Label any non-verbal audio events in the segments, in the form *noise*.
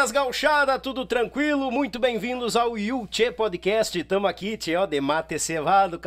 Buenas gauchada, tudo tranquilo? Muito bem-vindos ao Yulche Podcast. Tamo aqui, Tio de mate cevado,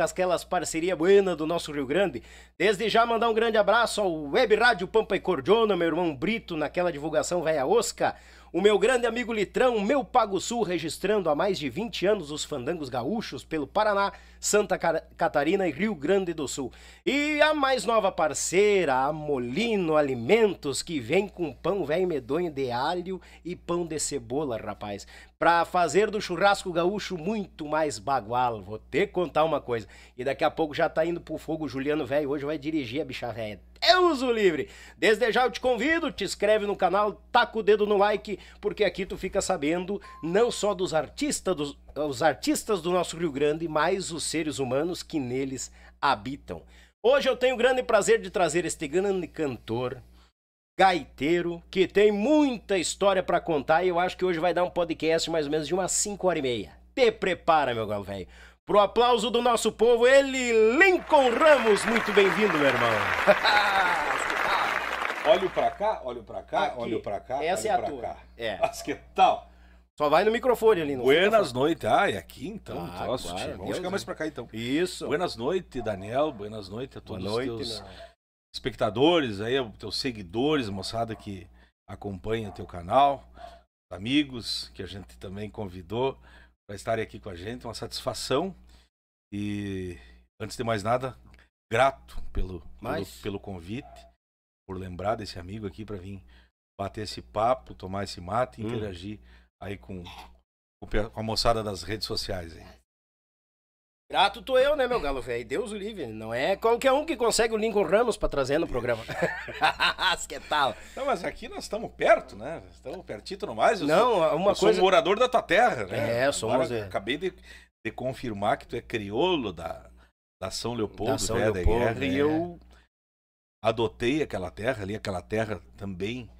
parceria buena do nosso Rio Grande. Desde já mandar um grande abraço ao Web Rádio Pampa e Cordiona, meu irmão Brito, naquela divulgação velha Oscar o meu grande amigo Litrão, meu Pago Sul, registrando há mais de 20 anos os fandangos gaúchos pelo Paraná, Santa Catarina e Rio Grande do Sul. E a mais nova parceira, a Molino Alimentos, que vem com pão velho medonho de alho e pão de cebola, rapaz para fazer do churrasco gaúcho muito mais bagual. Vou ter que contar uma coisa. E daqui a pouco já tá indo pro fogo o Juliano Velho, hoje vai dirigir a bicha velha. Deus o livre! Desde já eu te convido, te inscreve no canal, taca o dedo no like, porque aqui tu fica sabendo não só dos artistas, dos, os artistas do nosso Rio Grande, mas os seres humanos que neles habitam. Hoje eu tenho o grande prazer de trazer este grande cantor, gaiteiro, que tem muita história para contar e eu acho que hoje vai dar um podcast mais ou menos de umas 5 horas e meia. Te prepara, meu galo velho. Pro aplauso do nosso povo, ele, Lincoln Ramos. Muito bem-vindo, meu irmão. *laughs* olho pra cá, olho pra cá, Aqui. olho pra cá, Essa olho é a pra tua. cá. É. *laughs* Mas que tal? Só vai no microfone ali. No Buenas noites. Ah, é aqui então? Ah, Nossa, claro, Vamos Deus chegar Deus mais né? pra cá então. Isso. Buenas noites, Daniel. Buenas noites a todos os teus espectadores, aí, os teus seguidores, moçada que acompanha o teu canal, amigos que a gente também convidou para estarem aqui com a gente, uma satisfação. E antes de mais nada, grato pelo, Mas... pelo, pelo convite, por lembrar desse amigo aqui para vir bater esse papo, tomar esse mate, hum. interagir aí com, com a moçada das redes sociais. Aí. Ah, tô eu, né, meu galo velho? Deus o livre. Não é qualquer um que consegue o Lincoln Ramos pra trazer no programa. *laughs* que tal? Não, mas aqui nós estamos perto, né? Estamos pertinho no mais. Eu não, sou, uma eu coisa... sou morador da tua terra, né? É, somos... Agora, acabei de, de, confirmar que tu é crioulo da, da São Leopoldo, da São né? Leopoldo, da Guerra, é. e eu adotei aquela terra ali, aquela terra também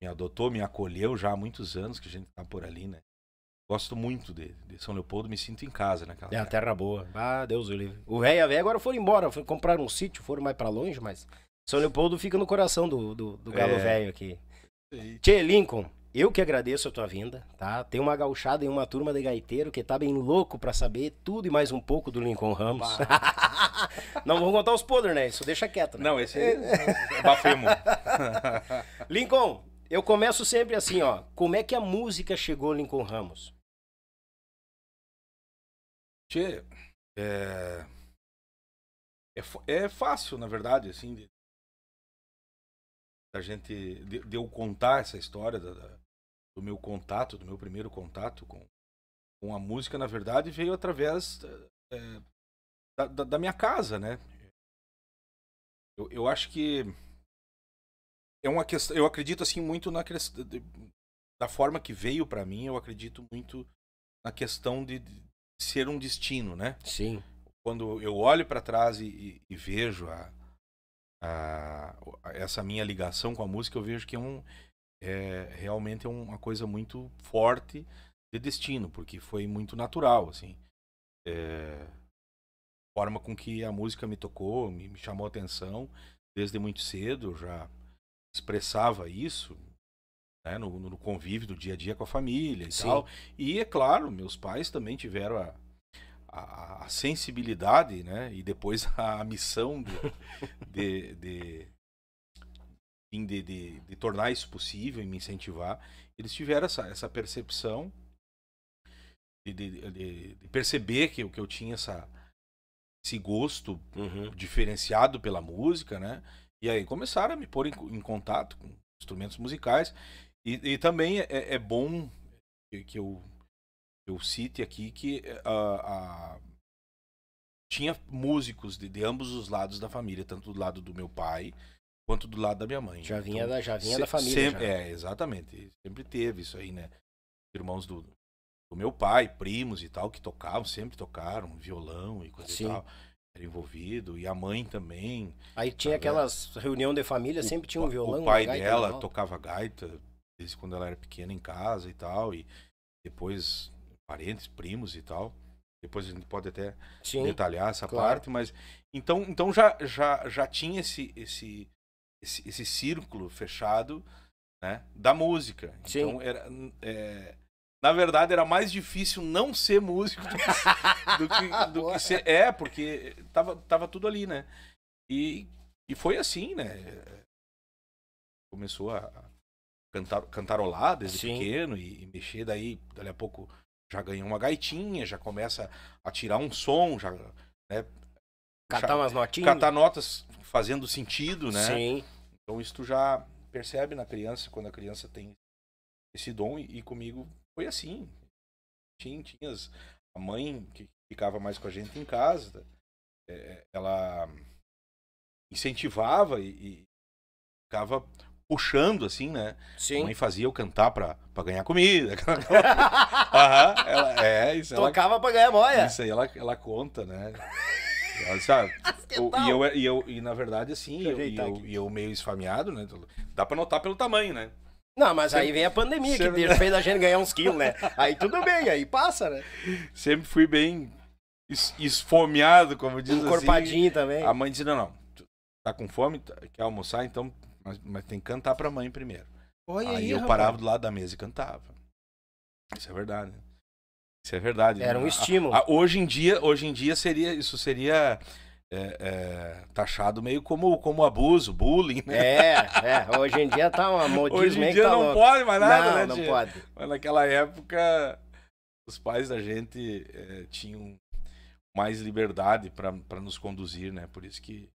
me adotou, me acolheu já há muitos anos que a gente tá por ali, né? Gosto muito de, de, São Leopoldo, me sinto em casa naquela. É a terra boa. Ah, Deus o livre. O velho e a véia agora foram embora, foram comprar um sítio, foram mais para longe, mas São Leopoldo fica no coração do, do, do galo é. velho aqui. E... Tchê Lincoln, eu que agradeço a tua vinda, tá? Tem uma gauchada e uma turma de gaiteiro que tá bem louco para saber tudo e mais um pouco do Lincoln Ramos. *laughs* Não vou contar os podres, né? Isso deixa quieto, né? Não, esse é bafemo. *laughs* Lincoln, eu começo sempre assim, ó. Como é que a música chegou Lincoln Ramos? Tchê, é... É, é fácil, na verdade, assim, de, da gente, de, de, eu contar essa história da, da, do meu contato, do meu primeiro contato com, com a música, na verdade, veio através é, da, da, da, minha casa, né? Eu, eu acho que é uma questão, eu acredito, assim, muito na questão, da forma que veio para mim, eu acredito muito na questão de, de ser um destino, né? Sim. Quando eu olho para trás e, e vejo a, a, essa minha ligação com a música, eu vejo que é um é, realmente é uma coisa muito forte de destino, porque foi muito natural, assim. É, forma com que a música me tocou, me, me chamou a atenção desde muito cedo, eu já expressava isso, né, no, no, convívio do dia a dia com a família e Sim. tal. E é claro, meus pais também tiveram a, a, a sensibilidade, né, e depois *laughs* a missão de, de, de de, de, de, tornar isso possível e me incentivar, eles tiveram essa, essa percepção de, de, de perceber que, que eu tinha essa, esse gosto uhum. diferenciado pela música, né? E aí começaram a me pôr em, em contato com instrumentos musicais e, e também é, é, é bom que eu, eu cite aqui que eh, a, a tinha músicos de, de, ambos os lados da família, tanto do lado do meu pai quanto do lado da minha mãe. Já vinha, então, da, já vinha se, da família. já. É, exatamente. Sempre teve isso aí, né? Irmãos do, do meu pai, primos e tal, que tocavam, sempre tocaram violão e coisa Sim. e tal. Era envolvido, e a mãe também. Aí tinha aquelas reunião de família, o, sempre tinha um violão. O pai dela tocava gaita, desde quando ela era pequena em casa e tal, e depois parentes, primos e tal. Depois a gente pode até Sim, detalhar essa claro. parte, mas então, então já, já, já tinha esse, esse, esse, esse círculo fechado né, da música. Sim. Então era, é, na verdade era mais difícil não ser músico do que, do que, do que ser. É, porque tava, tava tudo ali, né? E, e foi assim, né? Começou a, cantar, cantarolar desde Sim. pequeno e, e, mexer. Daí, dali a pouco, já ganha uma gaitinha, já começa a tirar um som, já. Né, catar umas notinhas. Catar notas fazendo sentido, né? Sim. Então, isso tu já percebe na criança, quando a criança tem esse dom, e, e comigo foi assim. Tinha, tinha as, a mãe que ficava mais com a gente em casa, é, ela incentivava e, e ficava puxando, assim, né? Sim. A mãe fazia eu cantar pra, pra ganhar comida. *laughs* Aham, ela, é, isso Tocava ela... pra ganhar moia. Isso aí ela, ela conta, né? Ela, sabe? Ah, *laughs* o, e, eu, e, eu, e na verdade, assim, eu, e, eu, eu meio esfameado, né? Dá pra notar pelo tamanho, né? Não, mas Sempre... aí vem a pandemia *laughs* que fez a gente ganhar uns quilos, né? Aí tudo bem, aí passa, né? Sempre fui bem es esfomeado, como diz Encorpadinho assim. Encorpadinho também. A mãe dizia, não, não, tá com fome, tá, quer almoçar, então mas, mas tem que cantar pra mãe primeiro. Olha aí, aí eu parava rapaz. do lado da mesa e cantava. Isso é verdade. Isso é verdade. Era um estímulo. A, a, hoje em dia, hoje em dia seria isso seria é, é, taxado meio como, como abuso, bullying, né? É, é. Hoje em dia tá uma *laughs* modismo Hoje em dia tá não louco. pode mais nada, não, né? Não pode. Mas naquela época, os pais da gente é, tinham mais liberdade para nos conduzir, né? Por isso que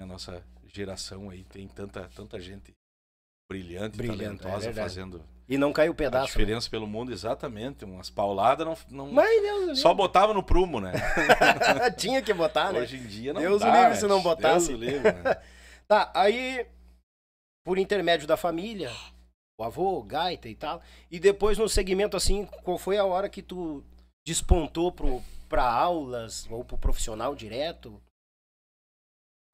a nossa geração aí, tem tanta, tanta gente brilhante, brilhante é talentosa é fazendo. E não caiu o pedaço. A né? diferença né? pelo mundo, exatamente. Umas pauladas não. não Mas Deus só Deus. botava no prumo, né? *laughs* Tinha que botar, né? Hoje em dia não Deus dá, livre né? se não botasse. Deus livre. Né? *laughs* tá, aí, por intermédio da família, o avô, gaita e tal. E depois no segmento, assim, qual foi a hora que tu despontou pro, pra aulas ou pro profissional direto?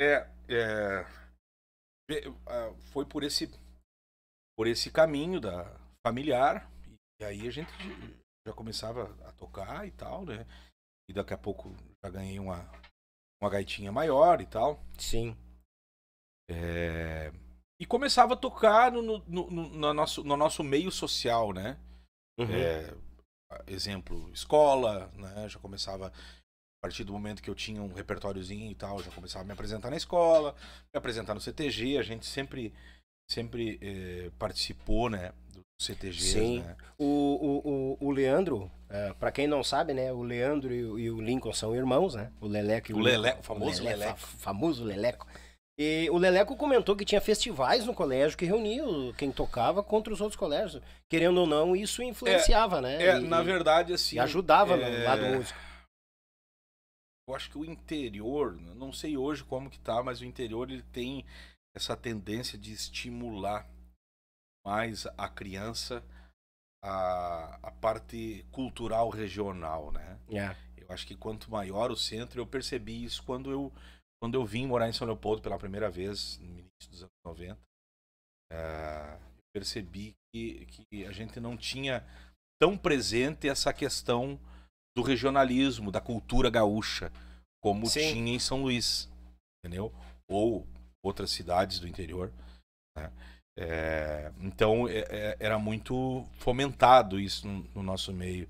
É, é, foi por esse por esse caminho da familiar e aí a gente já começava a tocar e tal, né? E daqui a pouco já ganhei uma uma gaitinha maior e tal. Sim. É... E começava a tocar no, no, no, no, nosso, no nosso meio social, né? Uhum. É, exemplo, escola, né? Já começava a partir do momento que eu tinha um repertóriozinho e tal, eu já começava a me apresentar na escola, me apresentar no CTG, a gente sempre, sempre eh, participou, né? Do CTG. Sim. Né? O, o, o, Leandro, é, eh, para quem não sabe, né? O Leandro e o, e o, Lincoln são irmãos, né? O Leleco e o, o Leleco, o famoso Leleco. Leleco. famoso Leleco. E o Leleco comentou que tinha festivais no colégio que reuniam quem tocava contra os outros colégios. Querendo ou não, isso é, influenciava, é, né? É, e, na verdade, assim. E ajudava é... no lado músico eu acho que o interior, não sei hoje como que tá, mas o interior ele tem essa tendência de estimular mais a criança a, a parte cultural regional, né? Yeah. É. Eu acho que quanto maior o centro, eu percebi isso quando eu quando eu vim morar em São Leopoldo pela primeira vez no início dos anos 90, uh, eh, percebi que, que a gente não tinha tão presente essa questão do regionalismo, da cultura gaúcha, como Sim. tinha em São Luís, entendeu? Ou outras cidades do interior. Né? É, então é, é era muito fomentado isso no, no nosso meio,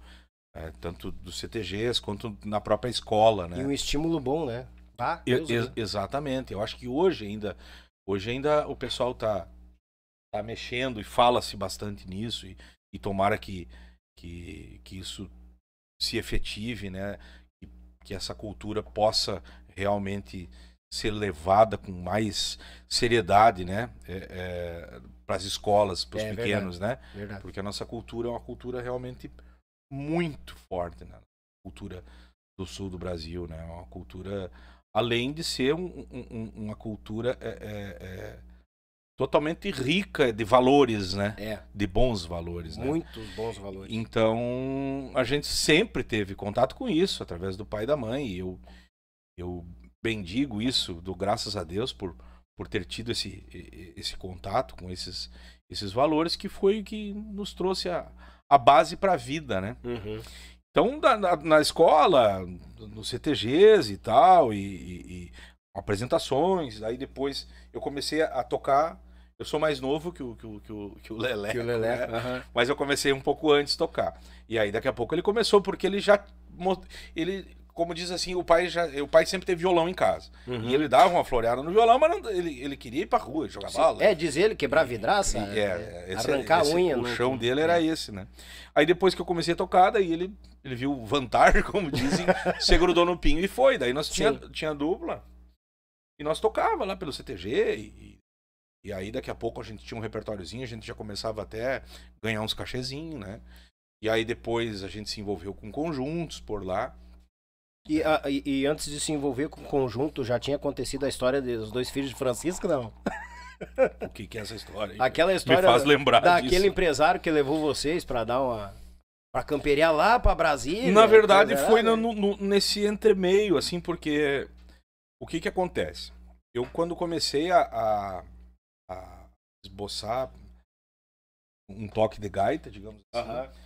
é, tanto dos CTGs quanto na própria escola, né? E um estímulo bom, né? Ah, exatamente. Eu acho que hoje ainda, hoje ainda o pessoal está tá mexendo e fala-se bastante nisso e, e tomara que, que, que isso se efetive, né? Que, que essa cultura possa realmente ser levada com mais seriedade, né? É, é, para as escolas, para os é, pequenos, verdade, né? Verdade. Porque a nossa cultura é uma cultura realmente muito forte, né? Cultura do sul do Brasil, né? Uma cultura além de ser um, um, uma cultura é, é, é totalmente rica de valores, né? É. De bons valores, né? Muitos bons valores. Então, a gente sempre teve contato com isso através do pai e da mãe. E eu, eu bendigo isso, dou graças a Deus por, por ter tido esse, esse contato com esses, esses valores que foi o que nos trouxe a, a base para a vida, né? Uhum. Então, na, na, escola, no CTGs e tal, e, e, e apresentações. Aí depois eu comecei a, tocar eu sou mais novo que o, que o, que o, que o Leleco. Que o né? Mas eu comecei um pouco antes tocar. E aí, daqui a pouco, ele começou, porque ele já. Ele, como diz assim, o pai, já, o pai sempre teve violão em casa. Uhum. E ele dava uma floreada no violão, mas não, ele, ele queria ir pra rua, jogar Sim. bala. É, diz ele, quebrar vidraça. E, é, né? esse, é, arrancar esse, unha. O né? chão dele era é. esse, né? Aí depois que eu comecei a tocar, daí ele, ele viu vantar, *laughs* como dizem, segurou no pinho e foi. Daí nós tinha, tinha dupla. E nós tocava lá pelo CTG e, e aí daqui a pouco a gente tinha um repertóriozinho, a gente já começava até ganhar uns cachezinhos, né? E aí depois a gente se envolveu com conjuntos por lá. E, a, e, e, antes de se envolver com o conjunto, já tinha acontecido a história dos dois filhos de Francisco, não? O que, que é essa história? Hein? Aquela história Me faz lembrar daquele disso. empresário que levou vocês para dar uma para camperiar lá para Brasília. Na verdade, foi no, no, nesse entremeio, assim, porque o que que acontece? Eu quando comecei a, a esboçar um toque de gaita, digamos assim.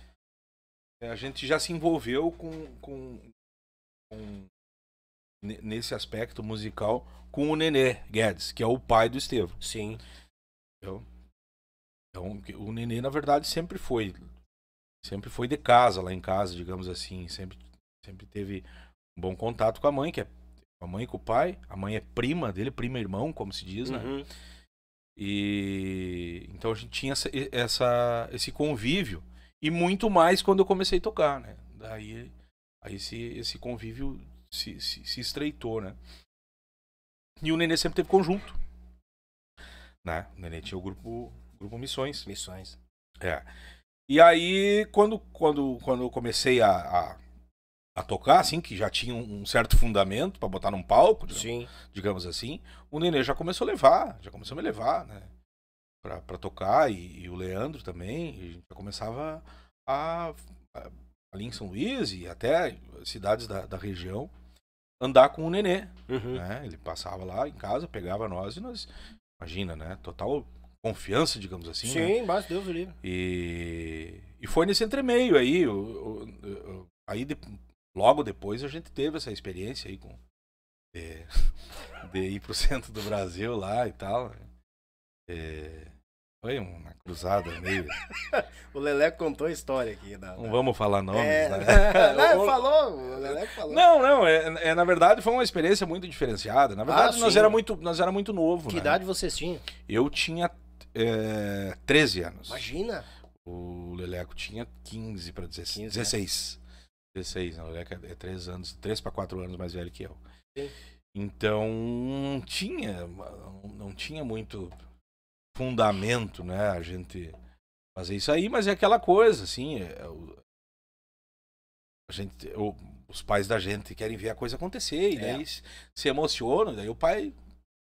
É, a gente já se envolveu com, com, com, nesse aspecto musical com o Nenê Guedes, que é o pai do Estevam. Sim. então, o Nenê, na verdade, sempre foi sempre foi de casa, lá em casa, digamos assim, sempre sempre teve um bom contato com a mãe, que é a mãe com o pai, a mãe é prima dele, prima irmão, como se diz, né? Uhum. E então a gente tinha essa, essa, esse convívio e muito mais quando eu comecei a tocar, né? Daí aí esse, esse convívio se, se, se estreitou, né? E o Nenê sempre teve conjunto, né? O Nenê tinha o grupo grupo Missões. Missões. É. E aí quando quando quando eu comecei a, a a tocar, assim, que já tinha um certo fundamento para botar num palco, digamos, digamos, assim, o Nenê já começou a levar, já começou a me levar, né? Pra, pra tocar, e, e o Leandro também, e a gente já começava a, a, ali em São Luís e até cidades da, da região, andar com o Nenê, uhum. né? Ele passava lá em casa, pegava nós e nós, imagina, né? Total confiança, digamos assim, né. Sim, né? mas Deus livre. E, e foi nesse entremeio aí, aí Logo depois a gente teve essa experiência aí com é, *laughs* de ir pro centro do Brasil lá e tal. Né? É, foi uma cruzada meio. *laughs* o Leleco contou a história aqui. Da, da... Não vamos falar nomes, é... né? *laughs* não, falou, o Leleco falou. Não, não, é, é, na verdade foi uma experiência muito diferenciada. Na verdade, ah, nós, era muito, nós era muito novo. Que né? idade vocês tinham? Eu tinha é, 13 anos. Imagina! O Leleco tinha 15 para 16. 15, 16. 16, não, é 3 é anos, 3 para 4 anos mais velho que eu. Então, não tinha, não tinha muito fundamento, né, a gente fazer isso aí, mas é aquela coisa, assim, é, é a gente, os pais da gente querem ver a coisa acontecer, e daí é. se, se emocionam, daí o pai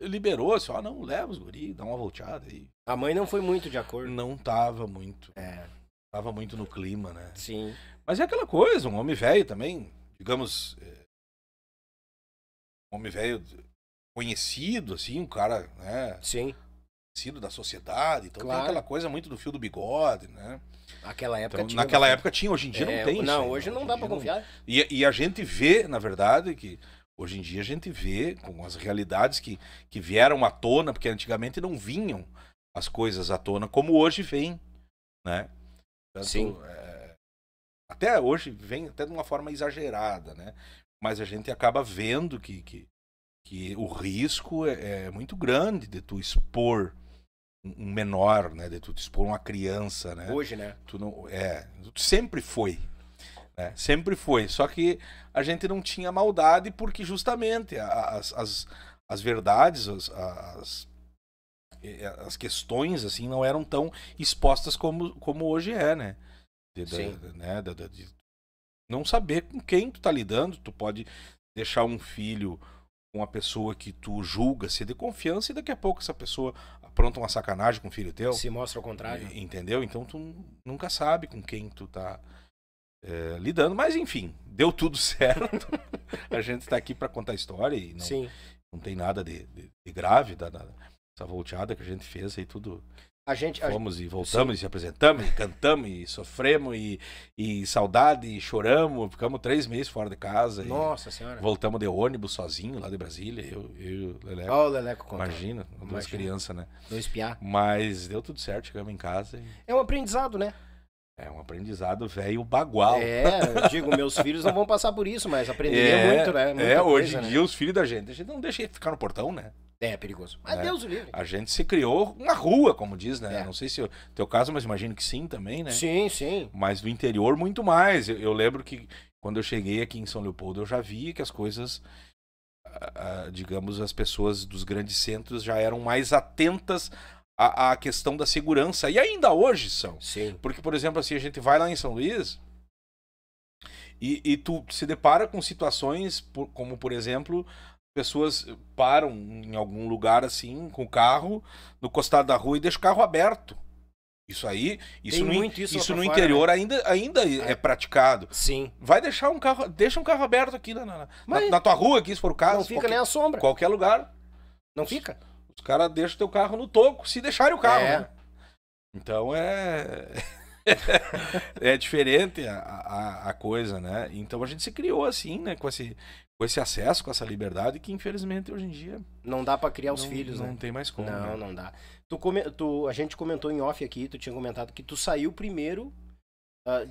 liberou, assim, ó, não, leva os guri, dá uma volteada aí. A mãe não foi muito de acordo. Não tava muito. É. Tava muito no clima, né? Sim. Mas é aquela coisa, um homem velho também, digamos. Eh, um homem velho conhecido, assim, um cara, né? Sim. Conhecido da sociedade. Então claro. tem aquela coisa muito do fio do bigode, né? Naquela época então, tinha. Naquela uma... época tinha, hoje em dia é, não tem. Não, hoje não, não dá para confiar. Não... E, e a gente vê, na verdade, que Hoje em dia a gente vê com as realidades que, que vieram à tona, porque antigamente não vinham as coisas à tona como hoje vem, né? Tanto, Sim. É, até hoje vem até de uma forma exagerada, né? Mas a gente acaba vendo que, que, que o risco é, é, muito grande de tu expor um menor, né? De tu expor uma criança, né? Hoje, né? Tu não, é, sempre foi, né? Sempre foi. Só que a gente não tinha maldade porque justamente as, as, as verdades, as, as as questões assim não eram tão expostas como, como hoje é, né? de, né, da, né, de não saber com quem tu tá lidando. Tu pode deixar um filho com uma pessoa que tu julga ser de confiança e daqui a pouco essa pessoa apronta uma sacanagem com o filho teu. Se mostra ao contrário. Entendeu? Então tu nunca sabe com quem tu tá é, lidando. Mas enfim, deu tudo *laughs* certo. a gente tá aqui para contar a história e não, Sim. não tem nada de, de, de grave da, da, essa volteada que a gente fez aí tudo a gente, Fomos e voltamos Sim. e se apresentamos, e cantamos, e sofremos, e, e saudade, e choramos. Ficamos três meses fora de casa. Nossa Senhora. Voltamos de ônibus sozinho lá de Brasília. Eu, eu o Leleco. Olha o Leleco contra. Imagina, duas crianças, né? Dois piar Mas deu tudo certo, chegamos em casa. E... É um aprendizado, né? É um aprendizado velho bagual. É, eu digo, meus filhos não vão passar por isso, mas aprenderam é, é, muito, né? Muita é, hoje coisa, em né? dia os filhos da gente, a gente não deixa de ficar no portão, né? É, é perigoso. Mas né? Deus o livre. A gente se criou na rua, como diz, né? É. Não sei se é o teu caso, mas imagino que sim também, né? Sim, sim. Mas do interior, muito mais. Eu, eu lembro que quando eu cheguei aqui em São Leopoldo, eu já vi que as coisas. Uh, digamos, as pessoas dos grandes centros já eram mais atentas à, à, questão da segurança. E ainda hoje são. Sim. Porque, por exemplo, assim, a gente vai lá em São Luís e, e tu se depara com situações, por, como por exemplo, pessoas param em algum lugar assim com o carro no costado da rua e deixam o carro aberto. Isso aí, isso no, isso, isso no, interior né? ainda, ainda é. é. praticado. Sim. Vai deixar um carro, deixa um carro aberto aqui na, na, na tua rua aqui, se for o caso. Não fica qualquer, nem a sombra. Qualquer lugar. Não os, fica. Os caras deixam teu carro no toco, se deixarem o carro. É. Né? Então é... *laughs* é diferente a, a, a, coisa, né? Então a gente se criou assim, né? Com esse, com esse acesso, com essa liberdade, que infelizmente hoje em dia. Não dá para criar os filhos, não né? Não tem mais como. Não, né? não dá. Tu, come, tu, a gente comentou em off aqui, tu tinha comentado que tu saiu primeiro uh,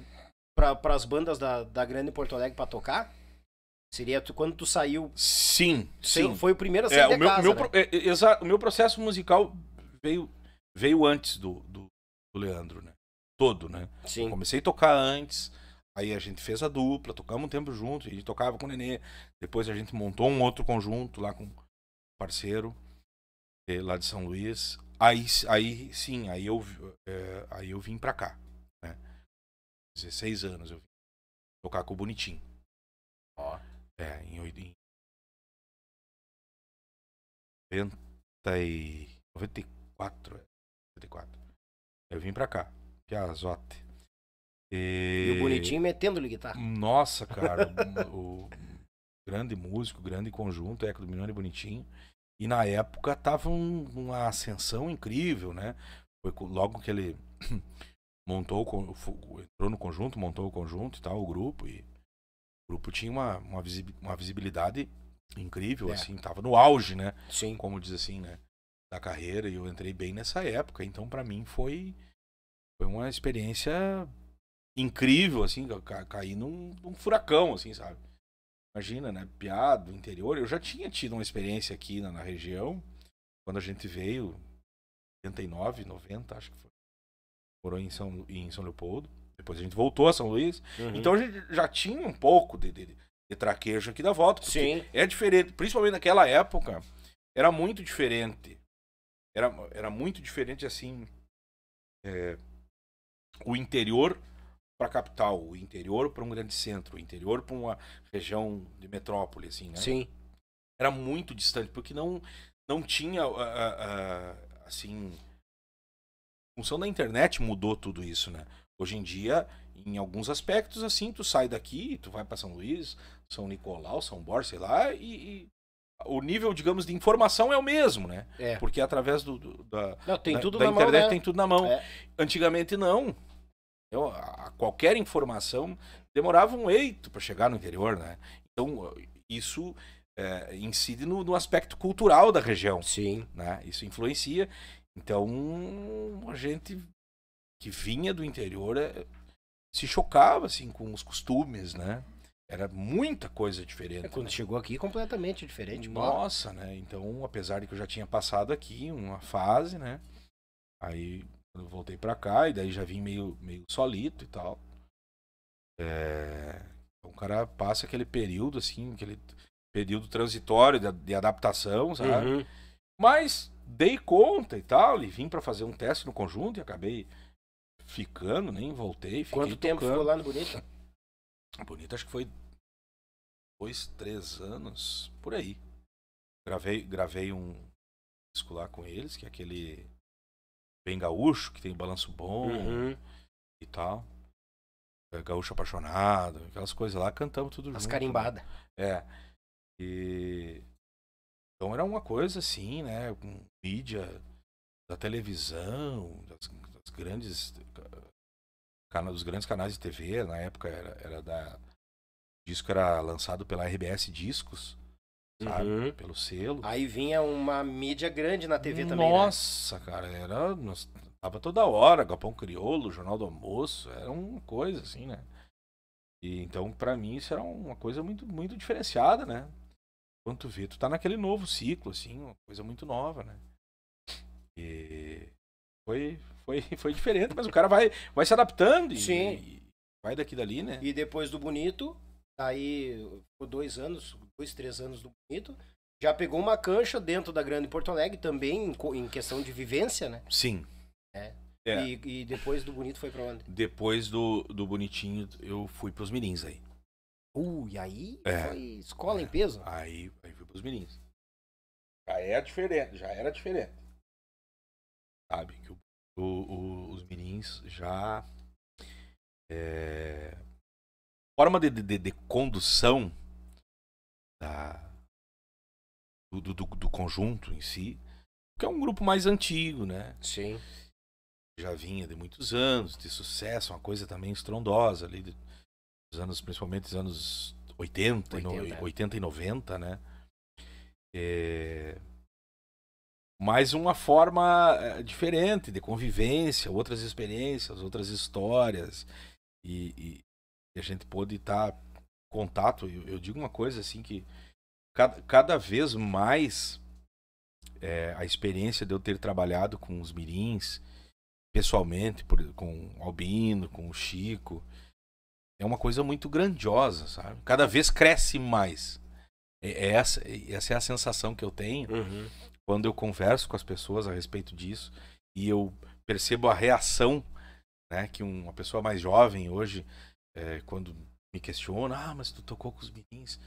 ah, para as bandas da, da Grande Porto Alegre para tocar. Seria tu, quando tu saiu. Sim, sim. Foi o primeiro a sair é, o meu, casa, meu né? É, é, exa, o meu processo musical veio, veio antes do, do, do Leandro, né? Todo, né? Sim. Eu comecei a tocar antes. Aí a gente fez a dupla, tocamos um tempo junto, a gente tocava com o Nenê. Depois a gente montou um outro conjunto lá com um parceiro eh, lá de São Luís. Aí, aí sim, aí eu, é, aí eu vim pra cá. Né? 16 anos eu vim tocar com o Bonitinho. Ó. É, em, em 90 e... 94, 94. É, eu vim pra cá, Piazote. E, e o Bonitinho metendo-lhe guitarra. Nossa, cara. *laughs* o grande músico, grande conjunto, Eco do Milhão e Bonitinho. E na época tava um, uma ascensão incrível, né? Foi logo que ele *clears throat* montou, entrou no conjunto, montou o conjunto e tal, o grupo. E o grupo tinha uma, uma visibilidade incrível, é. assim, tava no auge, né? Sim. Como diz assim, né? Da carreira, e eu entrei bem nessa época, então para mim foi, foi uma experiência incrível, assim, cair num, num, furacão, assim, sabe? Imagina, né? Piado, interior. Eu já tinha tido uma experiência aqui na, na região, quando a gente veio, 89, 90, acho que foi. Morou em São, em São Leopoldo. Depois a gente voltou a São Luís. Uhum. Então a gente já tinha um pouco de, de, de traquejo aqui da volta. Sim. É diferente, principalmente naquela época, era muito diferente. Era, era muito diferente, assim. É, o interior para a capital, o interior para um grande centro, o interior para uma região de metrópole, assim, né? Sim. Era muito distante, porque não, não tinha, ah, ah, ah, assim... A função da internet mudou tudo isso, né? Hoje em dia, em alguns aspectos, assim, tu sai daqui, tu vai para São Luís, São Nicolau, São Bor, sei lá, e, e o nível, digamos, de informação é o mesmo, né? É. Porque através do, do da, não, da, da internet mão, né? tem tudo na mão. É. Antigamente não. Eu, então, a, qualquer informação demorava um eito para chegar no interior, né? Então, isso é, incide no, no, aspecto cultural da região. Sim. Né? Isso influencia. Então, a gente que vinha do interior é, se chocava assim, com os costumes, né? Era muita coisa diferente. É, quando né? chegou aqui, completamente diferente. Nossa, né? Então, apesar de que eu já tinha passado aqui uma fase, né? Aí quando eu voltei pra cá, e daí já vim meio, meio solito e tal. É... Então o cara passa aquele período, assim, aquele período transitório de, de adaptação, sabe? Uhum. Mas dei conta e tal, e vim para fazer um teste no conjunto e acabei ficando, nem voltei. Quanto tocando. tempo ficou lá no Bonita? Bonita acho que foi dois, três anos, por aí. Gravei, gravei um disco lá com eles, que é aquele bem gaúcho, que tem balanço bom uhum. e tal. É, gaúcho apaixonado, aquelas coisas lá, cantamos tudo As junto. As carimbada. Né? É. E... Então era uma coisa assim, né? Com mídia da televisão, das, das grandes. Dos grandes canais de TV, na época era, era da. O disco era lançado pela RBS Discos sabe? Uhum. Pelo selo. Aí vinha uma mídia grande na TV né? Nossa, também. Nossa, né? cara, era. Nós, tava toda hora, Galpão Crioulo, Jornal do Almoço, era uma coisa assim, né? E, então, para mim, isso era uma coisa muito, muito diferenciada, né? Quanto vê, tu tá naquele novo ciclo, assim, uma coisa muito nova, né? E foi, foi, *laughs* foi diferente, mas o cara vai, vai se adaptando e, Sim. E vai daqui dali, né? E depois do Bonito, tá aí por dois anos, dois, três anos do Bonito, já pegou uma cancha dentro da Grande Porto Alegre também, em questão de vivência, né? Sim. É. é. E, e, depois do Bonito foi pra onde? Depois do, do Bonitinho, eu fui pros Mirins aí. Uh, e aí é. foi escola é. em peso? É. Aí, aí fui pros Mirins. Já é diferente, já era diferente. Sabe, que o, o, o, os Mirins já... É... Forma de, de, de condução da, do, do, do, conjunto em si, que é um grupo mais antigo, né? Sim. Já vinha de muitos anos, de sucesso, uma coisa também estrondosa ali, dos anos, principalmente dos anos 80, 80, no, 80 é. e 90, né? É... Mas uma forma eh, diferente de convivência, outras experiências, outras histórias. E, e a gente pôde estar tá contato, eu, eu, digo uma coisa assim que cada, cada vez mais é, a experiência de eu ter trabalhado com os mirins, pessoalmente, por, com o Albino, com o Chico, é uma coisa muito grandiosa, sabe? Cada vez cresce mais. É, é essa, é, essa é a sensação que eu tenho uhum. quando eu converso com as pessoas a respeito disso e eu percebo a reação né, que uma pessoa mais jovem hoje, é, quando me questiona, ah, mas tu tocou com os meninos.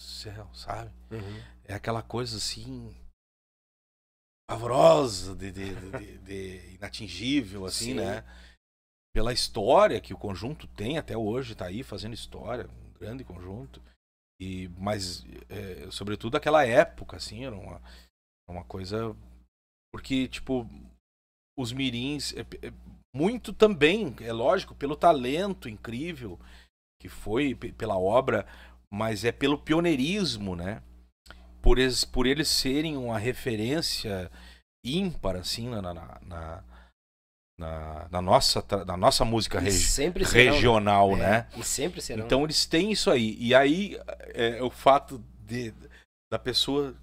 Céu, sabe? Uhum. É aquela coisa assim pavorosa, de, de, de, de inatingível, assim, Sim. né? Pela história que o conjunto tem até hoje, tá aí fazendo história, um grande conjunto. E, mas, é, sobretudo aquela época, assim, era uma, uma coisa. Porque, tipo, os mirins. É, é, muito também, é lógico, pelo talento incrível que foi, pela obra, mas é pelo pioneirismo, né? Por eles, por eles serem uma referência ímpar, assim, na, na, na, na, na nossa, na nossa música regi serão, né? regional, né? é, né? E sempre serão. Então eles têm isso aí. E aí é, é o fato de, da pessoa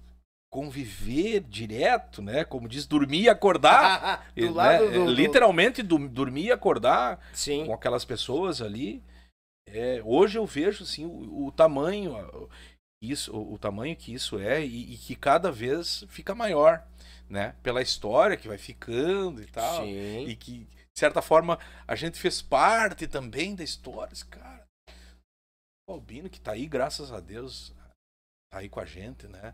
conviver direto, né? Como diz, dormir e acordar. *laughs* do né, lado é, do, Literalmente do... dormir e acordar Sim. com aquelas pessoas ali. É, hoje eu vejo assim, o, o tamanho isso, o, o, tamanho que isso é e, e, que cada vez fica maior, né? Pela história que vai ficando e tal. Sim. E que, de certa forma, a gente fez parte também da história. Cara, o Albino que tá aí, graças a Deus, tá aí com a gente, né?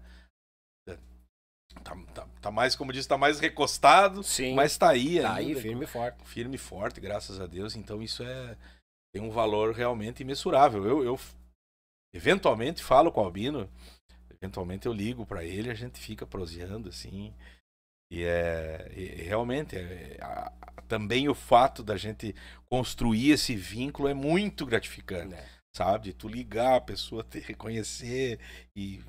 Tá, tá, tá, mais, como disse, tá mais recostado, Sim. mas tá aí tá aí, firme e forte. Firme e forte, graças a Deus. Então isso é tem um valor realmente imensurável. Eu, eu eventualmente falo com o Albino, eventualmente eu ligo para ele, a gente fica proseando assim. E é e realmente é, a, também o fato da gente construir esse vínculo é muito gratificante. É. Sabe? Tu ligar, a pessoa te reconhecer e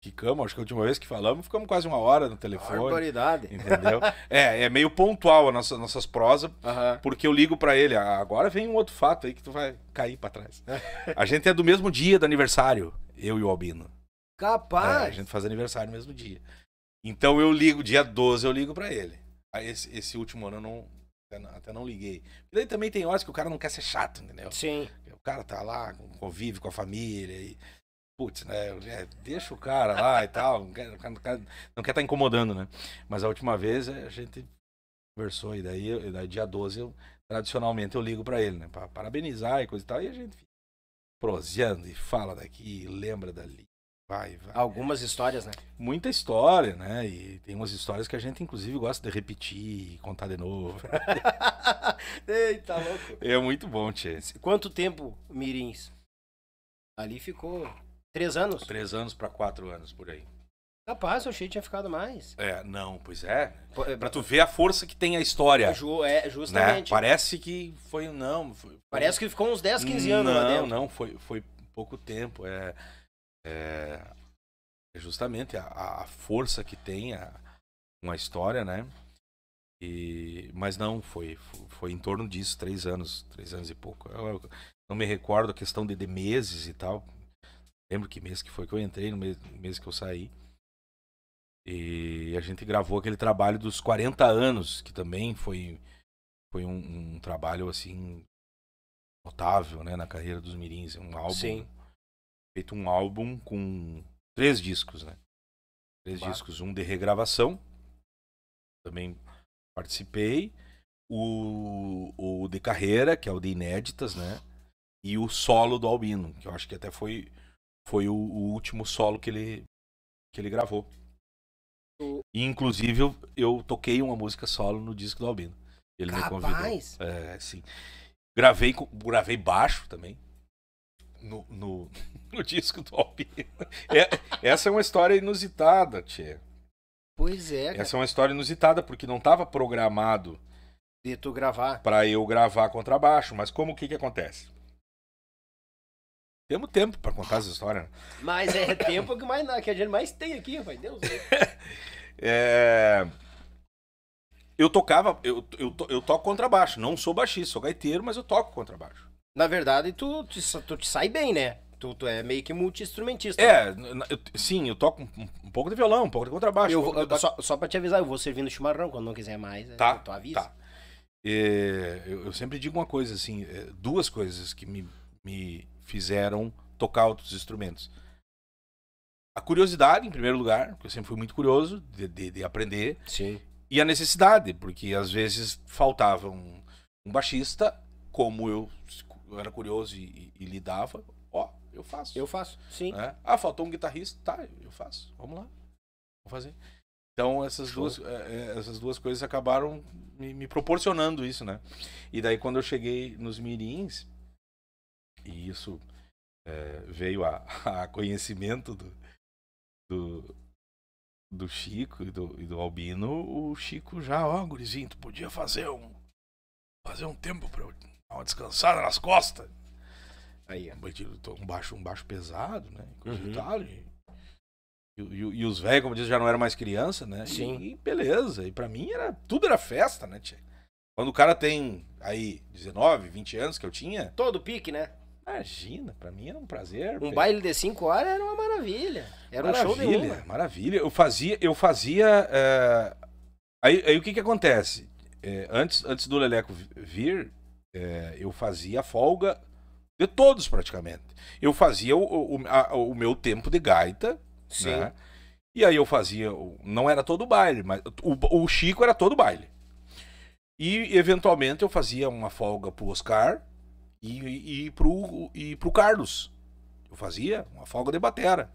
Ficamos, acho que a última vez que falamos, ficamos quase uma hora no telefone. Barbaridade. Entendeu? *laughs* é, é meio pontual as nossas prosas, porque eu ligo para ele. Ah, agora vem um outro fato aí que tu vai cair para trás. *laughs* a gente é do mesmo dia do aniversário, eu e o Albino. Capaz! É, a gente faz aniversário no mesmo dia. Então eu ligo, dia 12 eu ligo para ele. Esse, esse, último ano eu não. Até, não, até não liguei. E daí também tem horas que o cara não quer ser chato, entendeu? Sim. O cara tá lá, convive com a família e putz, né? É, deixa o cara lá e tal. Não quer, não quer, não quer tá incomodando, né? Mas a última vez eh, a gente conversou e daí, e daí dia 12 eu tradicionalmente eu ligo para ele, né? Pra parabenizar e coisa e tal. E a gente fica proseando e fala daqui, e lembra dali. Vai, vai. Algumas histórias, né? Muita história, né? E tem umas histórias que a gente, inclusive, gosta de repetir e contar de novo. *laughs* Eita, louco. É muito bom, Tchê. Quanto tempo, Mirins? Ali ficou Três anos? Três anos para quatro anos, por aí. Capaz, eu achei que tinha ficado mais. É, não, pois é. é pra tu ver a força que tem a história. É ju, é, justamente. Né? Parece que foi, não. Foi, Parece que ficou uns 10, 15 anos não, lá dentro. Não, não, foi, foi pouco tempo. É, é, é justamente a, a, força que tem a, uma história, né? E, mas não, foi, foi, foi em torno disso, três anos, três anos e pouco. Eu, eu não me recordo a questão de, de meses e tal, lembro que mês que foi que eu entrei, no mês, no mês que eu saí. E a gente gravou aquele trabalho dos 40 anos, que também foi, foi um, um trabalho assim notável né, na carreira dos Mirins. É um álbum. Sim. Feito um álbum com três discos, né? Três Quatro. discos. Um de regravação. Também participei. O, o de carreira, que é o de inéditas, né? E o solo do Albino, que eu acho que até foi foi o, o último solo que ele, que ele gravou. E, inclusive, eu, eu, toquei uma música solo no disco do Albino. Ele Capaz. me convidou. É, sim. Gravei, gravei baixo também. No, no, *laughs* no disco do Albino. É, essa é uma história inusitada, Tchê. Pois é. Cara. Essa é uma história inusitada, porque não estava programado. De tu gravar. Pra eu gravar contrabaixo. Mas como o que que acontece? Temos tempo pra contar essa história. Né? Mas é *coughs* tempo que, mais, que a gente mais tem aqui, vai Deus. *laughs* é... Eu tocava, eu, eu, eu toco contrabaixo. Não sou baixista, sou gaiteiro, mas eu toco contrabaixo. Na verdade, tu, tu, tu te sai bem, né? Tu, tu, é meio que multi-instrumentista. É, né? eu, sim, eu toco um, um, pouco de violão, um pouco de contrabaixo. Eu, um pouco eu, Só, só pra te avisar, eu vou servir no chimarrão quando não quiser mais. Né? Tá, tu, avisa. Tá. É, eu, sempre digo uma coisa, assim, é, duas coisas que me, me, fizeram tocar outros instrumentos. A curiosidade, em primeiro lugar, porque eu sempre fui muito curioso de, de, de aprender. Sim. E a necessidade, porque às vezes faltava um, um baixista, como eu, eu, era curioso e, e, lidava, ó, eu faço. Eu faço, sim. É. Ah, faltou um guitarrista, tá, eu faço, vamos lá, vou fazer. Então essas duas, é, é, essas duas coisas acabaram me, me, proporcionando isso, né? E daí quando eu cheguei nos mirins, e isso é, veio a, *laughs* a conhecimento do, do, do, Chico e do, e do Albino, o Chico já, ó, oh, gurizinho, tu podia fazer um, fazer um tempo pra eu dar uma descansada nas costas. Aí, um baixo, um baixo pesado, né? Uhum. E, tal, e, e, e, os velhos, como diz, já não eram mais criança, né? Sim. E, beleza. E pra mim era tudo era festa, né, tia? Quando o cara tem aí 19, 20 anos que eu tinha. Todo pique, né? Imagina, para mim era um prazer. Um baile de 5 horas era uma maravilha. Era maravilha, um show de uma. Maravilha, Eu fazia, eu fazia. É... Aí, aí, o que que acontece? É, antes, antes do Leleco vir, é, eu fazia folga de todos praticamente. Eu fazia o, o, a, o meu tempo de gaita, Sim. Né? E aí eu fazia, não era todo baile, mas o, o Chico era todo baile. E eventualmente eu fazia uma folga pro Oscar e, e, e, pro, e pro Carlos. Eu fazia uma folga de batera.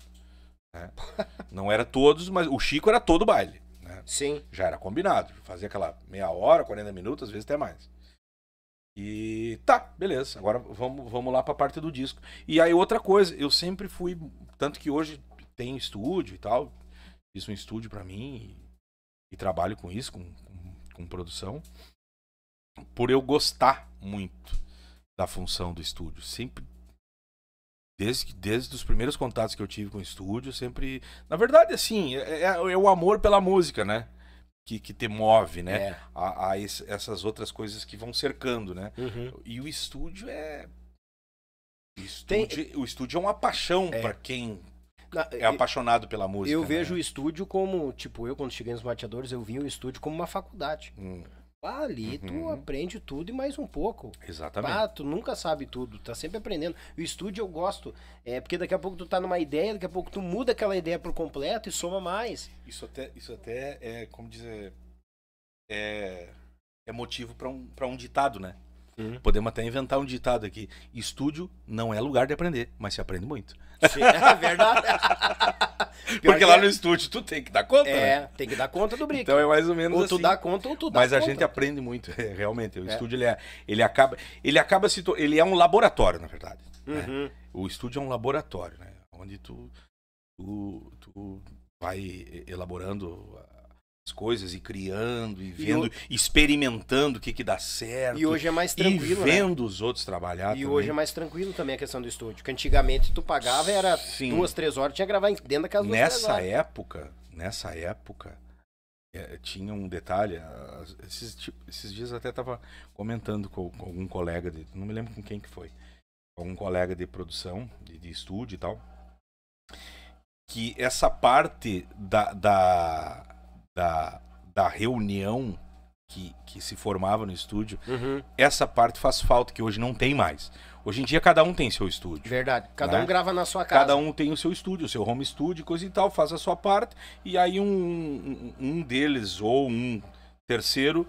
Né? *laughs* Não era todos, mas o Chico era todo baile. Né? Sim. Já era combinado. Fazia aquela meia hora, 40 minutos, às vezes até mais. E tá, beleza. Agora vamos, vamos lá pra parte do disco. E aí, outra coisa, eu sempre fui. Tanto que hoje tem estúdio e tal. Fiz um estúdio para mim e, e, trabalho com isso, com, com, com produção. Por eu gostar muito da função do estúdio. Sempre Desde, desde os primeiros contatos que eu tive com o estúdio, sempre. Na verdade, assim, é, é, é, é o amor pela música, né? Que, que te move, né? É. A, a esse, essas outras coisas que vão cercando, né? Uhum. E o estúdio é. O estúdio, Tem... o estúdio é uma paixão é. para quem é apaixonado pela música. Eu né? vejo o estúdio como. Tipo, eu, quando cheguei nos Mateadores, eu vi o estúdio como uma faculdade. Hum ali uhum. tu aprende tudo e mais um pouco. Exatamente. tu nunca sabe tudo, tá sempre aprendendo. O estúdio eu gosto, é porque daqui a pouco tu tá numa ideia, daqui a pouco tu muda aquela ideia por completo e soma mais. Isso até, isso até é, como dizer, é, é motivo para um, um ditado, né? Uhum. Podemos até inventar um ditado aqui. Estúdio não é lugar de aprender, mas se aprende muito. Sim, é verdade. *laughs* Porque lá é. no estúdio tu tem que dar conta. É, né? tem que dar conta do brinco. Então é mais ou menos ou assim. Ou tu dá conta ou tu dá Mas conta. a gente aprende muito, *laughs* é, realmente. O é. estúdio ele, é, ele acaba, ele acaba se ele é um laboratório, na verdade. Né? Uhum. Né? O estúdio é um laboratório, né? Onde tu, tu, tu vai elaborando as coisas e criando e vendo, e experimentando o que que dá certo. E hoje é mais tranquilo, E né? vendo né? os outros trabalhar E também. hoje é mais tranquilo também a questão do estúdio, que antigamente tu pagava era Sim. duas, três horas, tinha que gravar dentro da casa Nessa época, nessa época, é, tinha um detalhe, esses, esses dias até estava comentando com, com, algum colega, de, não me lembro com quem que foi, algum colega de produção, de, de estúdio e tal, que essa parte da, da da, da reunião que, que se formava no estúdio, uhum. essa parte faz falta, que hoje não tem mais. Hoje em dia cada um tem seu estúdio. Verdade. Cada né? um grava na sua casa. Cada um tem o seu estúdio, o seu home studio, coisa e tal, faz a sua parte. E aí um, um, um deles ou um terceiro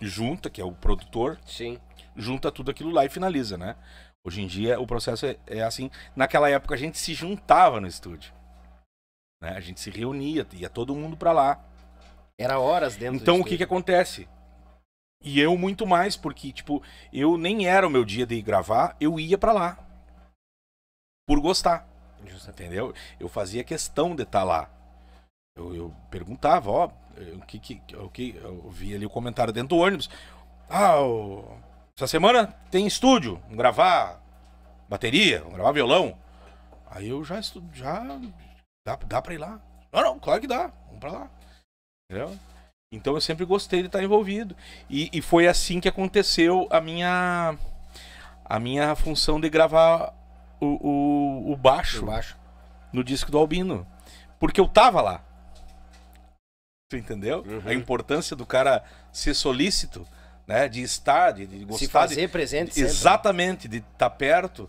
junta, que é o produtor, Sim. junta tudo aquilo lá e finaliza, né? Hoje em dia o processo é, é assim. Naquela época a gente se juntava no estúdio. Né? A gente se reunia, ia todo mundo para lá. Era horas dentro. Então o que que acontece? E eu muito mais, porque, tipo, eu nem era o meu dia de ir gravar, eu ia para lá. Por gostar. Entendeu? Eu fazia questão de estar tá lá. Eu, eu perguntava, ó, o que que, o que. Eu vi ali o comentário dentro do ônibus. Ah, o... essa semana tem estúdio, vamos gravar bateria, vamos gravar violão. Aí eu já estudo, já. Dá, dá pra ir lá? Não, não, claro que dá, vamos pra lá. Entendeu? Então eu sempre gostei de estar envolvido. E, e foi assim que aconteceu a minha a minha função de gravar o, o, o baixo, baixo, no disco do Albino. Porque eu tava lá. Tu entendeu? Uhum. A importância do cara ser solícito, né? De estar, de, de gostar. Se fazer de, presente. De, né? exatamente, de estar tá perto.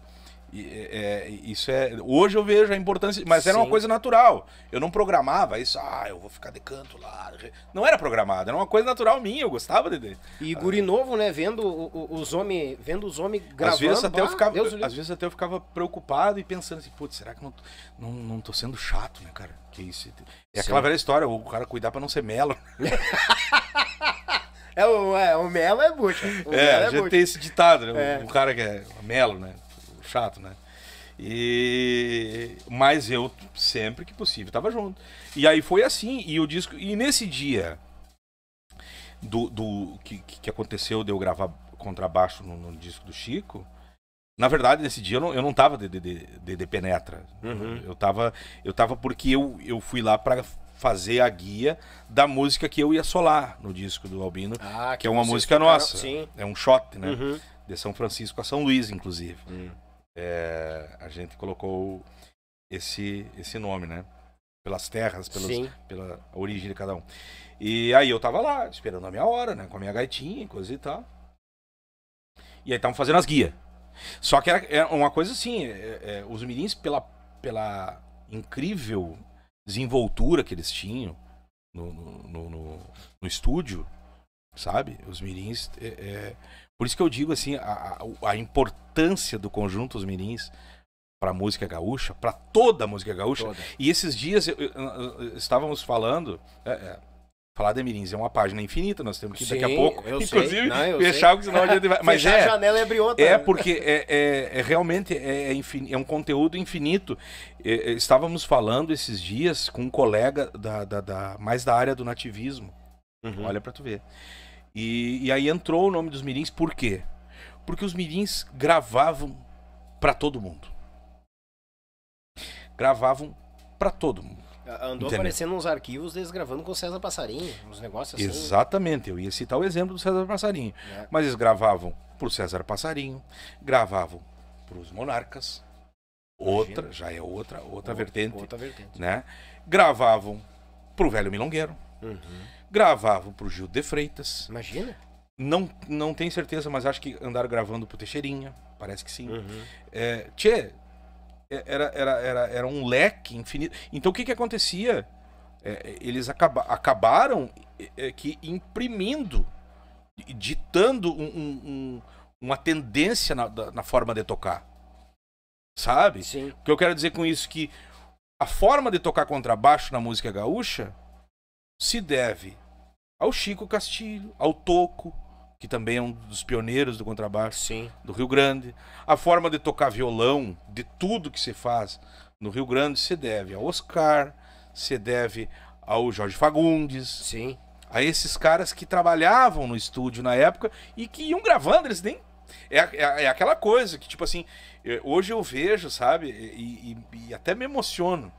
É, é, isso é. Hoje eu vejo a importância, mas era uma coisa natural. Eu não programava isso, ah, eu vou ficar de canto lá. Não era programado, era uma coisa natural minha, eu gostava de. E guri ah. novo, né? Vendo os homens, vendo os homens gravando. Às vezes até eu ah, ficava, às vezes até eu ficava preocupado e pensando assim, putz, será que não, não, não tô sendo chato, né, cara? Que isso? É aquela velha história, o cara cuidar para não ser melo. *laughs* É, o, é, o Melo é bucha. O é, melo é já bucha. tem esse ditado, né? É. O cara que é Melo, né? chato, né? E mas eu sempre que possível tava junto. E aí foi assim, e o disco e nesse dia do, do que, que aconteceu de eu gravar contrabaixo no, no disco do Chico, na verdade, nesse dia eu não, eu não tava de, de, de, de penetra. Uhum. Eu, tava, eu tava porque eu, eu fui lá para fazer a guia da música que eu ia solar no disco do Albino, ah, que, que é uma música nossa. Sim. É um shot, né? Uhum. De São Francisco a São Luís, inclusive. Uhum é, a gente colocou esse, esse nome, né? Pelas terras, pelas, pela origem de cada um. E aí eu tava lá, esperando a minha hora, né? Com a minha gaitinha e coisa e tal. E aí estavam fazendo as guias. Só que era, era é uma coisa assim, é, é, os mirins, pela, pela incrível desenvoltura que eles tinham no, no, no, no, no estúdio, sabe? Os mirins é, é por isso que eu digo assim, a, a importância do conjunto Os Mirins para a música gaúcha, para toda a música gaúcha. Toda. E esses dias eu, eu, eu, estávamos falando, é, é, falar de Mirins é uma página infinita, nós temos que Sim, daqui a pouco, inclusive, Não, fechar, sei. porque senão a gente vai. *laughs* Mas fechar é, a janela e abrir outra. É, porque é, é, é realmente é, é infin, é um conteúdo infinito. É, estávamos falando esses dias com um colega da, da, da mais da área do nativismo. Uhum. Olha para tu ver. E, e aí entrou o nome dos mirins, por quê? Porque os mirins gravavam para todo mundo. Gravavam para todo mundo. Ah, andou aparecendo uns arquivos deles gravando com o César Passarinho, uns negócios assim. Exatamente, eu ia citar o exemplo do César Passarinho. É. Mas eles gravavam pro César Passarinho, gravavam pros monarcas. Imagina. Outra, já é outra, outra, outra vertente. Outra vertente. Né? Gravavam pro velho milongueiro. Uhum gravavam pro Gil de Freitas. Imagina. Não, não tenho certeza, mas acho que andaram gravando pro Teixeirinha. Parece que sim. Uhum. É, tchê, é, era, era, era, era um leque infinito. Então o que que acontecia? É, eles acaba, acabaram é, que imprimindo, ditando um, um, um, uma tendência na, na forma de tocar. Sabe? Sim. O que eu quero dizer com isso é que a forma de tocar contrabaixo na música gaúcha se deve ao Chico Castilho, ao Toco, que também é um dos pioneiros do contrabaixo Sim. do Rio Grande. A forma de tocar violão, de tudo que se faz no Rio Grande, se deve ao Oscar, se deve ao Jorge Fagundes. Sim. A esses caras que trabalhavam no estúdio na época e que iam gravando, eles nem é, é, é, aquela coisa que, tipo assim, eu, eh, hoje eu vejo, sabe, e, e, e, até me emociono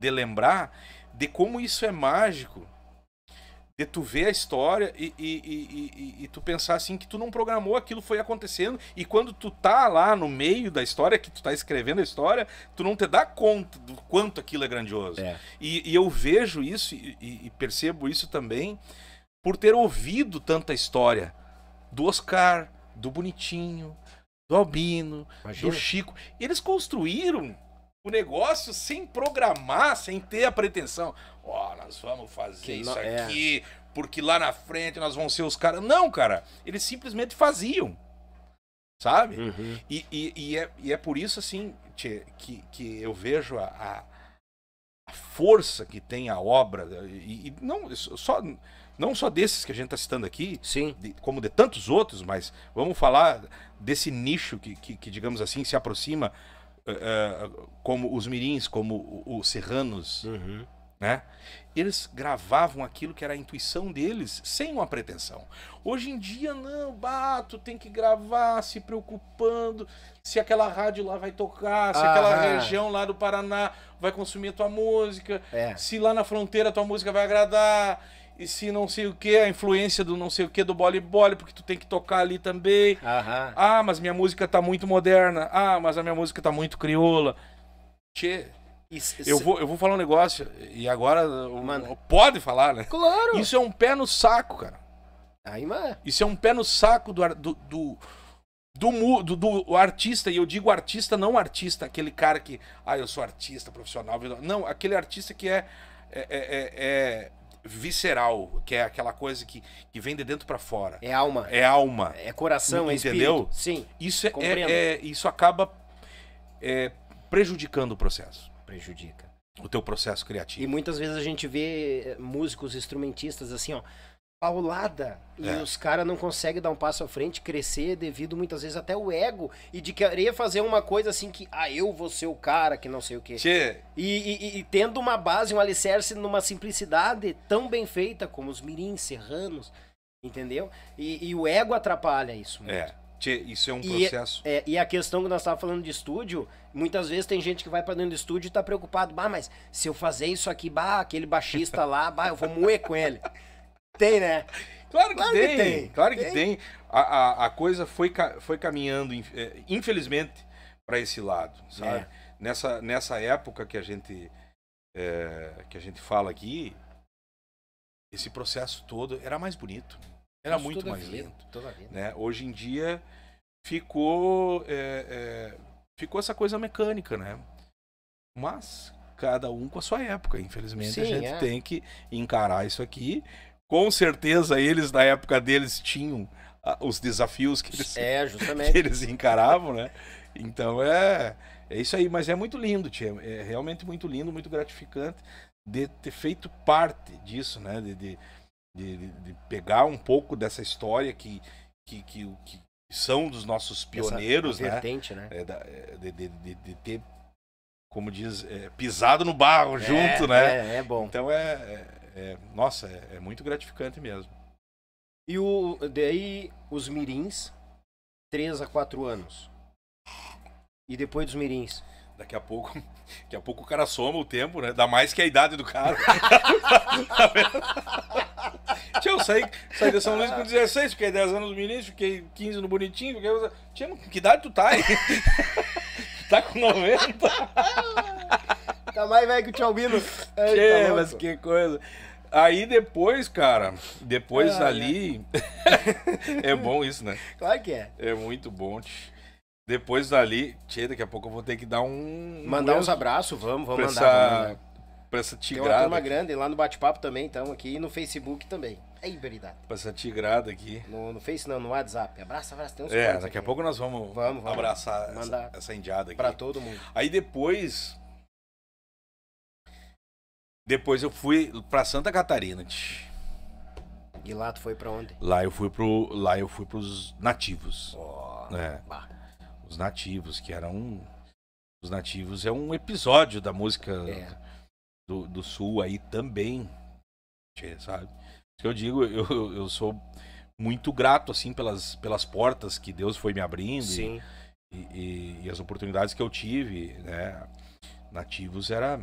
de lembrar de como isso é mágico de tu ver a história e, e, e, e, tu pensar assim que tu não programou aquilo foi acontecendo e quando tu tá lá no meio da história que tu tá escrevendo a história tu não te dá conta do quanto aquilo é grandioso é. E, eu vejo isso e, percebo isso também por ter ouvido tanta história do Oscar do Bonitinho do Albino Imagina. do Chico eles construíram o negócio sem programar, sem ter a pretensão. Ó, oh, nós vamos fazer que isso não, é. aqui, é. porque lá na frente nós vamos ser os caras. Não, cara. Eles simplesmente faziam. Sabe? Uhum. E, e, e, é, e é por isso, assim, tchê, que, que eu vejo a, a, força que tem a obra. Né, e, e, não, só, não só desses que a gente está citando aqui, Sim. De, como de tantos outros, mas vamos falar desse nicho que, que, que digamos assim, se aproxima eh, eh, como os mirins, como os serranos, uhum. né? Eles gravavam aquilo que era a intuição deles, sem uma pretensão. Hoje em dia, não, bato, tem que gravar, se preocupando se aquela rádio lá vai tocar, se aquela região lá do Paraná vai consumir a tua música, é. se lá na fronteira a tua música vai agradar e se não sei o que, a influência do não sei o que do bole bole, porque tu tem que tocar ali também. Aham. Ah, mas minha música tá muito moderna. Ah, mas a minha música tá muito crioula. Tchê. Isso, isso. Eu, vou, eu vou falar um negócio, e agora Mano. pode falar, né? Claro! Isso é um pé no saco, cara. Aí, mano. Isso é um pé no saco do, do, do, do, do, do artista, e eu digo artista, não artista, aquele cara que, ah, eu sou artista profissional. Não, aquele artista que é, é, é, é visceral, que é aquela coisa que, que vem de dentro para fora. É alma. É alma. É coração, é entendeu? É Sim. Isso é, é, é isso acaba é, prejudicando o processo. Prejudica. O teu processo criativo. E muitas vezes a gente vê eh, músicos, instrumentistas assim, ó paulada. É. E os caras não conseguem dar um passo à frente, crescer, devido muitas vezes até o ego e de querer fazer uma coisa assim que, ah, eu vou ser o cara, que não sei o quê. E, e, e tendo uma base, um alicerce numa simplicidade tão bem feita como os mirins, serranos, entendeu? E, e o ego atrapalha isso muito. É. Tchê, isso é um processo. É, e a questão que nós estávamos falando de estúdio, muitas vezes tem gente que vai para dentro do estúdio e está preocupado, bah, mas se eu fazer isso aqui, bah, aquele baixista lá, bah, eu vou moer com ele. *laughs* Tem, né? Claro, claro que, que, tem, claro que tem. tem. A, a, a, coisa foi, foi caminhando, eh, infelizmente, para esse lado, sabe? É. Nessa, nessa época que a gente é, que a gente fala aqui, esse processo todo era mais bonito, era muito mais vida, lento, né? Hoje em dia ficou é, ficou essa coisa mecânica, né? Mas cada um com a sua época, infelizmente Sim, a gente é. tem que encarar isso aqui com certeza eles, na época deles, tinham ah, os desafios que eles, é, *laughs* que eles encaravam, né? Então é, é isso aí, mas é muito lindo, tia. É realmente muito lindo, muito gratificante de ter feito parte disso, né? De, de, de, de pegar um pouco dessa história que, que, que, que são dos nossos pioneiros, Essa né? Vertente, né? É é, de, de, de, de, ter, como diz, é, pisado no barro é, junto, né? É, é bom. Então é, é é, nossa, é, é, muito gratificante mesmo. E o, daí os mirins, 3 a 4 anos. E depois dos mirins? Daqui a pouco, *laughs* daqui a pouco o cara soma o tempo, né? Dá mais que a idade do cara. *laughs* Tinha, eu saí, saí de São Luís com 16, fiquei 10 anos no mirins, fiquei 15 no bonitinho, fiquei... Tia, que idade tu tá aí? *laughs* tu tá com 90? Tá mais velho que o Tio Albino. che, mas que coisa. Aí depois, cara, depois ah, ali. É. *laughs* é bom isso, né? Claro que é. É muito bom. Depois dali. Tchê, daqui a pouco eu vou ter que dar um. Mandar um uns abraços, vamos, vamos pra mandar. Essa... Pra né? essa tigrada. Tem uma turma grande lá no bate-papo também, então, aqui e no Facebook também. É verdade. Pra essa tigrada aqui. No, no Face não, no WhatsApp. Abraça, abraça, tem uns É, daqui aqui. a pouco nós vamos, vamos, vamos abraçar Essa, mandar essa indiada aqui. Pra todo mundo. Aí depois depois eu fui para Santa Catarina. E lá tu foi para onde? Lá eu fui pro lá eu fui pros nativos. Oh, Bah. Os nativos que eram os nativos é um episódio da música é. do, do sul aí também, sabe? Que eu digo, eu, eu sou muito grato assim pelas pelas portas que Deus foi me abrindo. Sim. E, e, e as oportunidades que eu tive, né? Nativos era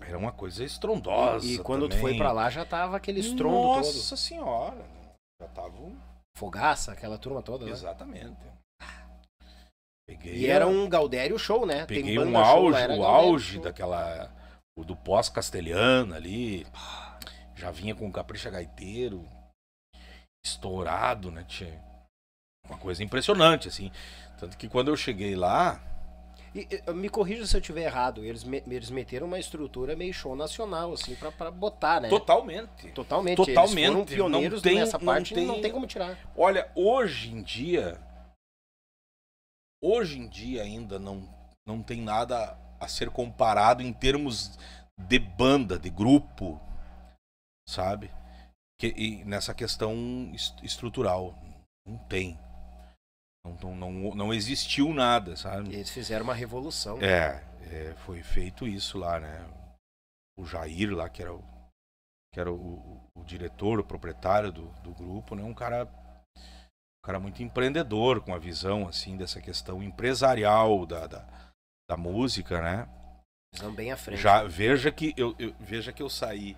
era uma coisa estrondosa. E, e quando também. tu foi para lá já tava aquele estrondo Nossa todo. Nossa senhora. Né? Já tava. Um... Fogaça, aquela turma toda, né? Exatamente. Peguei e era um Gaudério show, né? Peguei um auge, show, o auge show. daquela. O do pós-castelhana ali. Já vinha com o Capricha Gaiteiro. Estourado, né, tchê? Uma coisa impressionante, assim. Tanto que quando eu cheguei lá, e, me corrija se eu estiver errado, eles, me, eles meteram uma estrutura meio show nacional, assim, pra, pra botar, né? Totalmente. Totalmente. Totalmente. Eles foram pioneiros não tem, nessa parte não tem... não tem como tirar. Olha, hoje em dia. Hoje em dia ainda não, não tem nada a ser comparado em termos de banda, de grupo, sabe? Que, nessa questão est estrutural. Não tem. Não, não, não existiu nada, sabe? Eles fizeram uma revolução. É, é, foi feito isso lá, né? O Jair lá, que era o, que era o, o, o diretor, o proprietário do, do grupo, né? Um cara um cara muito empreendedor com a visão assim dessa questão empresarial da, da, da música, né? Visão bem à frente. Já veja que eu, eu, veja que eu saí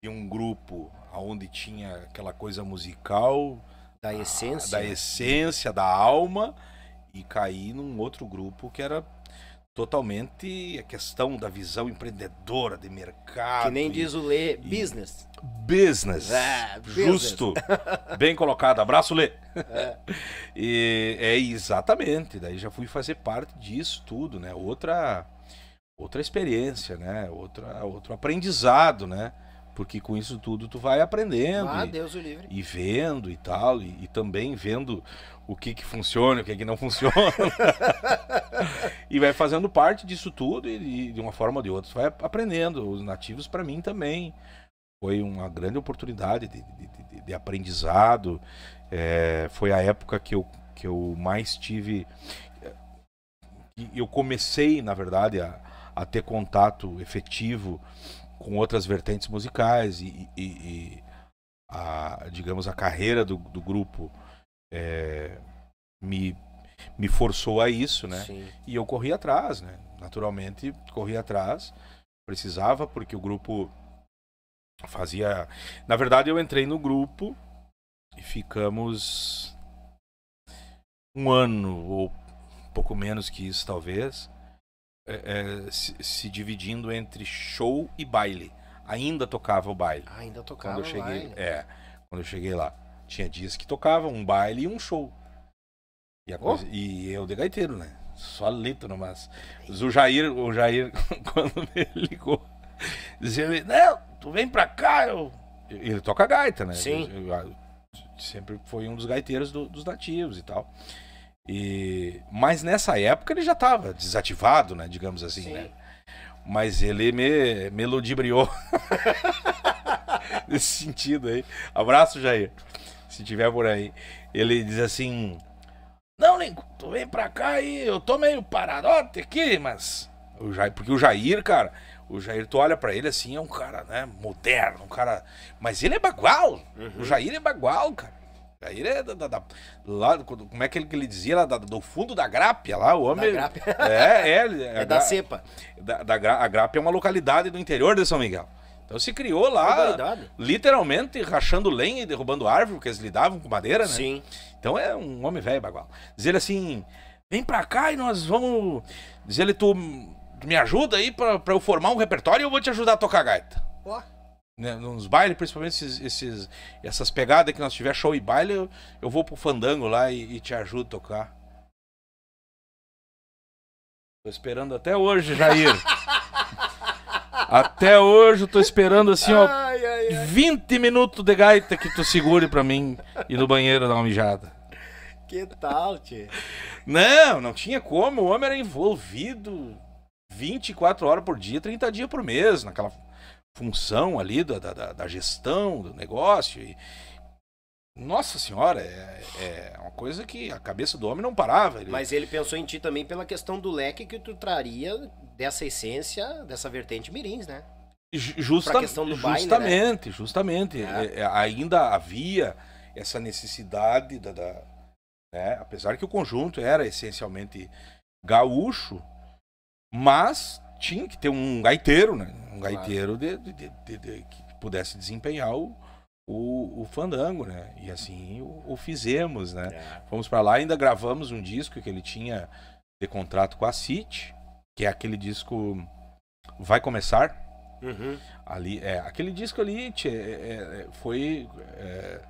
de um grupo onde tinha aquela coisa musical da ah, essência. Da né? essência, da alma, e caí num outro grupo que era totalmente a questão da visão empreendedora de mercado. Que nem e, diz o Lê, business. Business. É, justo. Business. Bem colocado. Abraço, Lê. É. *laughs* e, é exatamente. Daí já fui fazer parte disso tudo, né? Outra outra experiência, né? Outra outro aprendizado, né? Porque com isso tudo tu vai aprendendo. Ah, e, Deus o livre. E vendo e tal, e, e também vendo o que que funciona, o que que não *laughs* funciona. e vai fazendo parte disso tudo e, e, de uma forma ou de outra tu vai aprendendo. Os nativos para mim também foi uma grande oportunidade de, de, de, de aprendizado. É, foi a época que eu, que eu mais tive. Eh, eu comecei, na verdade, a, a ter contato efetivo com outras vertentes musicais e, e, e a, digamos, a carreira do, do grupo é, me, me forçou a isso, né? Sim. E eu corri atrás, né? Naturalmente, corri atrás. Precisava, porque o grupo fazia... Na verdade, eu entrei no grupo e ficamos um ano ou pouco menos que isso, talvez. É, é, se, se, dividindo entre show e baile. Ainda tocava o baile. Ah, ainda tocava quando eu cheguei, baile. É, quando eu cheguei lá. Tinha dias que tocava um baile e um show. E, oh. e eu de gaiteiro, né? Só litro, mas... mas o Jair, o Jair, *laughs* quando ele ligou, dizia, não, tu vem pra cá, eu... Ele toca gaita, né? Sim. Eu, eu, sempre foi um dos gaiteiros do, dos nativos e tal. E mas nessa época ele já estava desativado, né, digamos assim, né? Sim. né? Mas ele me melodibriou *laughs* nesse sentido aí. Abraço, Jair. Se tiver por aí. Ele diz assim: "Não, Lincoln, tu vem pra cá aí. eu tô meio paradote aqui, mas o Jair, porque o Jair, cara, o Jair, tu olha para ele assim, é um cara, né, moderno, um cara. Mas ele é bagual. Uhum. O Jair é bagual, cara. Aí ele é né, da, da, da, lá, como é que ele, que ele dizia? Lá, da, do fundo da Grápia, lá, o homem. Da Grápia. É, é. *laughs* É, é da cepa. Da, da, a Grápia é uma localidade do interior de São Miguel. Então se criou lá, literalmente, rachando lenha e derrubando árvore, porque eles lidavam com madeira, né? Sim. Então é um homem velho, bagual. Diz ele assim: vem pra cá e nós vamos. Diz ele, tu, tu me ajuda aí pra, pra eu formar um repertório e eu vou te ajudar a tocar gaita. Ó. Oh né, nos bailes, principalmente esses, esses essas pegadas que nós tiver show e baile, eu, eu vou pro fandango lá e, e te ajudo a tocar. Tô esperando até hoje, Jair. *laughs* até hoje eu tô esperando assim, ó, ai, ai, ai. 20 minutos de gaita que tu segure pra mim ir no banheiro dar uma mijada. Que tal, tio? Não, não tinha como. O homem era envolvido 24 horas por dia, 30 dias por mês, naquela função ali da, da, da gestão do negócio. E, nossa senhora, é, é, uma coisa que a cabeça do homem não parava. Ele... Mas ele pensou em ti também pela questão do leque que tu traria dessa essência, dessa vertente mirins, né? Justa, justamente, né? justamente. Ah. É. É, ainda havia essa necessidade da, da né? apesar que o conjunto era essencialmente gaúcho, mas tinha que ter um gaiteiro, né? um gaiteiro de, de, de, que pudesse desempenhar o, o, o, fandango, né? E assim o, o fizemos, né? É. Fomos para lá, ainda gravamos um disco que ele tinha de contrato com a City, que é aquele disco Vai Começar. Uhum. Ali, é, aquele disco ali tchê, é, é, é foi. É,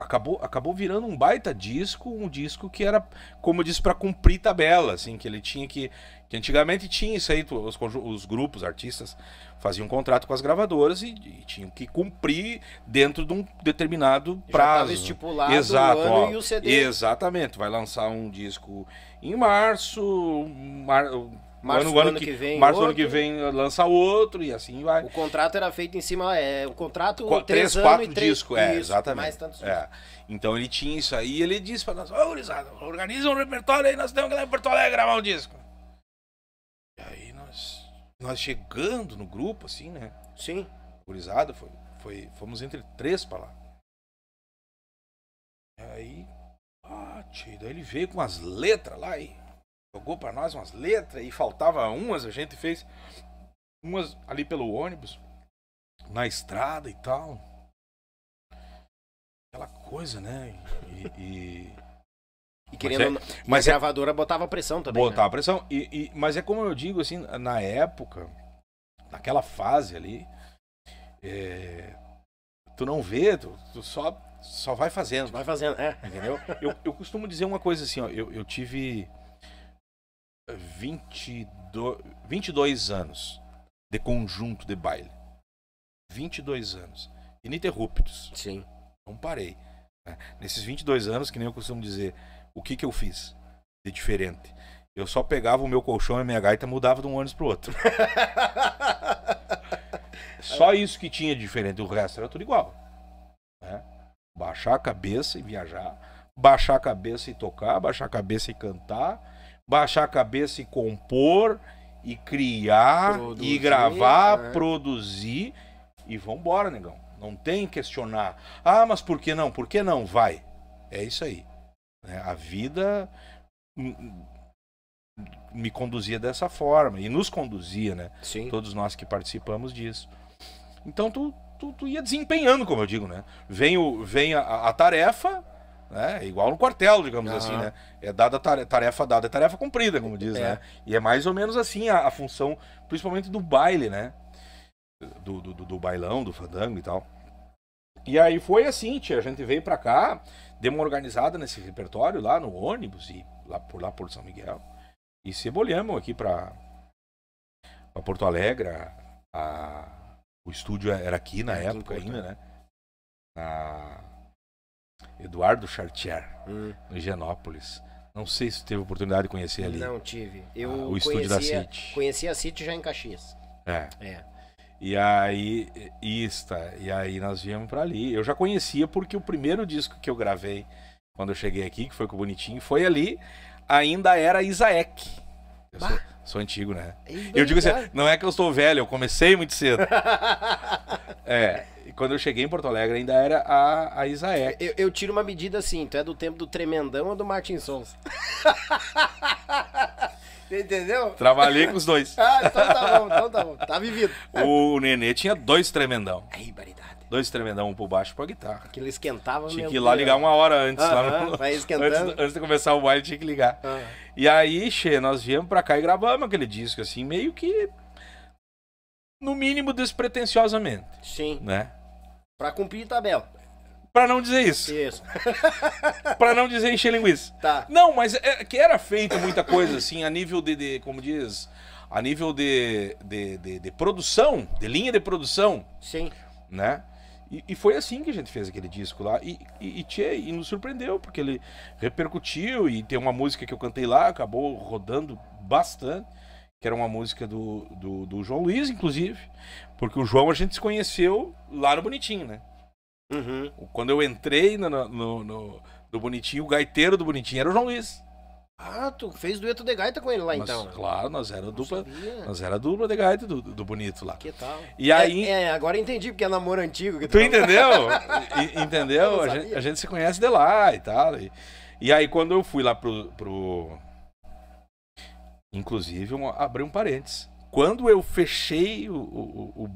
acabou, acabou virando um baita disco, um disco que era, como eu disse, para cumprir tabela, assim, que ele tinha que, que antigamente tinha isso aí, os, os grupos, artistas, faziam um contrato com as gravadoras e, e tinham que cumprir dentro de um determinado prazo. estipulado Exato, o ano ó, e o CD. Exatamente, vai lançar um disco em março, mar, Março ano, do ano, que, que, vem. Março do ano que vem eh, lança outro e assim vai. O contrato era feito em cima. É, o contrato. Co três, três, quatro discos, é, isso, exatamente. É. Então ele tinha isso aí e ele disse para nós: Ô, organiza um repertório aí, nós temos que ir lá em Porto Alegre gravar um disco nós chegando no grupo, assim, né? Sim. Gurizada, foi, foi, fomos entre três pra lá. Aí, ah, tio, daí ele veio com umas letras lá e jogou pra nós umas letras e faltava umas, a gente fez umas ali pelo ônibus, na estrada e tal. Aquela coisa, né? E, e e querendo. Mas, é, mas a é- gravadora é, botava pressão também. Né? Botava né? pressão. E, e, mas é como eu digo, assim, na época, naquela fase ali, é, tu não vê, tu, tu, só, só vai fazendo. Vai fazendo, é. Entendeu? eu, eu costumo dizer uma coisa assim, ó, eu, eu tive 22, 22 anos de conjunto de baile. 22 anos. Ininterruptos. Sim. Não parei. Né? Nesses 22 anos, que nem eu costumo dizer, o que que eu fiz de diferente? Eu só pegava o meu colchão e a minha gaita mudava de um ônibus pro outro. *laughs* só isso que tinha de diferente, o resto era tudo igual. Né? Baixar a cabeça e viajar, baixar a cabeça e tocar, baixar a cabeça e cantar, baixar a cabeça e compor e criar produzir, e gravar, né? produzir e vambora, negão. Não tem questionar. Ah, mas por que não? Por que não? Vai. É isso aí. Né? A vida hum, hum, me conduzia dessa forma e nos conduzia, né? Sim. Todos nós que participamos disso. Então tu, tu, tu ia desempenhando, como eu digo, né? Vem, o, vem a, a tarefa, né? É igual no quartel, digamos uhum. assim, né? É dada tarefa, tarefa dada, é tarefa cumprida, como diz, é. né? E é mais ou menos assim a, a função, principalmente do baile, né? Do, do, do, bailão, do fandango e tal. E aí foi assim, tia, a gente veio pra cá Dei uma organizada nesse repertório lá no ônibus e lá por lá por São Miguel. E cebolhamos aqui para Porto Alegre. A, o estúdio é, era aqui na época ainda, né? Na Eduardo Chartier, hum. em Genópolis. Não sei se teve oportunidade de conhecer ali. Não tive. Eu ah, o estúdio da CIT. Conheci a City já em Caxias. É. É. E aí, está, e aí nós viemos para ali. Eu já conhecia porque o primeiro disco que eu gravei quando eu cheguei aqui, que foi com o Bonitinho, foi ali, ainda era Isaac. Eu sou, sou, antigo, né? É eu digo assim, não é que eu estou velho, eu comecei muito cedo. *laughs* é, e quando eu cheguei em Porto Alegre ainda era a, a Isaé. Eu, eu, tiro uma medida assim, tu é do tempo do Tremendão ou do Martin Sons? *laughs* Entendeu? Trabalhei com os dois. *laughs* ah, então tá bom, então tá bom. Tá vivido. O Nenê tinha dois tremendão. Aí, baridade. Dois tremendão, um por baixo e um pra guitarra. Aquilo esquentava Tinha que ir lá ligar uma hora antes. lá no... vai esquentando. Antes, antes, de começar o baile, tinha que ligar. E aí, Xê, nós viemos pra cá e gravamos aquele disco, assim, meio que... No mínimo, despretensiosamente. Sim. Né? Pra cumprir tabela. Pra não dizer isso. Isso. *laughs* pra não dizer encher linguiça. Tá. Não, mas é, que era feita muita coisa, assim, a nível de, de como diz, a nível de de, de, de, produção, de linha de produção. Sim. Né? E, e, foi assim que a gente fez aquele disco lá. E, e, e, tchê, e nos surpreendeu, porque ele repercutiu e tem uma música que eu cantei lá, acabou rodando bastante que era uma música do, do, do, João Luiz, inclusive, porque o João a gente se conheceu lá no Bonitinho, né? Uhum. Quando eu entrei no, no, no, no, Bonitinho, o gaiteiro do Bonitinho era o João Luiz. Ah, tu fez dueto de gaita com ele lá Mas, então? Né? Claro, nós era dupla. Nós era dupla de gaita do, do Bonito lá. Que tal? E é, aí. É, é agora entendi porque é namoro antigo que tu. entendeu? *laughs* e, entendeu? A gente, a gente, se conhece de lá e tal. E, e aí quando eu fui lá pro. pro... Inclusive, um, abri um parênteses quando eu fechei o, o, o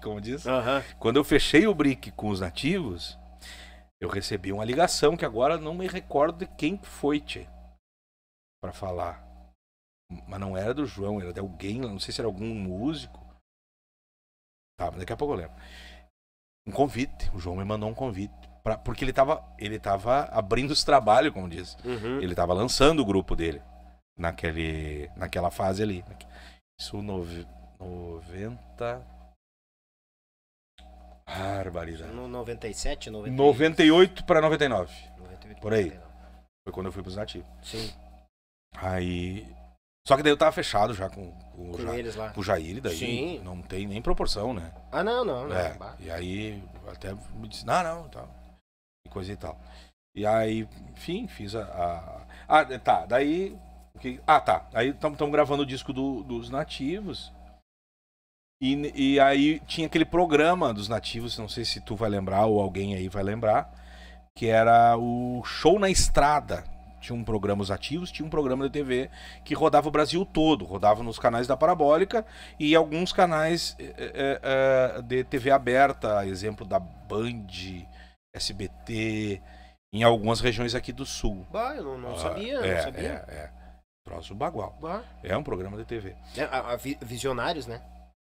como diz, uhum. quando eu fechei o brick com os nativos, eu recebi uma ligação que agora não me recordo de quem foi, tchê, para falar. Mas não era do João, era de alguém, não sei se era algum músico. Tá, mas daqui a pouco eu lembro. Um convite, o João me mandou um convite. Pra, porque ele estava ele tava abrindo os trabalhos, como diz. Uhum. Ele estava lançando o grupo dele naquele, naquela fase ali. Naquele isso 90. Noventa... Barbaridade. No 97, 98. 98 para 99. 98 por aí. 99. Foi quando eu fui para os nativos. Sim. Aí. Só que daí eu tava fechado já com, com, com o, ja... eles lá. com o Jair, daí Sim. não tem nem proporção, né? Ah, não, não. não é. E aí até me disse, não, não, tal. E coisa e tal. E aí, enfim, fiz a. a... Ah, tá. Daí que, ah, tá. Aí estamos gravando o disco do, dos nativos. E, e, aí tinha aquele programa dos nativos, não sei se tu vai lembrar ou alguém aí vai lembrar, que era o Show na Estrada. Tinha um programa os ativos, tinha um programa de TV que rodava o Brasil todo, rodava nos canais da Parabólica e alguns canais é, é, de TV aberta, exemplo da Band, SBT, em algumas regiões aqui do sul. Bah, eu não, não ah, sabia, é, não sabia. É, é. Troço bagual. É um programa de TV. É, a, a visionários, né?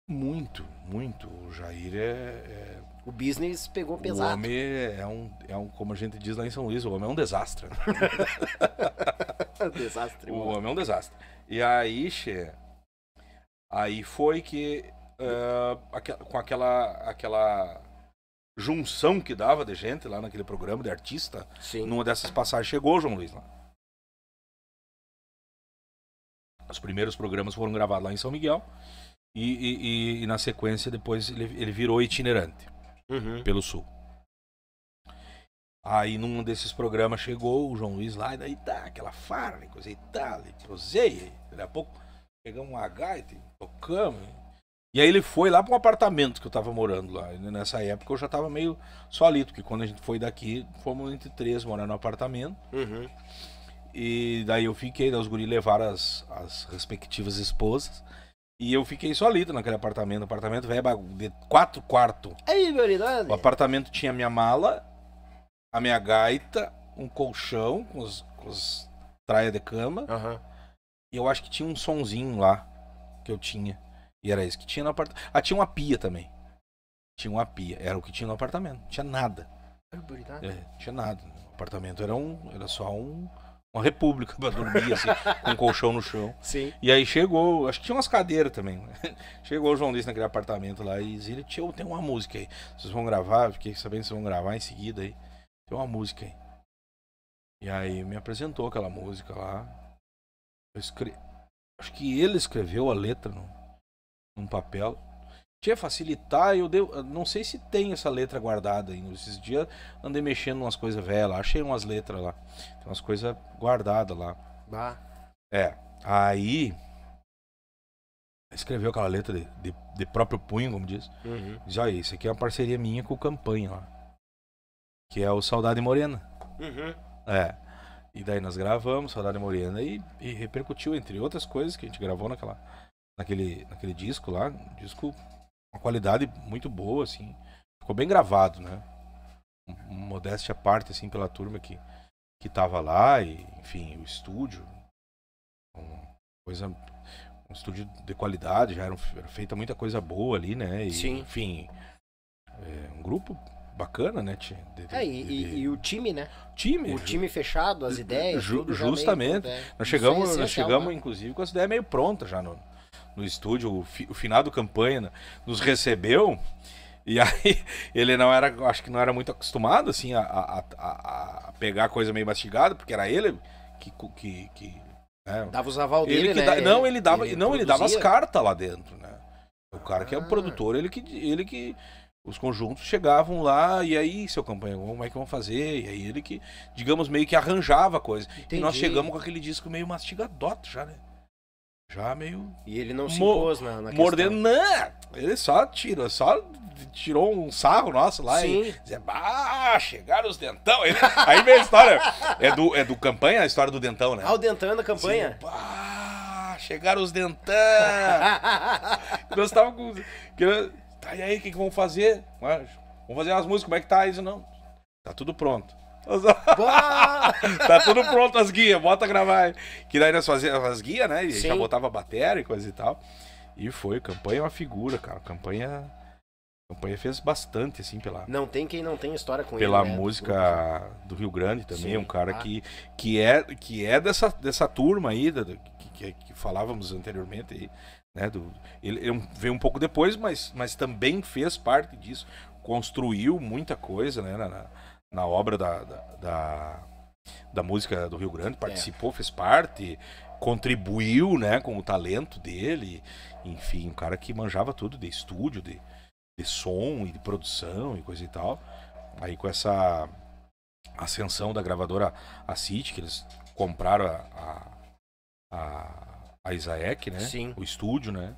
Muito, muito. O Jair é, é. O business pegou pesado. O homem é um, é um, como a gente diz lá em São Luís, o homem é um desastre. Né? *laughs* desastre. O mano. homem é um desastre. E aí, che, aí foi que uh, com aquela aquela junção que dava de gente lá naquele programa de artista, Sim. numa dessas passagens chegou o João Luiz lá. Os primeiros programas foram gravados lá em São Miguel. E, e, e, e na sequência, depois ele, ele virou itinerante uhum. pelo sul. Aí num desses programas chegou o João Luiz lá, e daí tá, aquela farra, né, coisa e tal, e proseia. Daqui a pouco pegamos uma gaita, tocamos. E aí ele foi lá para um apartamento que eu tava morando lá. E nessa época eu já tava meio solito, porque quando a gente foi daqui, fomos entre três morar no apartamento. Uhum. E daí eu fiquei, daí os guri levaram as, as respectivas esposas. E eu fiquei solido naquele apartamento. Apartamento velho é de quatro quartos. Aí, meu O apartamento tinha minha mala, a minha gaita, um colchão com os, com os traia de cama. Uhum. E eu acho que tinha um sonzinho lá que eu tinha. E era isso que tinha no apartamento. Ah, tinha uma pia também. Tinha uma pia. Era o que tinha no apartamento. Não tinha nada. É, tinha nada. O apartamento era um. Era só um uma república para dormir, assim, *laughs* com um colchão no chão. Sim. E aí chegou, acho que tinha umas cadeiras também. *laughs* Chegou o João Luiz naquele apartamento lá e disse, ele tio, tem uma música aí. Vocês vão gravar, fiquei sabendo que vocês vão gravar em seguida aí. Tem uma música aí. E aí me apresentou aquela música lá. Eu escrevi. Acho que ele escreveu a letra num, num papel. Tinha facilitar, eu devo, não sei se tem essa letra guardada ainda. Esses dias andei mexendo umas coisas velhas, achei umas letras lá. Tem umas coisas guardadas lá. Bah. É. Aí escreveu aquela letra de, de, de próprio punho, como diz. Uhum. Diz, olha, isso aqui é uma parceria minha com o Campanha lá. Que é o Saudade Morena. Uhum. É. E daí nós gravamos Saudade Morena e, e repercutiu, entre outras coisas, que a gente gravou naquela, naquele, naquele disco lá. Disco uma qualidade muito boa, assim. Ficou bem gravado, né? Modéstia à parte, assim, pela turma que, que tava lá, e, enfim, o estúdio. Uma coisa. Um estúdio de qualidade, já era, feita muita coisa boa ali, né? E, Sim. Enfim. É, um grupo bacana, né? De, de, é, e, de, e, o time, né? Time. O time fechado, as ideias. Ju, justamente. Meio, é. nós chegamos, é nós chegamos né? inclusive, com as ideias meio prontas já no, no estúdio, o, fi, o finado campanha né, nos recebeu. E *laughs* aí ele não era, acho que não era muito acostumado assim a, a, a, pegar coisa meio mastigada, porque era ele que, que, que né? dava os aval dele, né? Da, não, ele dava, ele não, ele dava as cartas lá dentro, né? O cara ah. que é o ah. produtor, ele que ele que os conjuntos chegavam lá e aí, seu campanha, como é que vão fazer? E aí ele que, digamos, meio que arranjava a coisa. Entendi. E nós chegamos com aquele disco meio mastigadoto já, né? Já meio. E ele não se impôs na, na Mordendo, não! Ele só tira, só tirou um sarro nosso lá Sim. e dizia, ah, chegaram os dentão. Ele, aí vem a história. É do, é do campanha a história do dentão, né? Ah, o dentão é da campanha? Sim, chegaram os dentão. *laughs* Nós estávamos com. Tá, e aí, o que, que vão fazer? Vamos fazer ah, as músicas, como é que tá isso? Não. Tá tudo pronto. *laughs* tá tudo pronto as guias, bota gravar Que daí nós fazíamos as guias, né? E já botava bateria e coisa e tal. E foi, campanha é uma figura, cara. Campanha. Campanha fez bastante, assim, pela. Não tem quem não tem história com pela ele. Pela né? música do Rio Grande também, Sim. um cara ah. que, que é, que é dessa, dessa turma aí, da, que, que, que, falávamos anteriormente aí. Né, do, ele, ele veio um pouco depois, mas, mas também fez parte disso, construiu muita coisa né, na, na na obra da, da, da, da música do Rio Grande, é. participou, é. fez parte, contribuiu né, com o talento dele. Enfim, um cara que manjava tudo de estúdio, de, de som e de produção e coisa e tal. Aí com essa ascensão da gravadora a City, que eles compraram a, a, a, Isaac, né? Sim. O estúdio, né?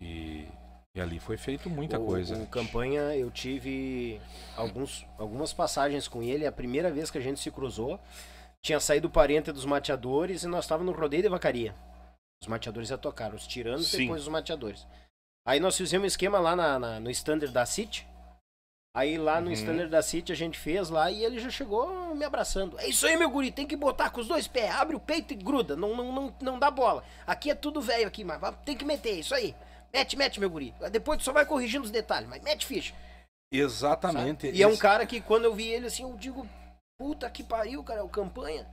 E e ali foi feito muita o, coisa. Em campanha eu tive alguns, algumas passagens com ele. A primeira vez que a gente se cruzou, tinha saído o parente dos mateadores e nós estávamos no rodeio de vacaria. Os mateadores já tocaram, os tiranos Sim. depois os mateadores. Aí nós fizemos um esquema lá na, na, no standard da City. Aí lá no uhum. standard da City a gente fez lá e ele já chegou me abraçando. É isso aí, meu guri, tem que botar com os dois pés, abre o peito e gruda, não, não, não, não dá bola. Aqui é tudo velho aqui, mas tem que meter, é isso aí. Mete, mete, meu guri. Depois tu só vai corrigindo os detalhes, mas mete ficha. Exatamente. Sabe? E é um cara que quando eu vi ele assim, eu digo, puta que pariu, cara, é o campanha.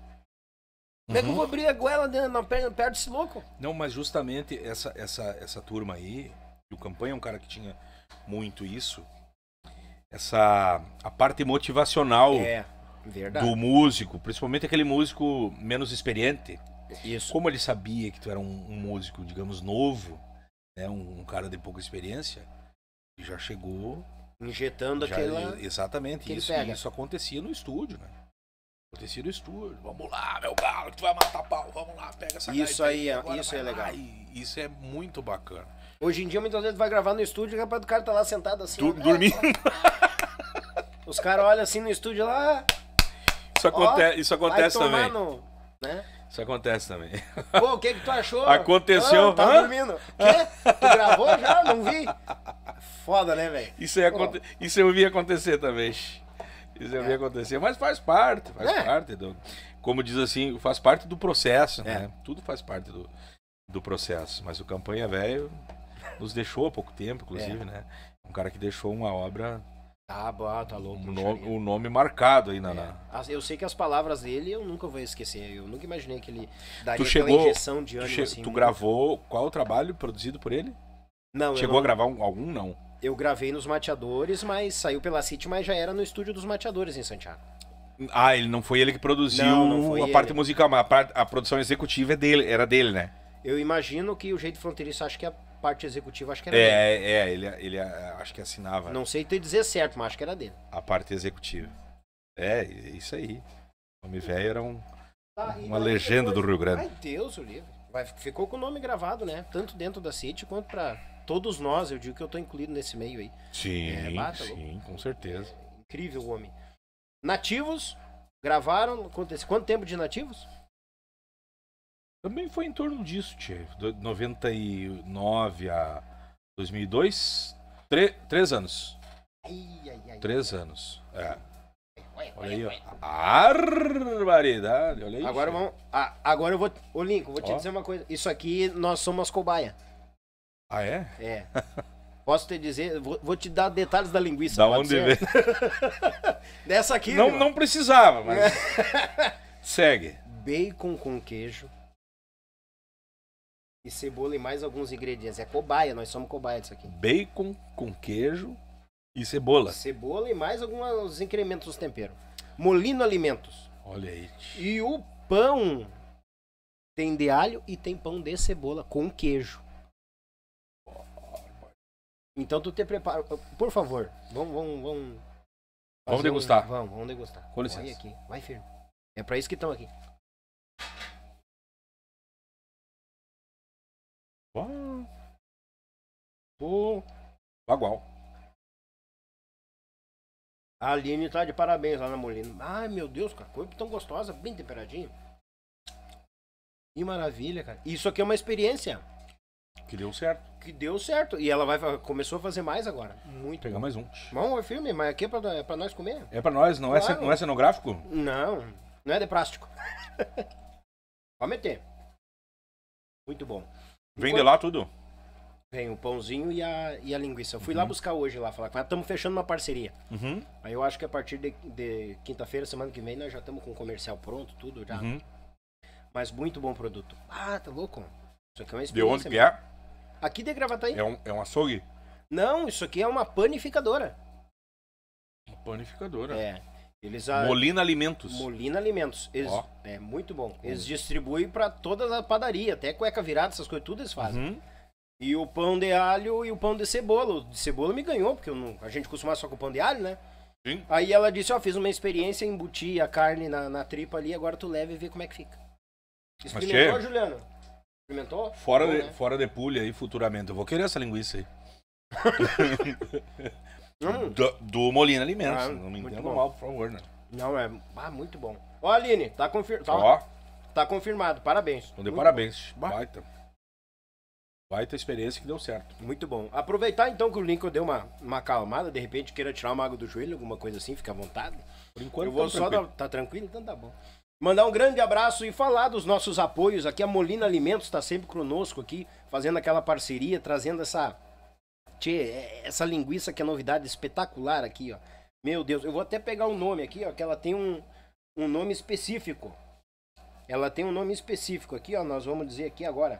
Como é que eu uhum. vou abrir a goela na perna perto desse louco? Não, mas justamente essa, essa, essa turma aí, o Campanha é um cara que tinha muito isso. Essa a parte motivacional é, do músico, principalmente aquele músico menos experiente. Isso. Como ele sabia que tu era um, um músico, digamos, novo, né, um, um cara de pouca experiência, que já chegou injetando já, aquela exatamente isso isso acontecia no estúdio, né? Acontecia no estúdio. Vamos lá, meu galo, tu vai matar pau. Vamos lá, pega essa Isso aí, é, isso é legal. Lá, isso é muito bacana. Hoje em dia muitas vezes vai gravar no estúdio, rapaz, o cara tá lá sentado assim, du dormindo. *laughs* Os caras olham assim no estúdio lá. Isso, acontece isso acontece também. No, né? Isso acontece também. *laughs* Pô, o que que tu achou? Aconteceu. Ah, tá Hã? dormindo. Quê? Tu gravou já? Não vi? Foda, né, velho? Isso, aconte... Isso eu vi acontecer também. Isso eu vi é. acontecer. Mas faz parte, faz é. parte do... Como diz assim, faz parte do processo, é. né? Tudo faz parte do, do processo. Mas o Campanha Velho nos deixou há pouco tempo, inclusive, é. né? Um cara que deixou uma obra Tá, ah, boa, tá louco. O nome, o nome marcado aí Naná. é. Eu sei que as palavras dele eu nunca vou esquecer. Eu nunca imaginei que ele daria tu chegou, injeção de ânimo. Tu, assim, tu gravou qual o trabalho produzido por ele? Não. Chegou não... a gravar algum? Não. Eu gravei nos Mateadores, mas saiu pela City, mas já era no estúdio dos Mateadores em Santiago. Ah, ele não foi ele que produziu não, não a ele. parte musical, mas a, a produção executiva é dele, era dele, né? Eu imagino que o Jeito Fronteiriço acho que é a parte executiva acho que era é, dele. É, ele, ele é, acho que assinava. Não sei te dizer certo, mas acho que era dele. A parte executiva. É, isso aí. O homem velho era um, tá, uma legenda depois, do Rio Grande. Ai, Deus o livro. ficou com o nome gravado, né? Tanto dentro da City quanto para todos nós. Eu digo que eu tô incluído nesse meio aí. Sim, é, bata, sim, louco. com certeza. É, incrível o homem. Nativos gravaram. Quanto, quanto tempo de nativos? Também foi em torno disso, Tchê. 99 a 2002, tre três anos. Ai, ai, ai, três anos. É. Olha aí, ó. Barbaridade, olha aí. Agora vamos. Ah, agora eu vou. Ô, Lincoln, vou te ó. dizer uma coisa. Isso aqui nós somos cobaia. Ah, é? É. *laughs* Posso te dizer, vou, vou, te dar detalhes da linguiça. Da onde vem? *laughs* Dessa aqui. Não, não precisava, mas. *laughs* Segue. Bacon com queijo. E cebola e mais alguns ingredientes. É cobaia, nós somos cobaia disso aqui. Bacon com queijo e cebola. Cebola e mais alguns incrementos dos temperos. Molino alimentos. Olha aí. E o pão tem de alho e tem pão de cebola com queijo. Então tu te prepara. Por favor, vamos. Vamos, vamos, vamos degustar. Um... Vamos, vamos degustar. Com licença. Vai aqui, vai firme. É pra isso que estão aqui. O Bagual. A Aline tá de parabéns lá na Molina. Ai meu Deus, cara, coisa tão gostosa, bem temperadinho. Que maravilha, cara. Isso aqui é uma experiência. Que deu certo. Que deu certo. E ela vai começou a fazer mais agora. Muito. Pegar bom. mais um. Bom, é filme, mas aqui é pra, é pra nós comer. É pra nós, não, é claro. é, não é cenográfico? Não, não é de plástico. *laughs* Pode meter. Muito bom. Vende lá tudo? Vem o pãozinho e a, e a linguiça. Eu fui uhum. lá buscar hoje lá, falar que Estamos fechando uma parceria. Uhum. Aí eu acho que a partir de, de quinta-feira, semana que vem, nós já estamos com o comercial pronto, tudo já. Uhum. Mas muito bom produto. Ah, tá louco? Isso aqui é uma experiência. De onde que é? Aqui de Gravataí. É um, é um açougue? Não, isso aqui é uma panificadora. Uma panificadora? É. Eles a... Molina Alimentos. Molina Alimentos. Eles... Oh. É muito bom. Eles é? distribuem para toda a padaria, até cueca virada, essas coisas, tudo eles fazem. Uhum. E o pão de alho e o pão de cebola. O de cebola me ganhou, porque não... a gente costumava só com o pão de alho, né? Sim. Aí ela disse, ó, oh, fiz uma experiência, embuti a carne na, na tripa ali, agora tu leva e vê como é que fica. Experimentou, Juliano? Experimentou? Fora, Bom, de, né? fora de pulha aí futuramente. Eu vou querer essa linguiça aí. *laughs* Hum. Do, do, Molina Alimentos. Ah, não me entendo mal, por favor, né? Não, é ah, muito bom. Ó, Aline, tá, confirmado. tá, ó. tá confirmado. Parabéns. Então, parabéns. Baita. Baita experiência que deu certo. Muito bom. Aproveitar então que o Lincoln deu uma, uma calmada, de repente queira tirar uma água do joelho, alguma coisa assim, fica à vontade. Por enquanto, eu vou tá só Dar... Tá tranquilo? Então tá bom. Mandar um grande abraço e falar dos nossos apoios aqui. A Molina Alimentos está sempre conosco aqui, fazendo aquela parceria, trazendo essa Tchê, é, essa linguiça que é novidade espetacular aqui, ó. Meu Deus, eu vou até pegar o um nome aqui, ó, que ela tem um, um nome específico. Ela tem um nome específico aqui, ó, nós vamos dizer aqui agora.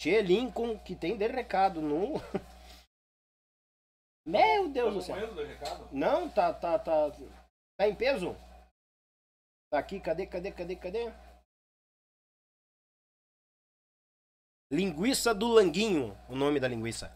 Tchê Lincoln, que tem de recado no... *laughs* Meu Deus do céu. Tá Não, tá, tá, tá... Tá em peso? Tá aqui, cadê, cadê, cadê, cadê? Linguiça do Languinho, o nome da linguiça.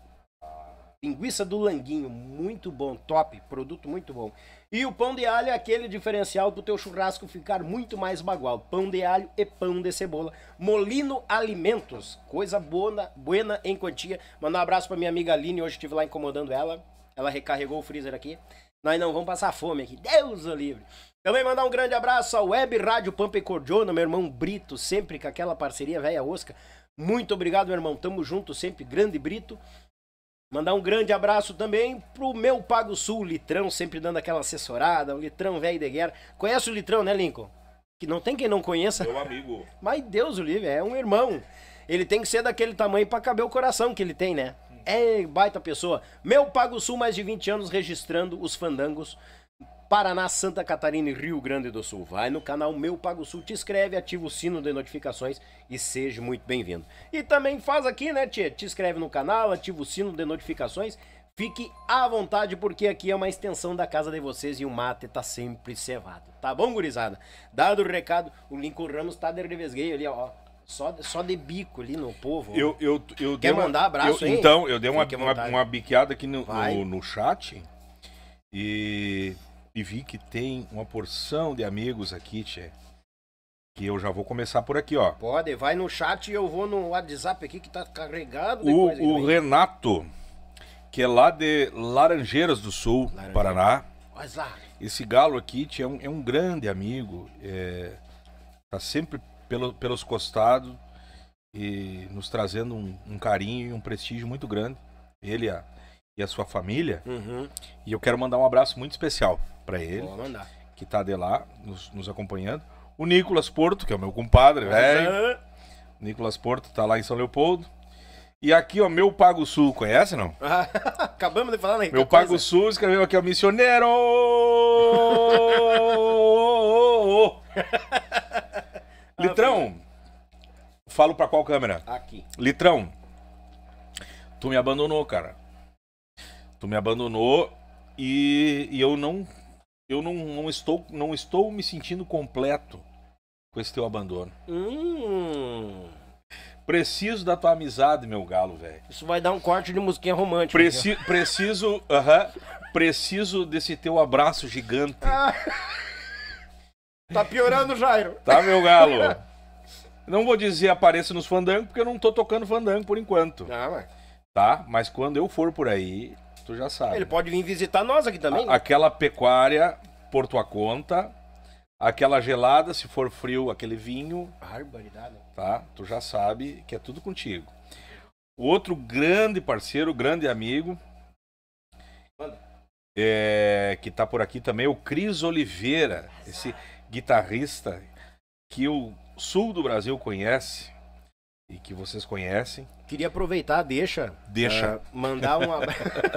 Linguiça do Languinho, muito bom, top, produto muito bom. E o pão de alho é aquele diferencial para o teu churrasco ficar muito mais bagual. Pão de alho e pão de cebola. Molino Alimentos, coisa boa, buena em quantia. Mandar um abraço para minha amiga Aline, hoje estive lá incomodando ela. Ela recarregou o freezer aqui. Nós não vamos passar fome aqui, Deus o livre. Também mandar um grande abraço à Web Rádio Pampa e Cordiona, meu irmão Brito, sempre com aquela parceria velha Oscar. Muito obrigado, meu irmão, tamo junto sempre, grande Brito. Mandar um grande abraço também pro meu Pago Sul, Litrão, sempre dando aquela assessorada, o Litrão velho de guerra. Conhece o Litrão, né, Lincoln? Que não tem quem não conheça. Meu amigo. *laughs* Mas Deus o livre, é um irmão. Ele tem que ser daquele tamanho para caber o coração que ele tem, né? É baita pessoa. Meu Pago Sul, mais de 20 anos registrando os fandangos Paraná, Santa Catarina e Rio Grande do Sul. Vai no canal Meu Pago Sul, te inscreve, ativa o sino de notificações e seja muito bem-vindo. E também faz aqui, né, Tia? Te inscreve no canal, ativa o sino de notificações. Fique à vontade, porque aqui é uma extensão da casa de vocês e o mate tá sempre cevado. Tá bom, gurizada? Dado o recado, o Lincoln Ramos tá de revesgueio ali, ó. Só, só de bico ali no povo. Eu, eu, eu Quer mandar uma, abraço eu, Então, eu dei uma, uma, uma, biqueada aqui no, no, no chat. E e vi que tem uma porção de amigos aqui, Tchê. Que eu já vou começar por aqui, ó. Pode, vai no chat e eu vou no WhatsApp aqui que tá carregado. O, o Renato, que é lá de Laranjeiras do Sul, Laranjeiras. Paraná. lá. Esse galo aqui, Tchê, é um, é um grande amigo. É, tá sempre pelo, pelos costados e nos trazendo um, um carinho e um prestígio muito grande. Ele, a e a sua família. Uhum. E eu quero mandar um abraço muito especial para ele. Vou mandar. Que tá de lá, nos, nos, acompanhando. O Nicolas Porto, que é o meu compadre, velho. É. Nicolas Porto tá lá em São Leopoldo. E aqui, ó, meu Pago Sul, conhece não? *laughs* Acabamos de falar, né? Meu Pago coisa. Sul escreveu aqui, ó, Missioneiro! *laughs* Litrão, falo pra qual câmera? Aqui. Litrão, tu me abandonou, cara Tu me abandonou e, e eu não eu não, não, estou não estou me sentindo completo com esse teu abandono. Hum. Preciso da tua amizade, meu galo, velho. Isso vai dar um corte de musiquinha romântica. Preci aqui, preciso, uh -huh, preciso desse teu abraço gigante. Ah. Tá piorando, Jairo. Tá, meu galo. Não vou dizer apareça nos fandangos, porque eu não tô tocando fandango por enquanto. Ah, mas... Tá, mas quando eu for por aí, tu já sabe. Ele pode vir visitar nós aqui também. A, né? Aquela pecuária por tua conta, aquela gelada, se for frio, aquele vinho. Barbaridade. Tá? Tu já sabe que é tudo contigo. Outro grande parceiro, grande amigo, é, que tá por aqui também, o Cris Oliveira, esse guitarrista que o sul do Brasil conhece e que vocês conhecem. Queria aproveitar, deixa. Deixa. Uh, mandar, um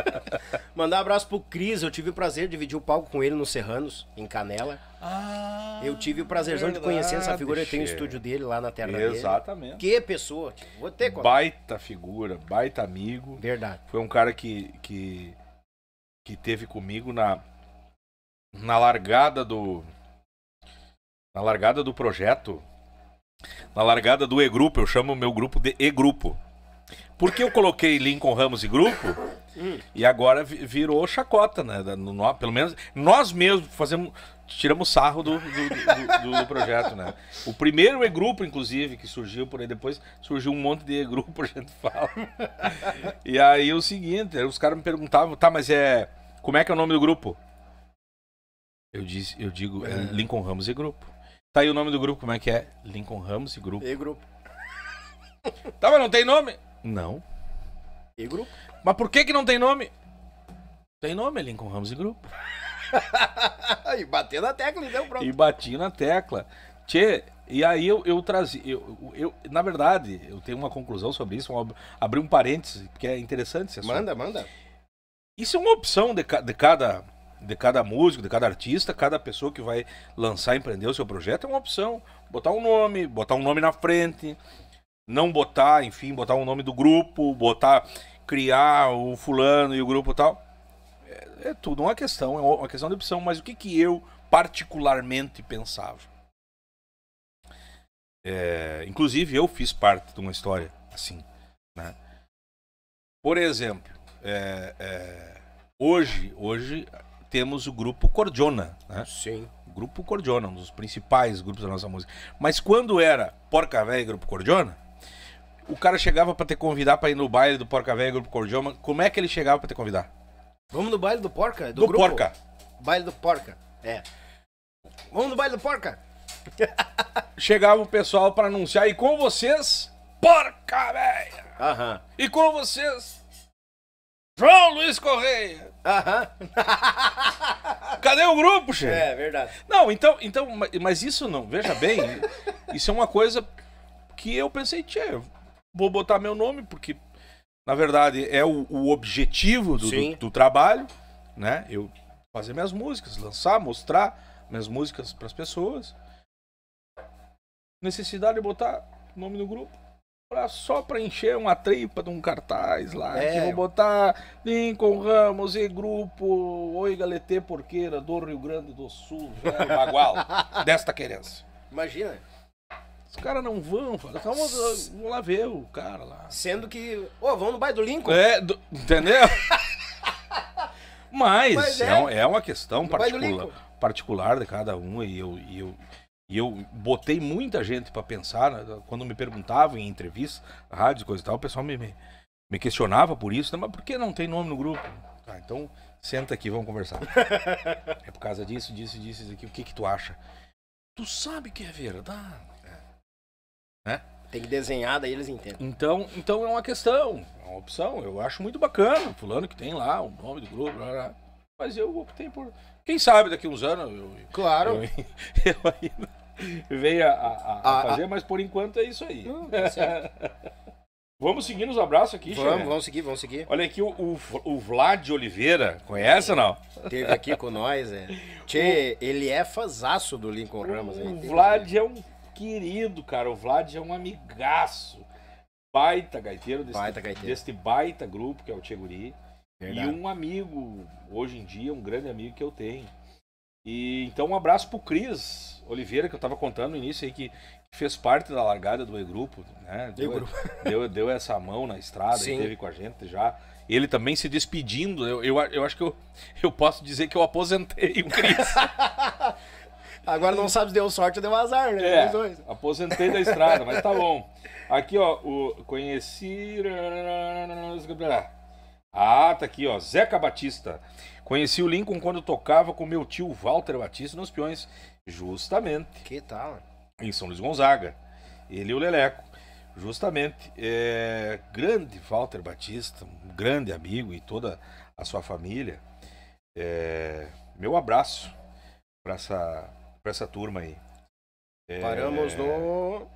*laughs* mandar um abraço pro Cris. Eu tive o prazer de dividir o palco com ele no Serranos, em Canela. Ah, eu tive o prazerzão de conhecer essa figura. Eu tenho o estúdio dele lá na terra dele. Exatamente. Que pessoa. Vou ter qual. Baita figura, baita amigo. Verdade. Foi um cara que, que, que teve comigo na, na largada do. Na largada do projeto na largada do E-Grupo, eu chamo o meu grupo de E-Grupo. Porque eu coloquei Lincoln Ramos e grupo hum. e agora virou chacota, né? No, no, pelo menos nós mesmos fazemos, tiramos sarro do, do, do, do projeto, né? O primeiro e-grupo, inclusive, que surgiu por aí depois, surgiu um monte de e-grupo, a gente fala. E aí é o seguinte, os caras me perguntavam, tá, mas é. Como é que é o nome do grupo? Eu, disse, eu digo, é, é. Lincoln Ramos e grupo. Tá aí o nome do grupo, como é que é? Lincoln Ramos e grupo. E grupo. *laughs* Tá, mas não tem nome? Não. E grupo? Mas por que que não tem nome? Tem nome, Lincoln Ramos e grupo. *laughs* e bateu na tecla, então pronto. E bati na tecla. Tchê, e aí eu, eu trazi. Eu, eu, eu, na verdade, eu tenho uma conclusão sobre isso. Um, abri um parênteses, porque é interessante esse Manda, manda. Isso é uma opção de, de cada de cada músico, de cada artista, cada pessoa que vai lançar, empreender o seu projeto é uma opção. Botar um nome, botar um nome na frente, não botar, enfim, botar o um nome do grupo, botar, criar o fulano e o grupo tal. É, é tudo uma questão, é uma questão de opção. Mas o que, que eu particularmente pensava? É, inclusive, eu fiz parte de uma história assim. Né? Por exemplo, é, é hoje, hoje temos o grupo Cordiona, né? Sim. Grupo Cordiona, um dos principais grupos da nossa música. Mas quando era Porca Velha e Grupo Cordiona, o cara chegava para te convidar para ir no baile do Porca Velha e Grupo Cordiona, como é que ele chegava para te convidar? Vamos no baile do Porca? Do, do grupo? Porca. Baile do Porca, é. Vamos no baile do Porca? *laughs* chegava o pessoal para anunciar, e com vocês, Porca Velha! Aham. E com vocês, João Luiz Correia! Aham. *laughs* Cadê o grupo, chefe? É, verdade. Não, então, então, mas isso não, veja bem, isso é uma coisa que eu pensei, tchê, vou botar meu nome, porque, na verdade, é o, o objetivo do, do, do, trabalho, né? Eu fazer minhas músicas, lançar, mostrar minhas músicas para as pessoas. Necessidade de botar nome no grupo só pra encher uma tripa de um cartaz lá. É. Que vou botar Lincoln Ramos e grupo Oi Galetê Porqueira do Rio Grande do Sul, velho Bagual, *laughs* desta querência. Imagina. Os caras não vão, tá, vamos, vamos lá ver o cara lá. Sendo que. Ô, oh, vamos no bairro do Lincoln. É, do, entendeu? *laughs* Mas, Mas é, é, é, uma questão particular, particular de cada um e eu, e eu e eu botei muita gente para pensar, né? quando me perguntavam em entrevistas, rádios, coisa e tal, o pessoal me, me, me questionava por isso, né? mas por que não tem nome no grupo? Tá, então senta aqui, vamos conversar. *laughs* é por causa disso, disso, disso, disso aqui, o que que tu acha? Tu sabe que é verdade. É. Né? Tem que desenhar, daí eles entendem. Então, então é uma questão, é uma opção. Eu acho muito bacana, fulano que tem lá o nome do grupo, blá, blá. mas eu optei por... Quem sabe daqui uns anos eu... Claro. Eu, *laughs* eu ainda veio a, a, a fazer, mas por enquanto é isso aí. Não, hum, tá *laughs* vamos seguir nos abraços aqui, Vamos, Xavier. vamos seguir, vamos seguir. Olha aqui o, o, o Vlad Oliveira, conhece ou não? Teve aqui com nós, é. Tchê, o, ele é fazaço do Lincoln Ramos. O aí, Vlad é um querido, cara. O Vlad é um amigaço. Baita gaiteiro desse, baita gaiteiro. deste baita grupo que é o Tcheguri. E um amigo, hoje em dia, um grande amigo que eu tenho e então um abraço pro Cris Oliveira, que eu estava contando no início aí, que fez parte da largada do E-Grupo, né? Deu, grupo. *laughs* deu, deu essa mão na estrada, Sim. esteve com a gente já. Ele também se despedindo. Eu, eu, eu acho que eu, *laughs* eu posso dizer que eu aposentei o Cris. *laughs* Agora não sabe se deu sorte ou deu azar, né? É, aposentei da estrada, mas tá bom. Aqui, ó, o conheci. Ah, tá aqui, ó. Zeca Batista. Conheci o Lincoln quando tocava com meu tio Walter Batista nos Peões. Justamente. Que tal? Em São Luís Gonzaga. Ele e o Leleco. Justamente. É, grande Walter Batista, um grande amigo e toda a sua família. É, meu abraço para essa, essa turma aí. É... Paramos no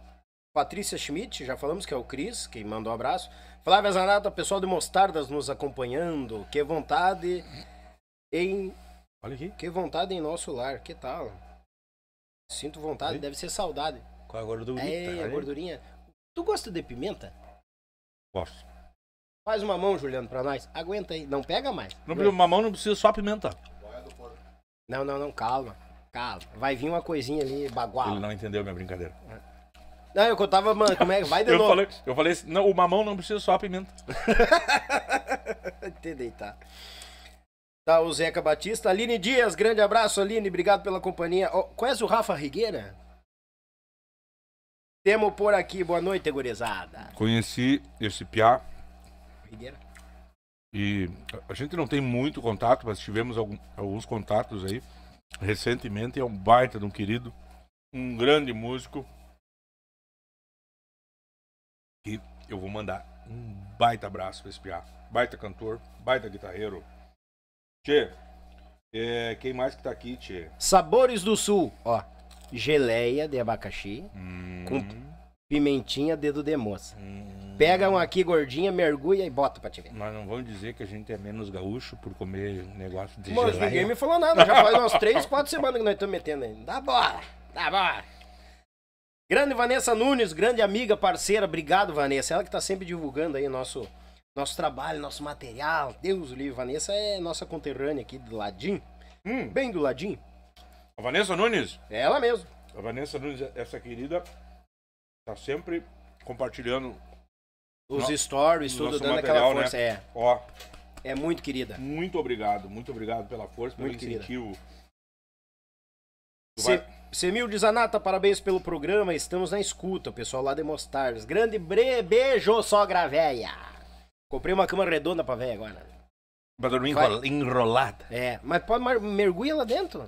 Patrícia Schmidt, já falamos que é o Cris, quem mandou um abraço. Flávia Zanata, pessoal de Mostardas nos acompanhando. Que vontade em. Olha aqui. Que vontade em nosso lar. Que tal? Sinto vontade, deve ser saudade. Com a gordurinha. É, tá a gordurinha. Tu gosta de pimenta? Gosto. Faz uma mão, Juliano, pra nós. Aguenta aí. Não pega mais. Não, uma mão não precisa, só pimenta. Não, não, não. Calma. Calma. Vai vir uma coisinha ali, bagual. Ele não entendeu minha brincadeira. Não, é eu tava, mano, como é que vai de eu novo? Falei, eu falei assim, não, o mamão não precisa só a pimenta. *laughs* Entendi, tá. Tá, o Zeca Batista. Aline Dias, grande abraço, Aline. Obrigado pela companhia. Oh, conhece o Rafa Rigueira? Temo por aqui. Boa noite, gurizada. Conheci esse piá. Rigueira. E a gente não tem muito contato, mas tivemos algum, alguns contatos aí recentemente. É um baita de um querido, um grande músico. E eu vou mandar um baita abraço pra esse piá. Baita cantor, baita guitarreiro Tchê, é, quem mais que tá aqui, Tchê? Sabores do Sul, ó. Geleia de abacaxi hum. com pimentinha dedo de moça. Hum. Pega um aqui gordinha, mergulha e bota pra te ver. Mas não vamos dizer que a gente é menos gaúcho por comer negócio de Mas geleia. ninguém me falou nada, já faz umas 3, 4 *laughs* semanas que nós estamos metendo aí. Dá bola, dá bola. Grande Vanessa Nunes, grande amiga, parceira, obrigado Vanessa. Ela que tá sempre divulgando aí nosso nosso trabalho, nosso material. Deus livre, Vanessa é nossa conterrânea aqui do ladinho. Hum. Bem do ladinho. A Vanessa Nunes? É ela mesmo. A Vanessa Nunes, essa querida, tá sempre compartilhando os no... stories, tudo dando material, aquela né? força. Né? É. Ó. É muito querida. Muito obrigado, muito obrigado pela força, pelo muito incentivo. Querida. Semil Desanata, parabéns pelo programa. Estamos na escuta, o pessoal lá de Mostardes. Grande bre... beijo, sogra véia. Comprei uma cama redonda pra velho agora. Pra dormir enrolada. É, mas pode mergulhar lá dentro.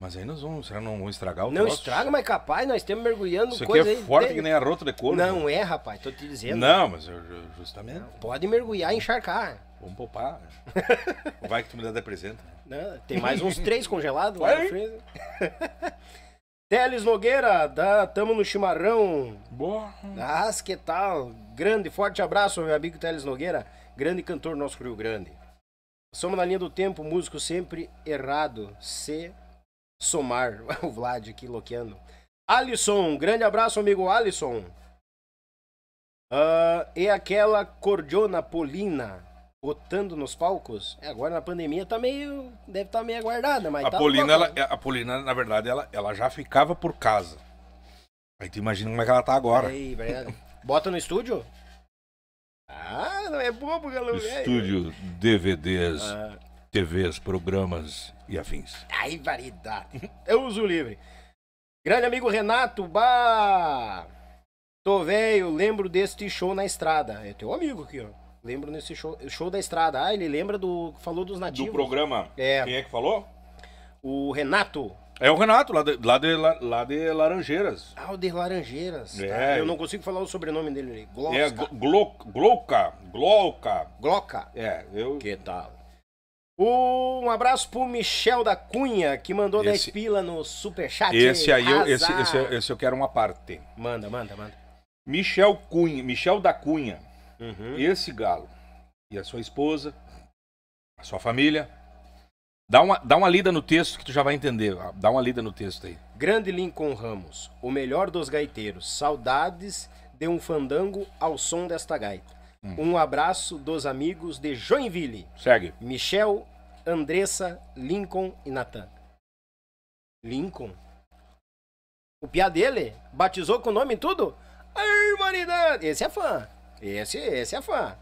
Mas aí nós vamos, será que não vão estragar o Não troço? estraga, mas é capaz, nós estamos mergulhando Isso aqui coisa é aí. forte que nem a rota de couro. Não é, rapaz, tô te dizendo. Não, mas eu- justamente. Pode mergulhar e encharcar. Vamos poupar. *laughs* Vai que tu me dá de presente. Né? Tem mais uns três congelados lá no Vai. *laughs* Teles Nogueira, da Tamo no Chimarrão. Boa. Ah, que tal? Grande, forte abraço, meu amigo Teles Nogueira, grande cantor nosso Rio Grande. Somos na linha do tempo, músico sempre errado. Se somar. *laughs* o Vlad aqui loqueando. Alisson, grande abraço, amigo Alisson. Uh, e aquela cordiona polina botando nos palcos. É, agora na pandemia tá meio. Deve estar tá meio aguardada, mas. A, tá Polina, ela, a Polina, na verdade, ela, ela já ficava por casa. Aí tu imagina como é que ela tá agora. Aí, é. Bota no estúdio? Ah, não é bobo, galera. Né? Estúdio, DVDs, ah. TVs, programas e afins. Ai, variedade. Eu uso livre. Grande amigo Renato, bah! Tô velho, lembro deste show na estrada. É teu amigo aqui, ó. Lembro nesse show, show da estrada. Ah, ele lembra do. Falou dos nativos. Do programa. É. Quem é que falou? O Renato. É o Renato, lá de, lá de, lá de Laranjeiras. Ah, o de Laranjeiras. É. Tá? Eu não consigo falar o sobrenome dele. Glosca. É, Gloca. Gloca. Gloca. Gloca. É, eu. Que tal? Um abraço pro Michel da Cunha, que mandou esse, 10 pila no superchat. Esse aí, eu, esse, esse, esse eu quero uma parte. Manda, manda, manda. Michel Cunha, Michel da Cunha. Uhum. Esse galo e a sua esposa, a sua família. Dá uma, dá uma lida no texto que tu já vai entender. Dá uma lida no texto aí. Grande Lincoln Ramos, o melhor dos gaiteiros. Saudades de um fandango ao som desta gaita. Hum. Um abraço dos amigos de Joinville. Segue. Michel, Andressa, Lincoln e Natan. Lincoln? O piá dele? Batizou com o nome e tudo? A humanidade! Esse é fã. Esse, esse é fã.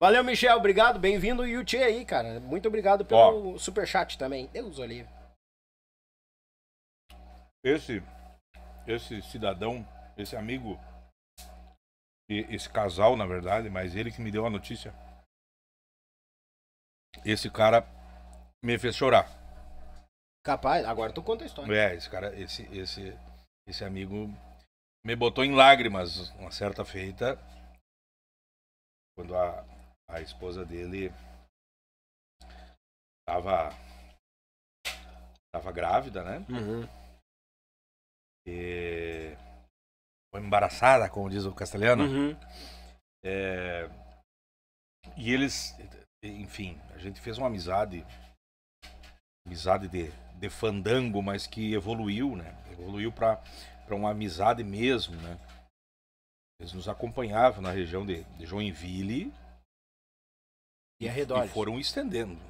Valeu, Michel. Obrigado. Bem-vindo. E o Tchê aí, cara. Muito obrigado pelo Ó, superchat também. Deus olhe. Esse, esse cidadão, esse amigo, esse casal, na verdade, mas ele que me deu a notícia. Esse cara me fez chorar. Capaz, agora tu conta a história. É, esse cara, esse, esse, esse amigo me botou em lágrimas uma certa feita quando a, a esposa dele estava tava grávida, né? Uhum. E foi embaraçada, como diz o castelhano. Uhum. É... E eles, enfim, a gente fez uma amizade, amizade de, de fandango, mas que evoluiu, né? Evoluiu para uma amizade mesmo, né? Eles nos acompanhavam na região de, Joinville e, e arredores. E foram estendendo.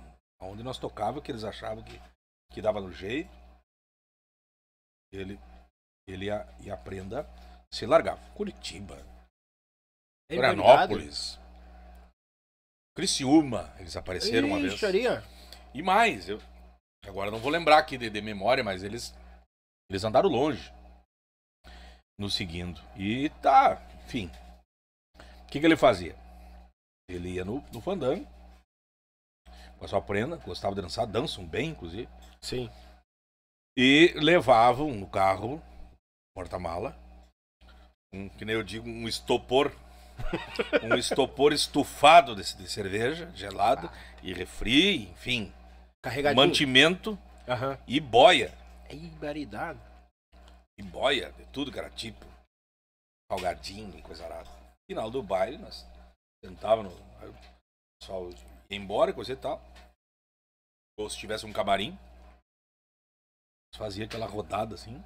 Onde nós tocava, que eles achavam que, que dava no jeito, ele, ele ia, ia aprenda se largava. Curitiba, é Florianópolis, Criciúma, eles apareceram Ixi, uma vez. Xaria. E mais, eu agora não vou lembrar aqui de, de, memória, mas eles eles andaram longe, nos seguindo. E tá, enfim. O que, que ele fazia? Ele ia no, no fandango, com a sua prenda, gostava de dançar, dançam bem, inclusive. Sim. E levavam no carro, porta-mala, um, que nem eu digo, um estopor. *laughs* um estopor estufado de, de cerveja, gelado, ah. e refri, enfim. Carregadinho. Mantimento uhum. e boia. É barbaridade. E boia, de tudo que era tipo salgadinho e coisa rara. Final do baile, nós sentávamos, no. O pessoal ia embora, coisa e tal. Ou se tivesse um camarim, fazia aquela rodada assim,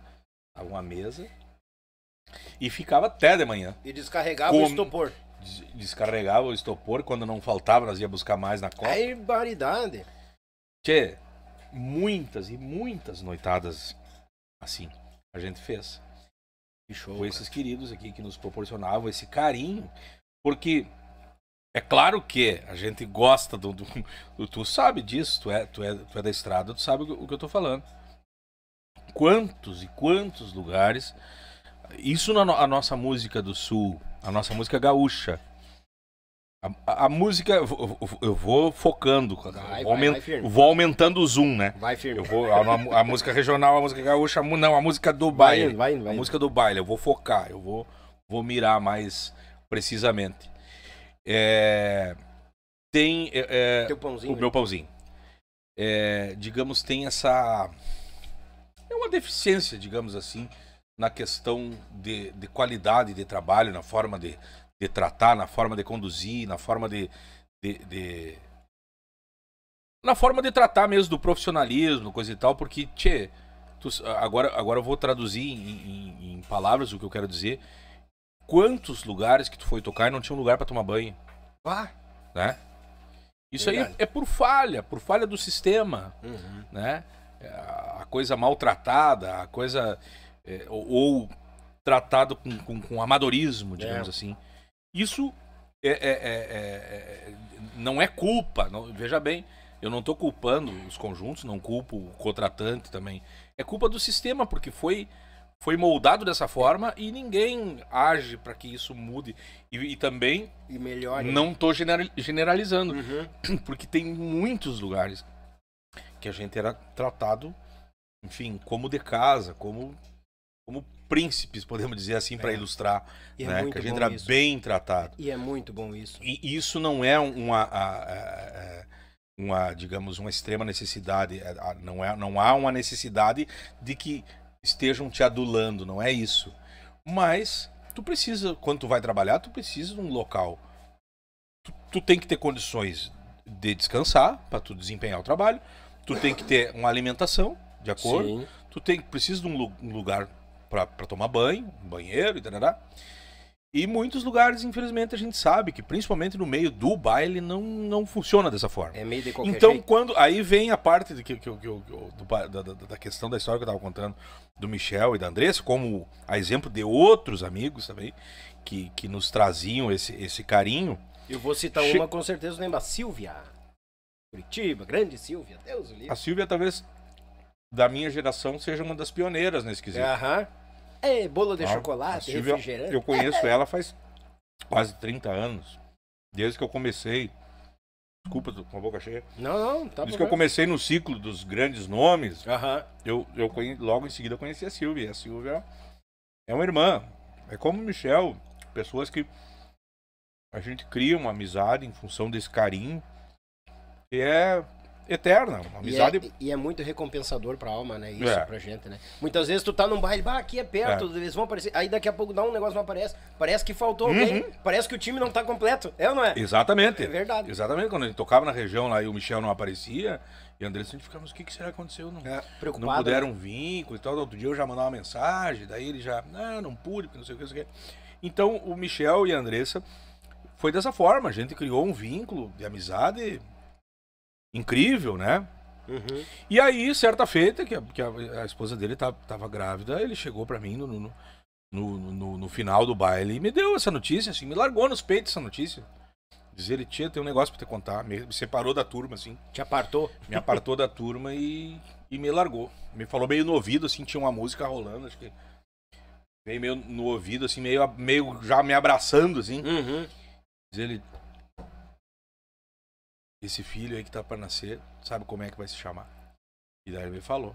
tava uma mesa. E ficava até de manhã. E descarregava com... o estopor. descarregava o estopor, quando não faltava, nós ia buscar mais na copa. É barbaridade. Tchê, muitas e muitas noitadas assim a gente fez. Show, com esses cara. queridos aqui que nos proporcionavam esse carinho, porque é claro que a gente gosta do, do, do tu sabe disso, tu é, tu é, tu é da estrada, tu sabe o, que eu tô falando. Quantos e quantos lugares isso na no, a nossa música do sul, a nossa música gaúcha, a, a, música, eu, vou focando, vai, vou, vai, aument, vai vou, aumentando o zoom, né? Vai firme. Eu vou, a, a música regional, a música gaúcha, não, a música do baile. Vai, vai. A música do baile, eu vou focar, eu vou, vou mirar mais precisamente. É, tem é, é Teu pãozinho, o meu pãozinho. É, digamos, tem essa. É uma deficiência, digamos assim, na questão de, de qualidade de trabalho, na forma de, de tratar, na forma de conduzir, na forma de, de, de, na forma de tratar mesmo do profissionalismo, coisa e tal, porque tchê, tu, agora agora eu vou traduzir em, em, em, palavras o que eu quero dizer. Quantos lugares que tu foi tocar e não tinha um lugar para tomar banho? Ah, né? Isso verdade. aí é por falha, por falha do sistema, uhum. né? É, a coisa maltratada, a coisa é, ou, ou tratado com, com, com, amadorismo, digamos é. assim. Isso é é, é, é, é, não é culpa. Não, veja bem, eu não estou culpando os conjuntos, não culpo o contratante também. É culpa do sistema, porque foi, foi moldado dessa forma e ninguém age para que isso mude. E, e também. E melhore. Né? Não estou generalizando, uhum. *clears throat* porque tem muitos lugares que a gente era tratado, enfim, como de casa, como, como príncipes, podemos dizer assim, para é. ilustrar, e é né? É que a gente era isso. bem tratado. E é muito bom isso. E isso não é uma, uma, uma digamos, uma extrema necessidade. É, não, é, não há uma necessidade de que estejam te adulando, não é isso. Mas tu precisa, quando tu vai trabalhar, tu precisa de um local. Tu, tu tem que ter condições de descansar para tu desempenhar o trabalho. Tu tem que ter uma alimentação de acordo. Sim. Tu tem precisa de um lugar para tomar banho, banheiro e tal. E muitos lugares, infelizmente, a gente sabe que, principalmente no meio do baile, não, não funciona dessa forma. É meio de qualquer Então, jeito. quando. Aí vem a parte de, que, que, que, do, da, da, questão da história que eu estava contando do Michel e da Andressa, como a exemplo de outros amigos também, que, que nos traziam esse, esse carinho. Eu vou citar che... uma com certeza, lembra? A Silvia. Curitiba, grande Silvia, Deus o A Silvia talvez da minha geração seja uma das pioneiras nesse quesito. Aham. É, bolo de chocolate, Silvia, refrigerante. Eu conheço é. ela faz quase 30 anos. Desde que eu comecei. Desculpa, tô com a boca cheia. Não, não, tá Desde que eu comecei no ciclo dos grandes nomes, eu, eu logo em seguida conheci a Silvia. A Silvia é uma irmã. É como o Michel. Pessoas que a gente cria uma amizade em função desse carinho. E é eterna, uma amizade. E é, e é muito recompensador pra alma, né? Isso é. pra gente, né? Muitas vezes tu tá num baile, bah, aqui é perto, é. eles vão aparecer. Aí daqui a pouco dá um negócio, não aparece. Parece que faltou uhum. alguém, parece que o time não tá completo. É ou não é? Exatamente. É verdade. Exatamente. Quando a gente tocava na região lá e o Michel não aparecia, e o André gente ficava, mas o que, que será que aconteceu? Não, é, não puderam né? vir e tal. No outro dia eu já mandava uma mensagem, daí ele já, não ah, não pude, porque não sei o que, não sei o que. Então o Michel e a Andressa foi dessa forma, a gente criou um vínculo de amizade incrível, né? Uhum. E aí, certa feita, que a, que a, esposa dele estava tá, grávida, ele chegou para mim no no, no, no, no, final do baile e me deu essa notícia, assim, me largou nos peitos essa notícia. Diz ele, tia, tem um negócio pra te contar. Me separou da turma, assim. Te apartou? Me apartou da turma e, e me largou. Me falou meio no ouvido, assim, tinha uma música rolando, acho que. Veio meio no ouvido, assim, meio, meio já me abraçando, assim. Uhum. Diz ele, esse filho aí que tá para nascer, sabe como é que vai se chamar? E daí ele falou.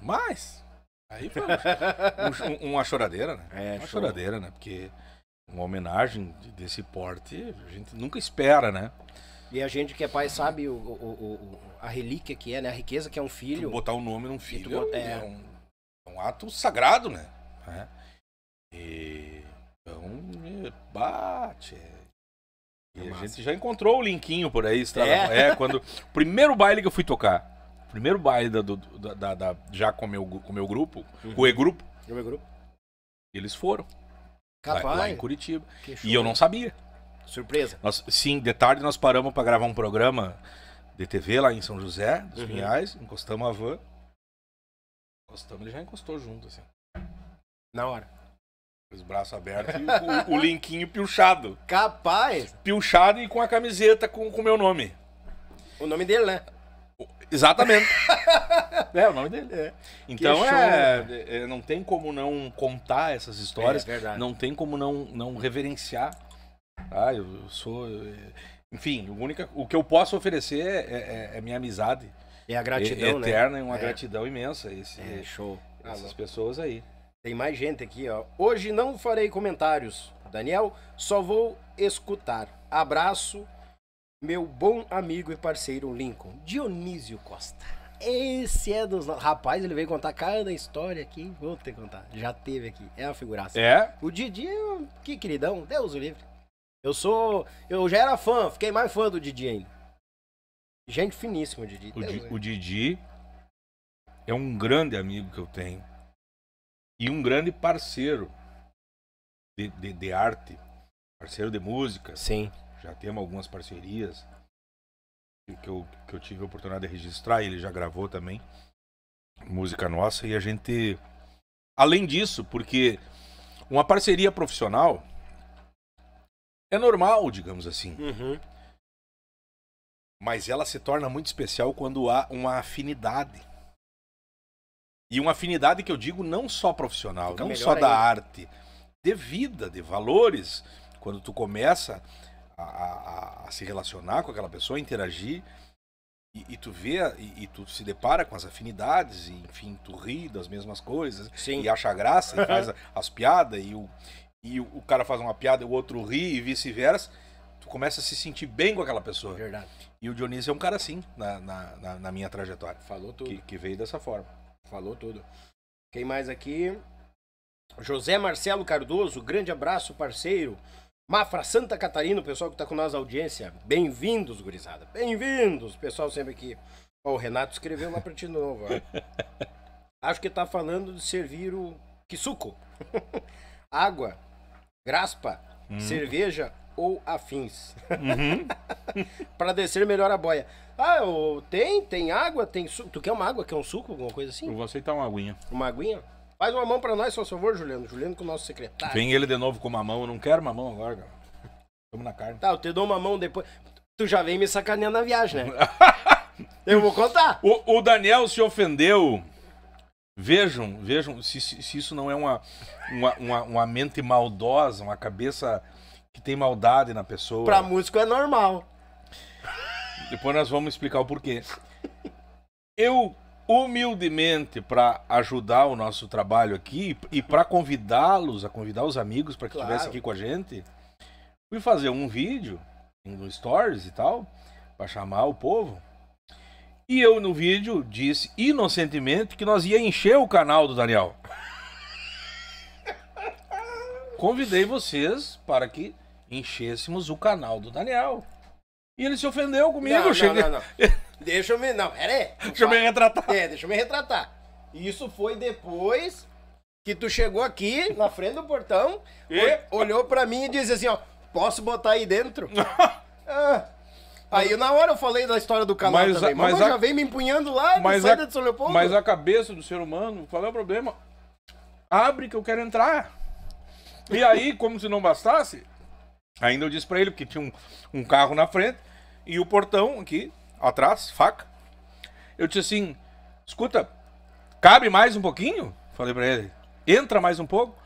Mas, aí foi um, um, uma choradeira, né? É, uma show. choradeira, né? Porque uma homenagem desse porte, a gente nunca espera, né? E a gente que é pai sabe o, o, o a relíquia que é, né? A riqueza que é um filho. Tu botar o um nome num filho é, é um, é um, ato sagrado, né? É. E, então, bate, é. É e a gente já encontrou o linkinho por aí, estrada. É, é quando. primeiro baile que eu fui tocar. Primeiro baile da, do, da, da, da já com o meu, com meu grupo, uhum. com o uhum. E-Grupo. O E-Grupo. Eles foram. Capaz. Lá, lá em Curitiba. E eu não sabia. Surpresa. Nós, sim, de tarde nós paramos para gravar um programa de TV lá em São José, dos uhum. Pinhais. Encostamos a van. Encostamos, ele já encostou junto, assim. Na hora. Os braços abertos e o, o linkinho piochado, Capaz! piochado e com a camiseta com o meu nome. O nome dele, né? Exatamente. *laughs* é, o nome dele. É. Então é, né? é, não tem como não contar essas histórias. É, é não tem como não, não reverenciar. Ah, eu, eu sou. Eh, enfim, o, único, o que eu posso oferecer é, é, é minha amizade. É a gratidão. Né? Eterna né? e uma gratidão imensa. Esse, show. Essas ah, pessoas aí. Tem mais gente aqui, ó. Hoje não farei comentários, Daniel, só vou escutar. Abraço, meu bom amigo e parceiro Lincoln, Dionísio Costa. Esse é dos. Rapaz, ele veio contar cada história aqui. Vou ter que contar. Já teve aqui. É uma figuraça. É? O Didi, que queridão. Deus o livre. Eu sou. Eu já era fã, fiquei mais fã do Didi ainda. Gente finíssima, Didi. O, Di, o Didi é um grande amigo que eu tenho e um grande parceiro de, de, de arte, parceiro de música. Sim. Já temos algumas parcerias que eu, que eu tive a oportunidade de registrar, ele já gravou também música nossa e a gente além disso, porque uma parceria profissional é normal, digamos assim. Uhum. Mas ela se torna muito especial quando há uma afinidade. E uma afinidade que eu digo não só profissional, Fica não só aí. da arte, de vida, de valores. Quando tu começa a, a, a se relacionar com aquela pessoa, interagir, e, e, tu vê e, e, tu se depara com as afinidades e, enfim tu ri das mesmas coisas Sim. e acha graça e faz as piadas e o e o, o, cara faz uma piada e o outro ri e vice-versa tu começa a se sentir bem com aquela pessoa verdade e o Dionísio é um cara assim na, na, na, na minha trajetória falou tudo que, que veio dessa forma Falou tudo. Quem mais aqui? José Marcelo Cardoso, grande abraço, parceiro. Mafra Santa Catarina, o pessoal que está com nós na audiência. Bem-vindos, gurizada. Bem-vindos, pessoal sempre aqui. Ó, o Renato escreveu lá para ti de novo. Ó. *laughs* Acho que está falando de servir o que suco. *laughs* Água, graspa, hum. cerveja ou afins. Uhum. *laughs* para descer melhor a boia. Ah, eu, tem, tem água, tem suco. Tu quer uma água, quer um suco, alguma coisa assim? Eu vou aceitar uma aguinha. Uma aguinha? Faz uma mão para nós, por favor, Juliano. Juliano com o nosso secretário. Vem ele de novo com uma mão. Eu não quero uma mão agora, cara. Vamos na carne. Tá, eu te dou uma mão depois. Tu já vem me sacaneando na viagem, né? *laughs* eu vou contar. O, o, Daniel se ofendeu. Vejam, vejam se, se, se isso não é uma, uma, uma, uma mente maldosa, uma cabeça que tem maldade na pessoa. Pra músico é normal. Depois nós vamos explicar o porquê. Eu humildemente para ajudar o nosso trabalho aqui e para convidá-los, a convidar os amigos para que claro. estivessem aqui com a gente, fui fazer um vídeo no Stories e tal, para chamar o povo. E eu no vídeo disse inocentemente que nós ia encher o canal do Daniel. Convidei vocês para que enchêssemos o canal do Daniel. E ele se ofendeu comigo. Não, cheguei... não, não, não. *laughs* deixa eu me. Não, pera aí. Deixa eu me retratar. É, deixa eu me retratar. Isso foi depois que tu chegou aqui na frente do portão, e? olhou para mim e disse assim, ó, posso botar aí dentro? *laughs* ah. Aí na hora eu falei da história do canal mas, também. Mas, mas a... já vem me empunhando lá mas saída a... de São Leopoldo. Mas a cabeça do ser humano, qual é o problema? Abre que eu quero entrar. E aí, como se não bastasse, Ainda eu disse para ele, que tinha um, um carro na frente e o portão aqui atrás, faca. Eu disse assim: escuta, cabe mais um pouquinho? Falei para ele: entra mais um pouco.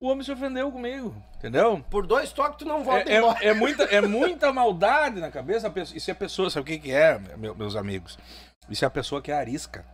O homem se ofendeu comigo, entendeu? Por dois toques tu não volta é, é embora. É, é, muita, é muita *laughs* maldade na cabeça. E se a pessoa, sabe o que, que é, meus amigos? E se a pessoa que é arisca?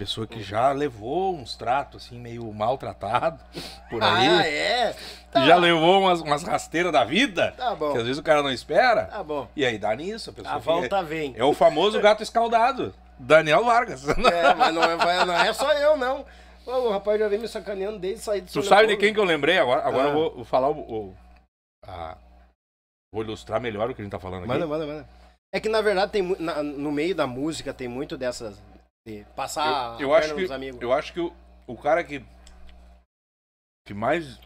pessoa que uhum. já levou uns tratos, assim, meio maltratado *laughs* por aí. ah, é? Tá. Já levou umas, umas, rasteiras da vida. Tá bom. Que às vezes o cara não espera. Tá bom. E aí dá nisso, a pessoa. A volta é, vem. É o famoso gato escaldado. Daniel Vargas. É, mas não é, não é só eu, não. O rapaz já vem me sacaneando desde sair do Tu sabe de quem que eu lembrei agora? Agora ah. eu vou, vou falar o. o a, vou ilustrar melhor o que a gente tá falando aqui. Manda, manda, manda. É que na verdade tem na, no meio da música tem muito dessas passar eu, eu acho que, amigos. Eu acho que o, o cara que, que mais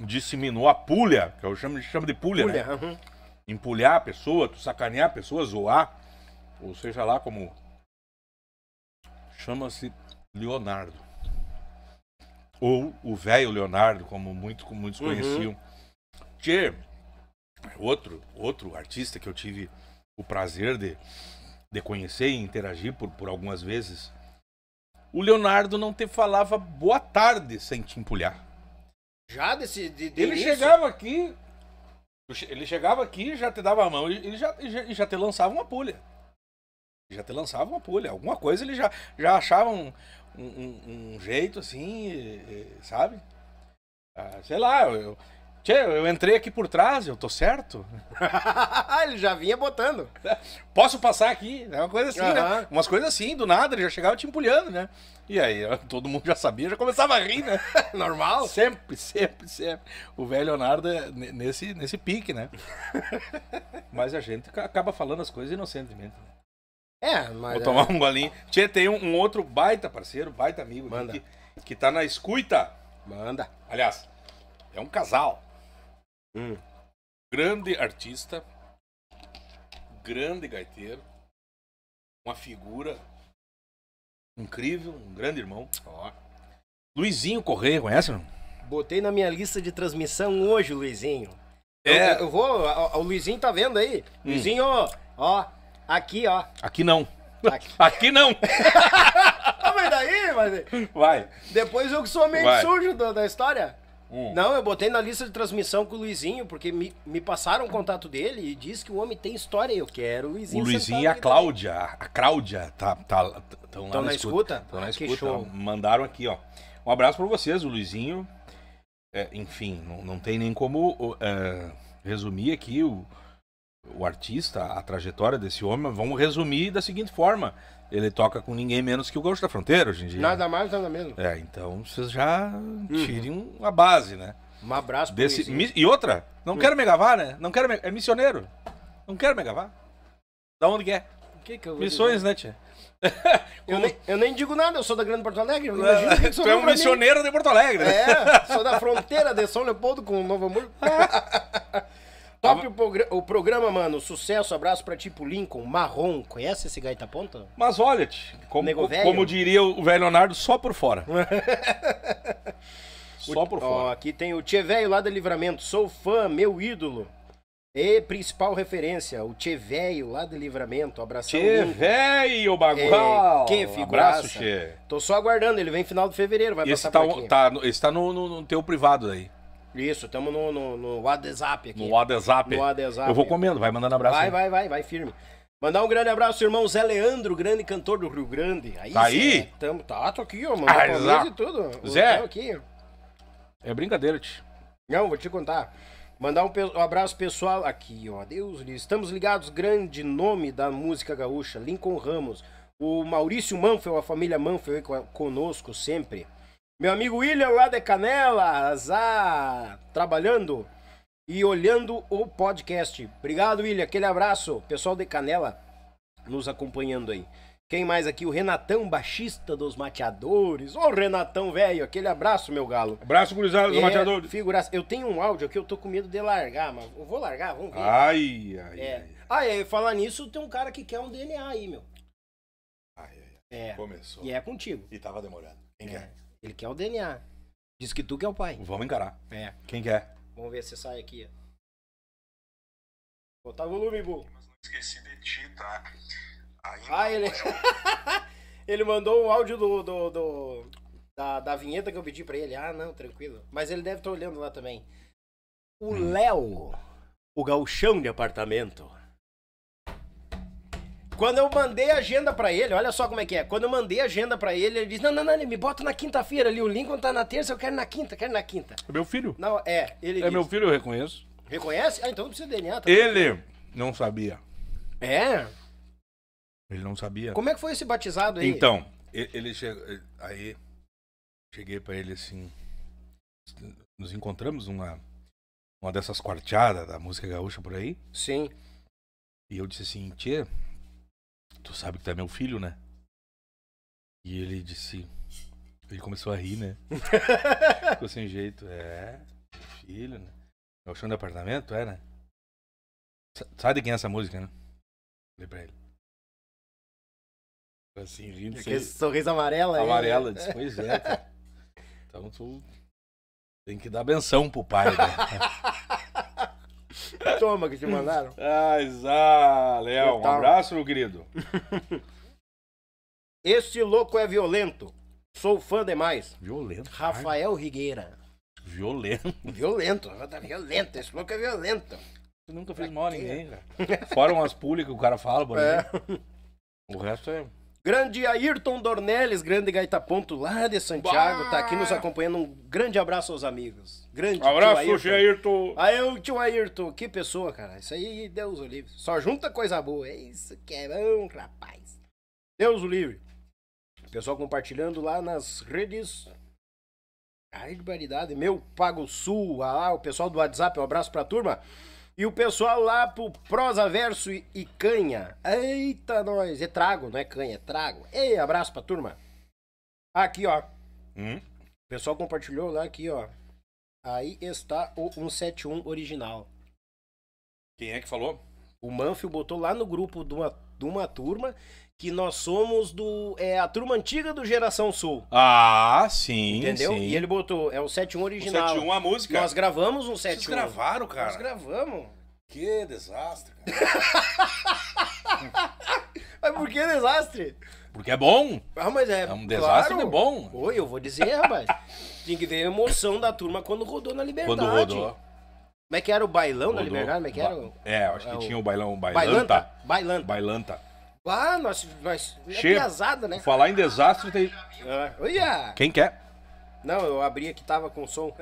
disseminou a pulha, que eu chamo, chama de pulha, pulha né? Uhum. Empulhar a pessoa, tu sacanear a pessoa, zoar, ou seja lá como. Chama-se Leonardo. Ou o velho Leonardo, como, muito, como muitos uhum. conheciam. Tchê, outro, outro artista que eu tive o prazer de, de conhecer e interagir por, por algumas vezes, o Leonardo não te falava boa tarde sem te empolhar. Já desse. De, de ele início? chegava aqui. Ele chegava aqui, já te dava a mão e já, e já te lançava uma pulha. Já te lançava uma pulha. Alguma coisa ele já, já achava um, um, um jeito assim, sabe? Ah, sei lá, eu, Tchê, eu entrei aqui por trás, eu tô certo? *laughs* ele já vinha botando. Posso passar aqui? É uma coisa assim, né? Umas coisas assim, do nada, ele já chegava te empulhando, né? E aí, *laughs* todo mundo já sabia, já começava a rir, né? *laughs* Normal? Sempre, sempre, sempre. O velho Leonardo é nesse, nesse pique, né? Mas a gente acaba falando as coisas inocentemente. Né? É, mas. Vou é. tomar um golinho. Tchê, tem um, um outro baita parceiro, baita amigo Manda. Que, que tá na escuta. Manda. Aliás, é um casal. Hum. Grande artista, grande gaiteiro, uma figura incrível, um grande irmão. Ó. Luizinho Correia, conhece não? Botei na minha lista de transmissão hoje, Luizinho. É. Eu, eu vou, o, o, Luizinho tá vendo aí. Hum. Luizinho, ó, aqui, ó. Aqui não. Aqui, *laughs* aqui não. *laughs* mas daí, mas... Vai. Depois eu que sou meio sujo da, da história. Hum. Não, eu botei na lista de transmissão com o Luizinho, porque me, me passaram o contato dele e diz que o homem tem história. e Eu quero o Luizinho. O Luizinho e a Cláudia. A Cláudia tá, tá, tão lá na, escuta. Estão na ah, escuta. Ah, Mandaram aqui, ó. Um abraço para vocês, o Luizinho. É, enfim, não, não, tem nem como é, resumir aqui o, o artista, a trajetória desse homem. Vamos resumir da seguinte forma: ele toca com ninguém menos que o Gaúcho da Fronteira hoje em dia. Nada mais, nada menos. É, então vocês já uhum. tirem uhum. uma base, né? Um abraço pra Desse, mi, E outra, não uhum. quero me né? Não quero me, é missioneiro. Não quero me Da onde que é? Que que Missões, dizer? né, tia? eu, nem, eu, nem, digo nada, eu sou da Grande Porto Alegre. É, Imagina que *laughs* tu é um missioneiro mim. de Porto Alegre. Né? É, sou da fronteira de São Leopoldo com o Novo Hamburgo. *laughs* Top o, progr o, programa, mano. Sucesso, abraço pra tipo Lincoln, Marrom. Conhece esse gaita ponta? Mas olha, como, como diria o velho Leonardo, só por fora. *laughs* só por o, fora. Ó, aqui tem o Tchê Velho lá da Livramento. Sou fã, meu ídolo. E principal referência, o Tchê Velho lá do Livramento. Abração. Tchê Velho, bagual. É, que figuraça. Abraço, Tchê. Tô só aguardando, ele vem final de fevereiro, vai esse passar tá, por aqui. Tá, esse tá no, no, no teu privado aí. Isso, estamos no, no, no, WhatsApp aqui. No WhatsApp. No WhatsApp. Eu vou comendo, vai mandando abraço. Vai, aí. vai, vai, vai, firme. Mandar um grande abraço, irmão Zé Leandro, grande cantor do Rio Grande. Aí, tá sim, aí? É, tamo, tá, tô aqui, ó, mano. Ah, exato. E tudo. Zé. Aqui. É brincadeira, tio. Não, vou te contar. Mandar um, um, abraço pessoal aqui, ó. Deus lhe. Estamos ligados, grande nome da música gaúcha, Lincoln Ramos. O Maurício Manfel, a família Manfel conosco sempre. Meu amigo William lá de Canelas, ah, trabalhando e olhando o podcast. Obrigado, William. Aquele abraço. Pessoal de Canela nos acompanhando aí. Quem mais aqui? O Renatão, baixista dos Mateadores. Ô, Renatão, velho, aquele abraço, meu galo. Abraço, gurizada dos é, Mateadores. Figuraça. Eu tenho um áudio aqui, eu tô com medo de largar, mas eu vou largar, vamos ver. Ai, ai, é. ai. Ah, é, falar nisso, tem um cara que quer um DNA aí, meu. Ai, ai, ai. É. Começou. E é contigo. E tava demorando. Quem é. quer? Ele quer o DNA. Diz que tu que é o pai. Vamos encarar. É. Quem quer? Vamos ver se sai aqui. Botar o volume, Bu. Mas não esqueci de ti, tá? Ainda ah, ele. É *laughs* ele mandou um áudio do, do, do, da, da vinheta que eu pedi pra ele. Ah, não, tranquilo. Mas ele deve estar olhando lá também. O hum. Léo, o galchão de apartamento. Quando eu mandei a agenda para ele, olha só como é que é. Quando eu mandei a agenda para ele, ele disse: Não, não, não, me bota na quinta-feira ali. O Lincoln tá na terça, eu quero na quinta, quero na quinta. É meu filho. Não, é. Ele é disse. meu filho, eu reconheço. Reconhece? Ah, então não precisa de DNA. Tá ele bem. não sabia. É? Ele não sabia. Como é que foi esse batizado aí? Então, ele chegou. Eh, aí, cheguei para ele assim. Nos encontramos numa, uma dessas quarteadas da música gaúcha por aí. Sim. E eu disse assim: Tia. Tu sabe que tu é meu filho, né? E ele disse. Ele começou a rir, né? *laughs* Ficou sem jeito. É, filho, né? Galchão é do apartamento, é, né? Sabe quem é essa música, né? Falei pra ele. Assim, rindo. Aquele é sem... sorriso amarelo aí. Amarela, né? disse, pois é. Cara. Então tu tem que dar benção pro pai, né? *laughs* *laughs* Toma que te mandaram. Ai, Léo, um abraço, meu querido. *laughs* Esse louco é violento. Sou fã demais. Violento. Rafael cara. Rigueira. Violento. Violento, *laughs* tá violento. Esse louco é violento. Eu nunca fiz mal a ninguém, cara. Fora umas públicas que o cara fala, por é. O resto é. Grande Ayrton Dornelles, grande Gaita Ponto lá de Santiago, bah! tá aqui nos acompanhando. Um grande abraço aos amigos. Grande abraço, tio Ayrton. Aí, o tio Ayrton, que pessoa, cara. Isso aí, Deus o livre. Só junta coisa boa. É isso que é bom, rapaz. Deus o livre. Pessoal compartilhando lá nas redes. Ai, barbaridade. Meu Pago Sul. Ah, o pessoal do WhatsApp, um abraço pra turma. E o pessoal lá pro Prosa Verso e, Canha. Eita, nós. É trago, não é canha, é trago. Ei, abraço pra turma. Aqui, ó. Hum? O pessoal compartilhou lá aqui, ó. Aí está o 171 original. Quem é que falou? O Manfio botou lá no grupo de uma, de uma turma que nós somos do é, a turma antiga do Geração Sul. Ah, sim. Entendeu? Sim. E ele botou, é o 71 original. O 71 a música. Nós gravamos um 71. Vocês gravaram, cara? Nós gravamos. Que desastre, cara. *laughs* mas por que desastre? Porque é bom. Ah, mas é. É um desastre claro. de bom. Oi, eu vou dizer, rapaz. *laughs* Tinha que ver a emoção da turma quando rodou na Liberdade. Quando rodou. Como é que era o bailão rodou. da Liberdade? Como é que era? É, acho que é, tinha o bailão. Bailanta. Bailanta. Bailanta. Ah, nós. nós É piazada, né? Falar em desastre tem. Ah, Quem quer? Não, eu abri aqui, tava com som.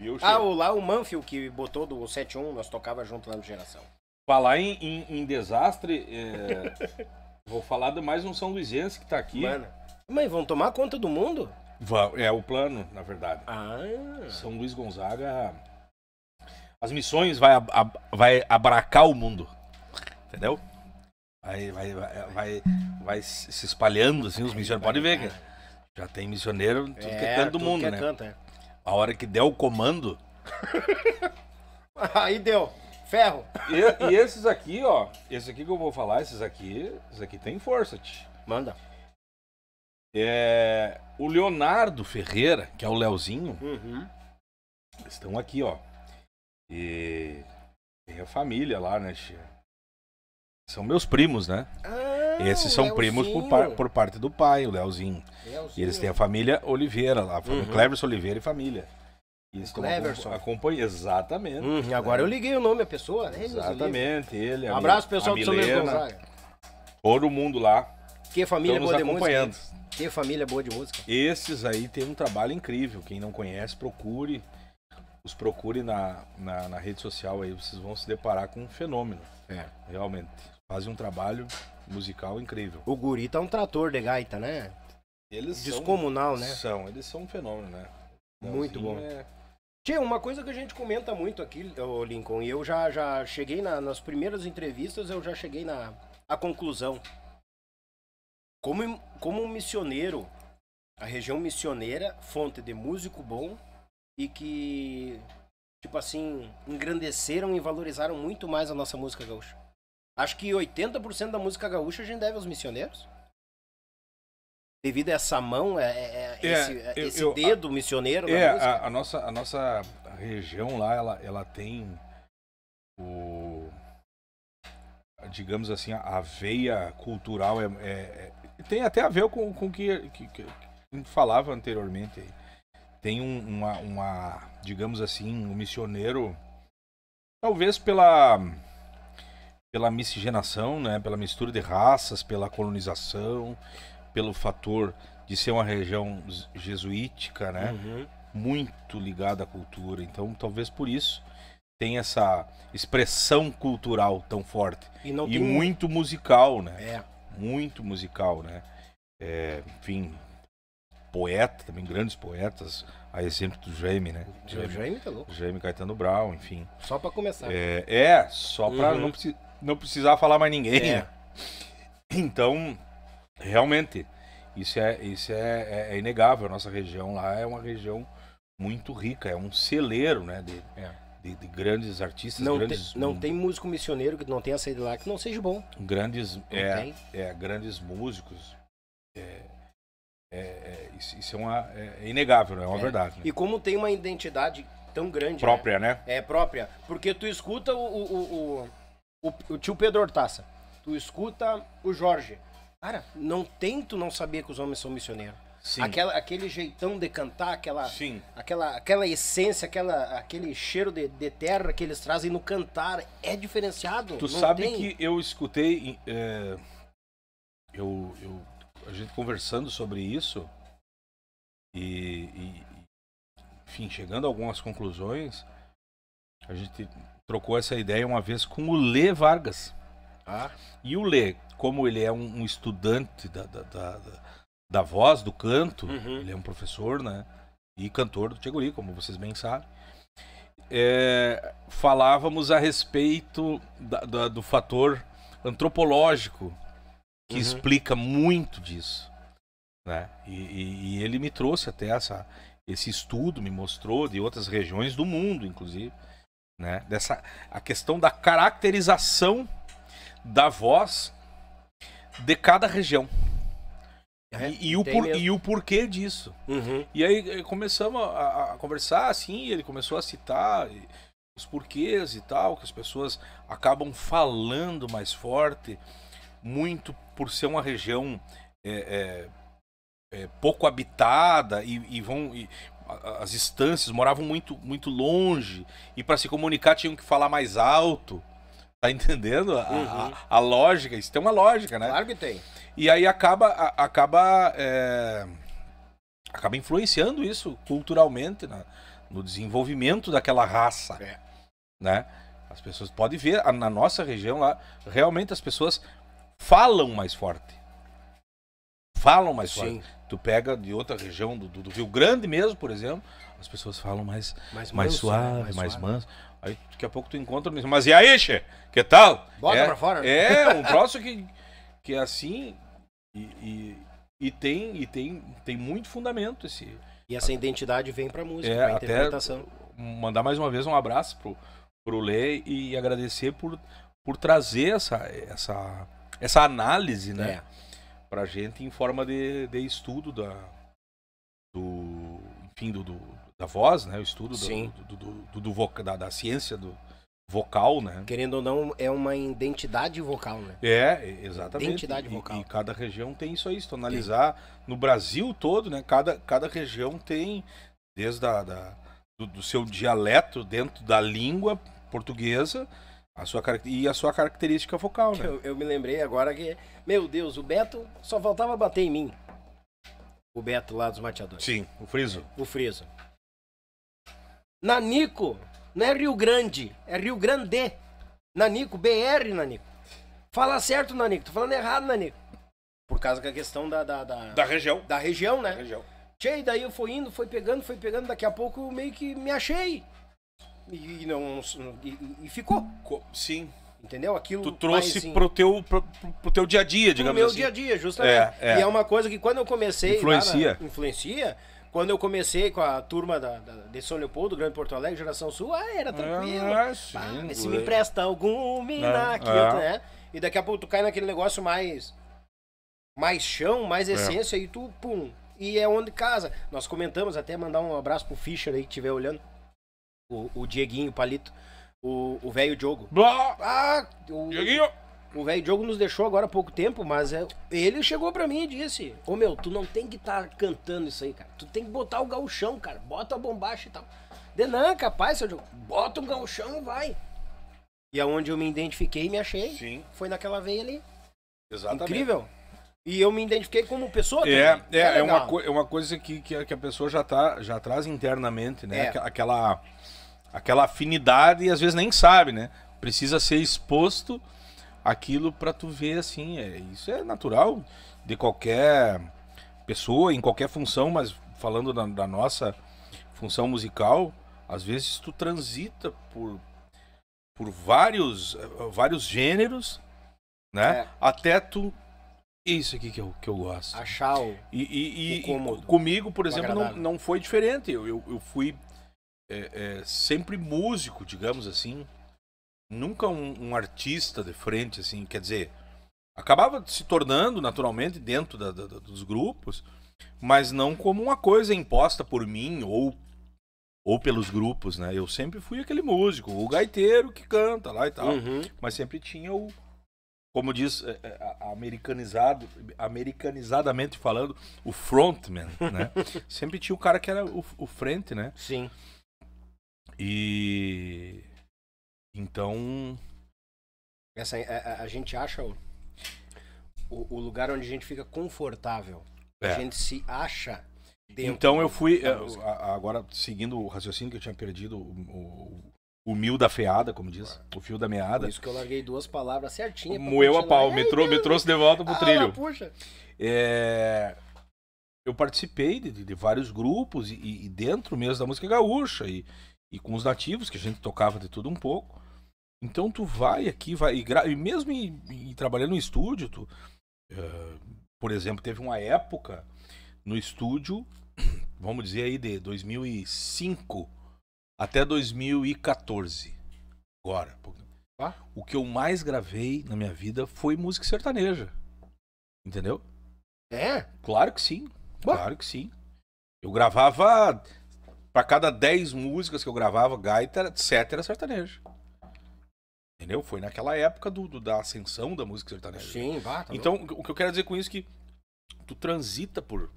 Viu, *laughs* ah, o, lá o Manfield que botou do 7-1, nós tocava junto lá no Geração. Falar em, em, em desastre, é... *laughs* vou falar de mais um São Luizense que tá aqui. Mano. Mas vão tomar conta do mundo? É o plano, na verdade. Ah. São luiz Gonzaga. As missões vai, ab vai abracar o mundo. Entendeu? vai, vai, vai, vai, vai se espalhando, assim, os missionários. Pode ver, cara. Já tem missioneiro tudo é, que é canto do mundo, é né? é. A hora que der o comando. *laughs* Aí deu. Ferro. E, e, esses aqui, ó. Esse aqui que eu vou falar, esses aqui. Esses aqui tem força, -te. Manda. É, o Leonardo Ferreira, que é o Leozinho, uhum. estão aqui, ó. E tem a família lá, né, Tia? São meus primos, né? Ah, Esses são Leozinho. primos por, par, por, parte do pai, o Leozinho. Leozinho. E eles têm a família Oliveira lá, a família uhum. Cleverson Oliveira e família. E Cleverson. Acompanha, Exatamente. Uhum. Né? Agora eu liguei o nome da pessoa, né? Exatamente, ele. Um abraço, pessoal do São Gonzaga. Todo mundo lá. Que família boa de acompanhando. música. Que família boa de música. Esses aí têm um trabalho incrível. Quem não conhece, procure. Os procure na, na, na rede social aí, vocês vão se deparar com um fenômeno. É. Realmente fazem um trabalho musical incrível. O Guri tá um trator de gaita, né? Eles Descomunal, são, né? São, eles são um fenômeno, né? muito bom. É... Tchê, uma coisa que a gente comenta muito aqui, o Lincoln, e eu já, já cheguei na, nas primeiras entrevistas, eu já cheguei na a conclusão. Como, como um missioneiro, a região missioneira, fonte de músico bom e que, tipo assim, engrandeceram e valorizaram muito mais a nossa música gaúcha. Acho que 80% da música gaúcha a gente deve aos missioneiros. Devido a essa mão, é, é, é, é esse, é, eu, esse eu, dedo a, missioneiro. É, a, a, nossa, a nossa região lá, ela, ela tem o. Digamos assim, a, veia cultural é, é, tem até a ver com o que, que, que, a gente falava anteriormente. Tem um, uma, uma, digamos assim, um missioneiro, talvez pela pela miscigenação, né, pela mistura de raças, pela colonização, pelo fator de ser uma região jesuítica, né, uhum. muito ligada à cultura. Então, talvez por isso tem essa expressão cultural tão forte e, e tem... muito musical, né? É. Muito musical, né? É, enfim, poeta, também grandes poetas, a exemplo do Jaime, né? O Jaime, Jaime tá louco. Jaime Caetano Brown, enfim. Só para começar. É, é só para uhum. não precisar não precisar falar mais ninguém. É. *laughs* Então, realmente, isso é, isso é, é, é, inegável. A nossa região lá é uma região muito rica, é um celeiro, né? De, é, de, de grandes artistas. Não, grandes, te, não um, tem músico missioneiro que não tenha saído lá que não seja bom. Grandes, é, é, grandes músicos. É, isso, isso, é, uma, é, inegável, né? é uma verdade. Né? E como tem uma identidade tão grande. Própria, né? né? É própria. Porque tu escuta o, o, o o, o tio Pedro Hortaça, tu escuta o Jorge. Cara, não tento não saber que os homens são missioneiros. Sim. Aquela, aquele jeitão de cantar, aquela, Sim. aquela, aquela essência, aquela, aquele cheiro de, de, terra que eles trazem no cantar é diferenciado. Tu sabe tem... que eu escutei, é, eu, eu, a gente conversando sobre isso e, e, enfim, chegando a algumas conclusões, a gente trocou essa ideia uma vez com o Lê Vargas. Ah. E o Lê, como ele é um, um estudante da, da, da, da, voz, do canto, uhum. ele é um professor, né? E cantor do Tcheguri, como vocês bem sabem. É, falávamos a respeito da, da, do fator antropológico que uhum. explica muito disso, né? E, e, e ele me trouxe até essa, esse estudo, me mostrou de outras regiões do mundo, inclusive né? Dessa a questão da caracterização da voz de cada região. É, e, e, o por, e, o porquê disso. Uhum. E aí eh, começamos a, a, conversar assim, ele começou a citar eh, os porquês e tal, que as pessoas acabam falando mais forte, muito por ser uma região é, é, pouco habitada e, e vão as instâncias moravam muito, muito longe e para se comunicar tinham que falar mais alto. Tá entendendo a, uhum. a, a, lógica? Isso tem uma lógica, né? Claro que tem. E aí acaba, a, acaba, é, acaba influenciando isso culturalmente né? no desenvolvimento daquela raça, é. né? As pessoas podem ver na nossa região lá, realmente as pessoas falam mais forte falam mais forte. Sim. Tu pega de outra região, do, do, Rio Grande mesmo, por exemplo, as pessoas falam mais, mais, mais manso, né? suave, mais, mais manso. Aí daqui a pouco tu encontra, mas e aí, Xê? Que tal? Bota é, pra fora. É, um *laughs* troço que, que é assim e, e, e, tem, e tem, tem muito fundamento esse... E essa identidade vem pra música, é, pra interpretação. Mandar mais uma vez um abraço pro, pro Lê e agradecer por, por trazer essa, essa, essa análise, né? É pra gente em forma de, de estudo da, do, enfim, do, do da voz, né? O estudo do, do, do, voca, da, da ciência do vocal, né? Querendo ou não, é uma identidade vocal, né? É, exatamente. Identidade e, vocal. E cada região tem isso aí. Se tu analisar tem. no Brasil todo, né? Cada, cada região tem, desde a, da, do, do seu dialeto dentro da língua portuguesa, a sua, e a sua característica focal, né? Eu, eu, me lembrei agora que, meu Deus, o Beto só faltava bater em mim. O Beto lá dos mateadores. Sim, o Friso. O Friso. Nanico, não é Rio Grande, é Rio Grande. Nanico, BR, Nanico. Fala certo, Nanico. Tô falando errado, Nanico. Por causa da é questão da... Da, da, da região. Da região, né? Da região. Che, daí eu fui indo, foi pegando, foi pegando. Daqui a pouco eu meio que me achei e, não, e, e ficou. Sim. Entendeu? Aquilo. Tu trouxe mais, pro, teu, pro, pro, teu dia a dia, digamos assim. Pro meu assim. dia a dia, justamente. É, é. E é uma coisa que quando eu comecei. Influencia. Na, influencia. Quando eu comecei com a turma da, da, de São Leopoldo, Grande Porto Alegre, Geração Sul, ah, era ah, tranquilo. Ah, sim, se me empresta algum, mina, ah, aqui, ah. né? E daqui a pouco tu cai naquele negócio mais. Mais chão, mais é. essência, é. e tu, pum. E é onde casa. Nós comentamos, até mandar um abraço pro Fischer aí que estiver olhando o, o Dieguinho Palito, o velho Diogo. Blá! Ah, o, Dieguinho! O velho Diogo nos deixou agora há pouco tempo, mas é, ele chegou para mim e disse: Ô meu, tu não tem que estar tá cantando isso aí, cara. Tu tem que botar o galchão, cara. Bota a bombacha e tal. Denan, capaz, seu Diogo. Bota o galchão e vai. E aonde é eu me identifiquei e me achei Sim. foi naquela veia ali. Exatamente. Incrível. E eu me identifiquei como pessoa é, também. É, é, é, é uma, co é uma coisa que, que, a pessoa já, tá, já traz internamente, né? É. Aquela aquela afinidade e às vezes nem sabe, né? Precisa ser exposto aquilo para tu ver assim, é, isso é natural de qualquer pessoa, em qualquer função, mas falando da, da nossa função musical, às vezes tu transita por, por vários, vários gêneros, né? É. Até tu. Isso aqui que eu, que eu gosto. Achar o. E, e, e, o e comigo, por exemplo, não, não foi diferente. Eu, eu, eu fui é, é sempre músico, digamos assim. Nunca um, um, artista de frente, assim. Quer dizer, acabava se tornando naturalmente dentro da, da, dos grupos, mas não como uma coisa imposta por mim ou ou pelos grupos, né? Eu sempre fui aquele músico, o gaiteiro que canta lá e tal. Uhum. Mas sempre tinha o, como diz é, é, americanizado, americanizadamente falando, o frontman, né? *laughs* sempre tinha o cara que era o, o frente, né? Sim. E. Então. Essa, a, é, é, a gente acha o, o, lugar onde a gente fica confortável. É. A gente se acha dentro. Então eu fui. Agora, seguindo o raciocínio que eu tinha perdido, o, o mil da feada, como diz, o fio da meada. Por isso que eu larguei duas palavras certinhas. Moeu a pau, me, trou me trouxe de volta pro ah, trilho. Puxa. É... Eu participei de, de vários grupos e, e, dentro mesmo da música gaúcha. E, e com os nativos, que a gente tocava de tudo um pouco. Então tu vai aqui, vai e, e mesmo em, em, trabalhando no estúdio, tu, uh, por exemplo, teve uma época no estúdio, *clears throat* vamos dizer aí de 2005 até 2014, agora. Ah. O que eu mais gravei na minha vida foi música sertaneja, entendeu? É? Claro que sim, bah. claro que sim. Eu gravava para cada 10 músicas que eu gravava, gaita, etc, era sertanejo. Entendeu? Foi naquela época do, do da ascensão da música sertaneja. Sim, tá Então, o que eu quero dizer com isso é que tu transita por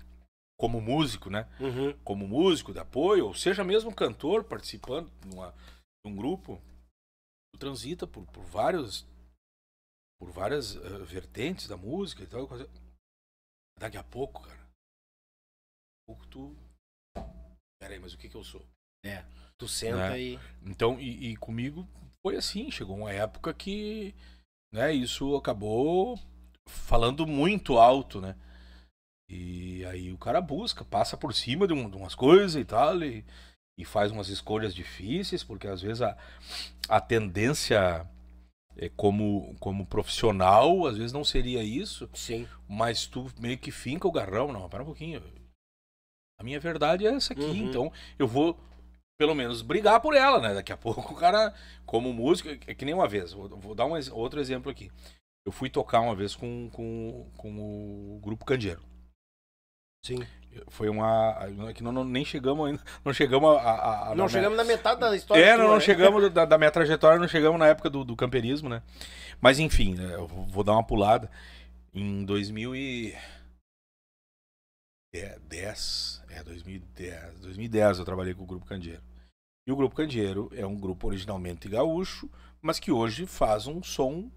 como músico, né? Uhum. Como músico de apoio, ou seja mesmo cantor participando numa, de um grupo, tu transita por, por vários por várias uh, vertentes da música e tal. Daqui a pouco, cara, pouco tu Peraí, mas o que, que eu sou? É. Tu né? senta né? e. Então, e, e, comigo foi assim. Chegou uma época que né, isso acabou falando muito alto, né? E aí o cara busca, passa por cima de, um, de umas coisas e tal, e, e, faz umas escolhas difíceis, porque às vezes a, a tendência é, como, como profissional, às vezes não seria isso. Sim. Mas tu meio que finca o garrão, não, pera um pouquinho a minha verdade é essa aqui, uhum. então eu vou pelo menos brigar por ela, né? Daqui a pouco o cara, como músico, é que nem uma vez, vou, vou dar um outro exemplo aqui. Eu fui tocar uma vez com, com, com o grupo Candeeiro. Sim. Foi uma. É que não, não, nem chegamos ainda. *laughs* Não chegamos a. a, a não na chegamos minha... na metade da história. É, não, não né? chegamos da, da, minha trajetória, não chegamos na época do, do camperismo, né? Mas enfim, né, eu vou dar uma pulada. Em 2000 e. 2010, é 2010, 2010 é, eu trabalhei com o Grupo Candeeiro. E o Grupo Candeeiro é um grupo originalmente gaúcho, mas que hoje faz um som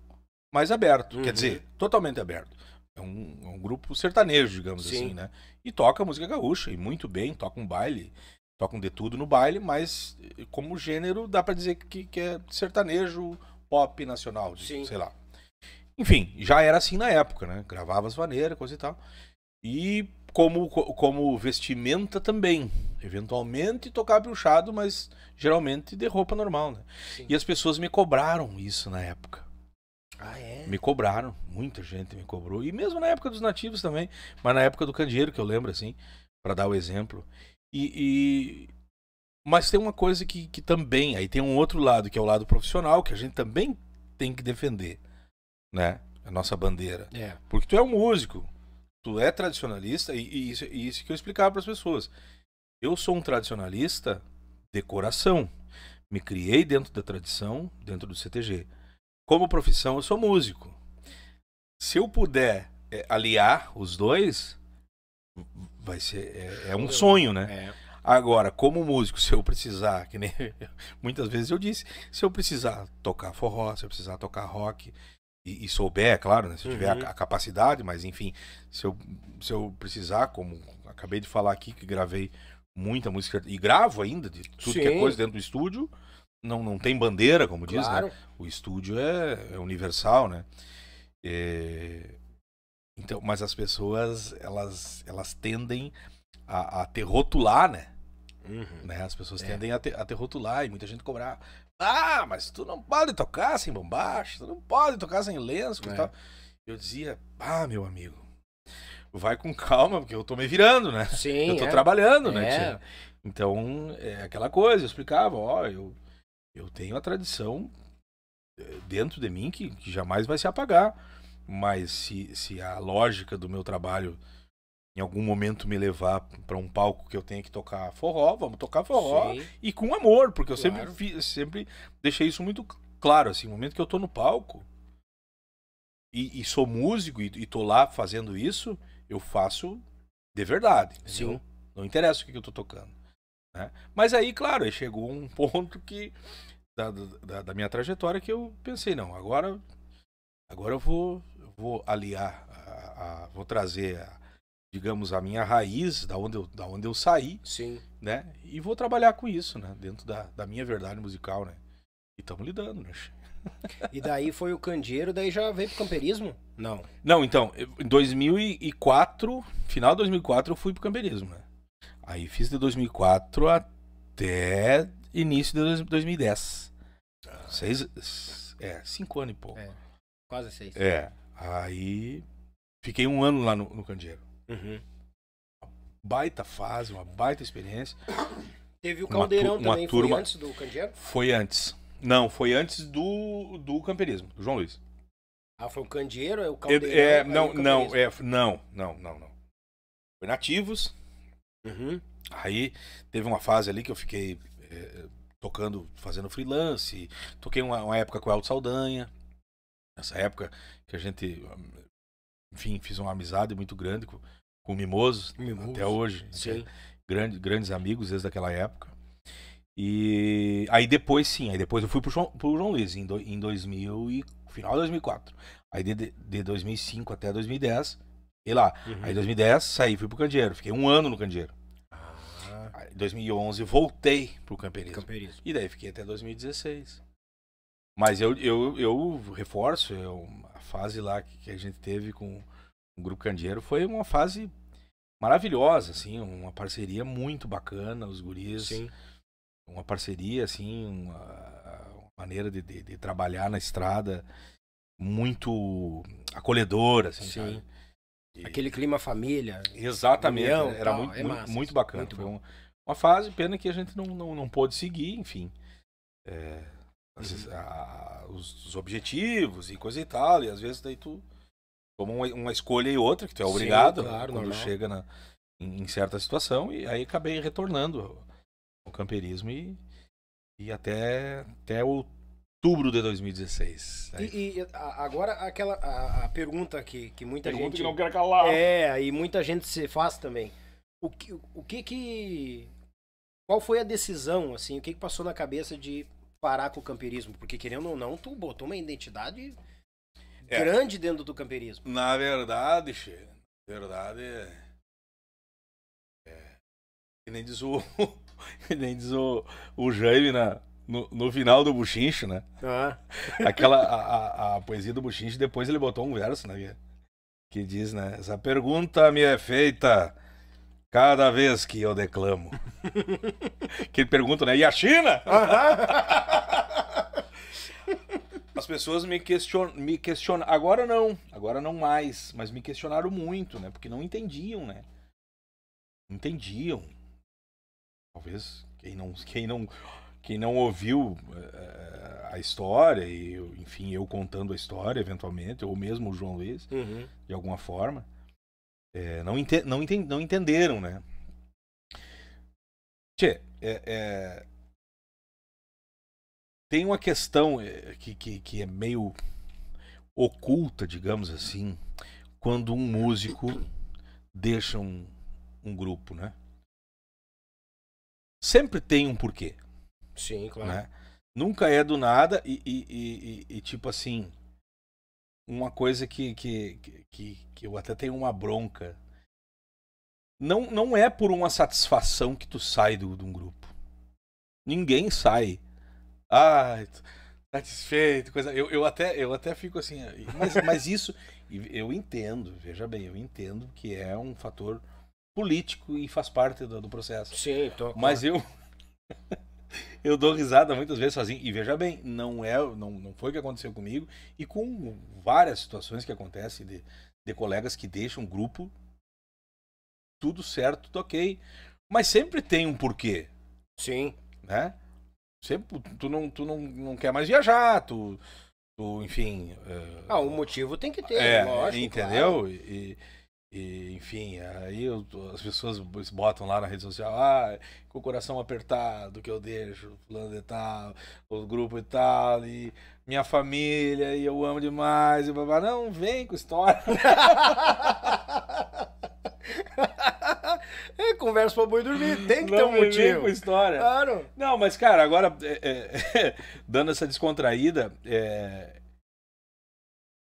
mais aberto, uhum. quer dizer, uhum. totalmente aberto. É um, é um grupo sertanejo, digamos Sim. assim, né? E toca música gaúcha, e muito bem, toca um baile, toca um de tudo no baile, mas eh, como gênero dá para dizer que, que é sertanejo pop nacional, Sim. sei lá. Enfim, já era assim na época, né? Gravava as vaneiras, coisa e tal. E como, como vestimenta também. Eventualmente tocar bruxado, mas geralmente de roupa normal, né? Sim. E as pessoas me cobraram isso na época. Ah, é? Me cobraram, muita gente me cobrou. E mesmo na época dos nativos também, mas na época do candeeiro, que eu lembro, assim, para dar o exemplo. E, e, Mas tem uma coisa que, que também, aí tem um outro lado, que é o lado profissional, que a gente também tem que defender, né? A nossa bandeira. É. Porque tu é um músico, tu é tradicionalista, e, e, isso, e isso que eu explicava para as pessoas. Eu sou um tradicionalista de coração. Me criei dentro da tradição, dentro do CTG. Como profissão, eu sou músico. Se eu puder é, aliar os dois, vai ser é, é um sonho, né? É. Agora, como músico, *laughs* se eu precisar, que nem *laughs* muitas vezes eu disse, se eu precisar tocar forró, se eu precisar tocar rock, e, e souber, é claro, né? Se eu tiver uhum. a, a, capacidade, mas enfim, se eu, se eu precisar, como acabei de falar aqui, que gravei muita música e gravo ainda de tudo Sim. que é coisa dentro do estúdio, não, não tem bandeira, como diz, né? O estúdio é, é universal, né? É... Então, mas as pessoas, elas, elas tendem a, a rotular, né? Uhum. né? As pessoas é. tendem a ter a ter rotular e muita gente cobrar. Ah, mas tu não pode tocar sem bombacha, tu não pode tocar sem lenço é. e tal. Eu dizia, ah, meu amigo, vai com calma, porque eu tô me virando, né? Sim. Eu tô é. trabalhando, né, é. tia? Então, é aquela coisa, eu explicava, ó, eu, eu tenho a tradição eh, dentro de mim que, que jamais vai se apagar. Mas se, se a lógica do meu trabalho em algum momento me levar para um palco que eu tenha que tocar forró, vamos tocar forró Sim. e com amor, porque claro. eu sempre sempre deixei isso muito claro assim, no momento que eu tô no palco e, e sou músico e, e tô lá fazendo isso, eu faço de verdade, Sim. Não interessa o que, que eu tô tocando, né? Mas aí, claro, aí chegou um *laughs* ponto que da, da, da minha trajetória que eu pensei não, agora agora eu vou vou aliar, a, a, vou trazer a, digamos, a minha raiz, da onde eu, da onde eu saí. Sim. Né? E vou trabalhar com isso, né? Dentro da, da minha verdade musical, né? E estamos lidando, né? *laughs* E daí foi o candeeiro, daí já veio pro camperismo? Não. Não, então, em 2004, final de 2004 eu fui pro camperismo, né? Aí fiz de 2004 até início de 2010. Ah. Seis, é, cinco anos e pouco. É, quase seis. É, aí fiquei um ano lá no, no candeeiro. Uhum. Uma baita fase, uma baita experiência. *coughs* Teve o Caldeirão uma, também, turma... foi antes do Candiano? Foi antes. Não, foi antes do, do campeirismo do João Luiz. Ah, foi o Candeeiro, é o Caldeirão? É, é, é não, não, é, não, não, não, não. Foi nativos. Uhum. Aí teve uma fase ali que eu fiquei é, tocando, fazendo freelance. Toquei uma, uma época com o Alto Saldanha. Nessa época que a gente, enfim, fiz uma amizade muito grande com, com o Mimoso, Mimoso. até hoje. Né? Sim. Grande, grandes amigos desde aquela época. E aí depois, sim, aí depois eu fui pro João, pro João Luiz em, do, em 2000 e final de 2004. Aí de, de 2005 até 2010, e lá. Uhum. Aí 2010 saí, fui pro Candeeiro, fiquei um ano no Candeeiro. Ah. Em 2011 voltei pro campeirismo. campeirismo. E daí fiquei até 2016. Mas eu, eu, eu reforço eu, é a fase lá que, que a gente teve com, o Grupo Candeeiro foi uma fase maravilhosa, assim, uma parceria muito bacana, os guris. Sim. Uma parceria, assim, uma, uma maneira de, de, de, trabalhar na estrada muito acolhedora, assim, Sim. E... Aquele clima família. Exatamente. União, era tal, muito, é massa, muito, bacana. Muito foi uma, uma, fase, pena que a gente não, não, não pôde seguir, enfim. É, uhum. a, os, os, objetivos e coisa e tal. E às vezes daí tu toma uma, escolha e outra, que tu é obrigado Sim, né, claro, quando normal. chega na, em, certa situação, e aí acabei retornando ao camperismo e, e até, até outubro de 2016. E, e agora aquela a, a, pergunta que, que muita pergunta gente. Que não quer calar. É, e muita gente se faz também. O que, o que que. Qual foi a decisão, assim? O que, que passou na cabeça de parar com o camperismo? Porque querendo ou não, tu botou uma identidade é. grande dentro do campeirismo. Na verdade, che, na verdade, é, é que nem diz o, *laughs* que nem diz o, o Jaime na, no, no, final do Buchincho, né? Ah. *laughs* Aquela, a, a, a, poesia do Buchincho, depois ele botou um verso, né? Que diz, né? Essa pergunta me é feita cada vez que eu declamo. *laughs* que ele pergunta, né? E a China? As pessoas me questionam, me questionam, agora não, agora não mais, mas me questionaram muito, né? Porque não entendiam, né? Entendiam. Talvez quem não, quem não, quem não ouviu uh, a história e, enfim, eu contando a história eventualmente, ou mesmo o João Luiz, uhum. de alguma forma, é, não, ente, não, ente, não entenderam, né? Tchê, é, é tem uma questão eh, que, que, que é meio oculta, digamos assim, quando um músico deixa um, um grupo, né? Sempre tem um porquê. Sim, claro. Né? Nunca é do nada e, e, e, e, tipo assim, uma coisa que, que, que, que eu até tenho uma bronca. Não, não é por uma satisfação que tu sai de um grupo. Ninguém sai Ai, satisfeito, coisa. Eu, eu, até, eu até fico assim. Mas, *laughs* mas isso eu entendo, veja bem, eu entendo que é um fator político e faz parte do, do processo. Sim, tô, Mas eu. *laughs* eu dou risada muitas vezes sozinho. E veja bem, não é, não, não foi o que aconteceu comigo e com várias situações que acontecem de, de colegas que deixam grupo tudo certo, tá ok. Mas sempre tem um porquê. Sim. Né? Você, tu não, tu não, não quer mais viajar, tu, tu enfim. Uh, ah, um motivo tem que ter, é, lógico. Entendeu? Claro. E, e, enfim, aí eu, as pessoas botam lá na rede social, ah, com o coração apertado que eu deixo, fulano e tal, o grupo e tal, e minha família, e eu amo demais, e babá, não, vem com história. *laughs* conversa pra boi dormir. Tem que não ter um motivo. Com história. Claro. Não, mas, cara, agora, é, é, é *laughs* dando essa descontraída, é,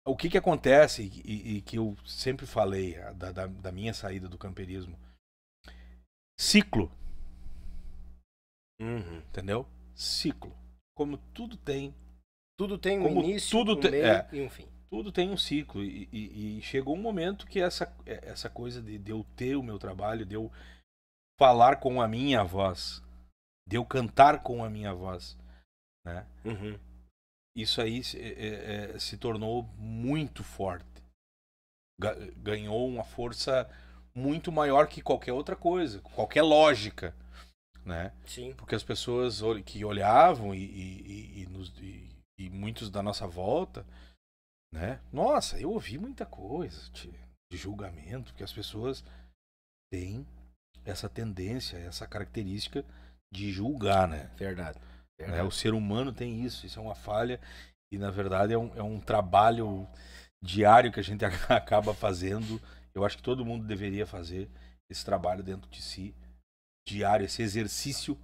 o que que acontece, e, e que eu sempre falei, da, da, da minha saída do camperismo, ciclo. Uhum. Entendeu? Ciclo. Como tudo tem. Tudo tem um início, tudo um meio é, e um fim. Tudo tem um ciclo. E, e, e, chegou um momento que essa, é, essa coisa de, de eu ter o meu trabalho, de eu falar com a minha voz, de eu cantar com a minha voz, né? Uhum. Isso aí se, é, é, é se tornou muito forte, ganhou uma força muito maior que qualquer outra coisa, qualquer lógica, né? Sim. Porque as pessoas que olhavam e, e, e, nos, e muitos da nossa volta, né? Nossa, eu ouvi muita coisa de, de julgamento, porque as pessoas têm essa tendência, essa característica de julgar, né? Verdade. É, verdade. É, o ser humano tem isso, isso é uma falha e na verdade é um, é um trabalho diário que a gente *laughs* acaba fazendo. Eu acho que todo mundo deveria fazer esse trabalho dentro de si, diário, esse exercício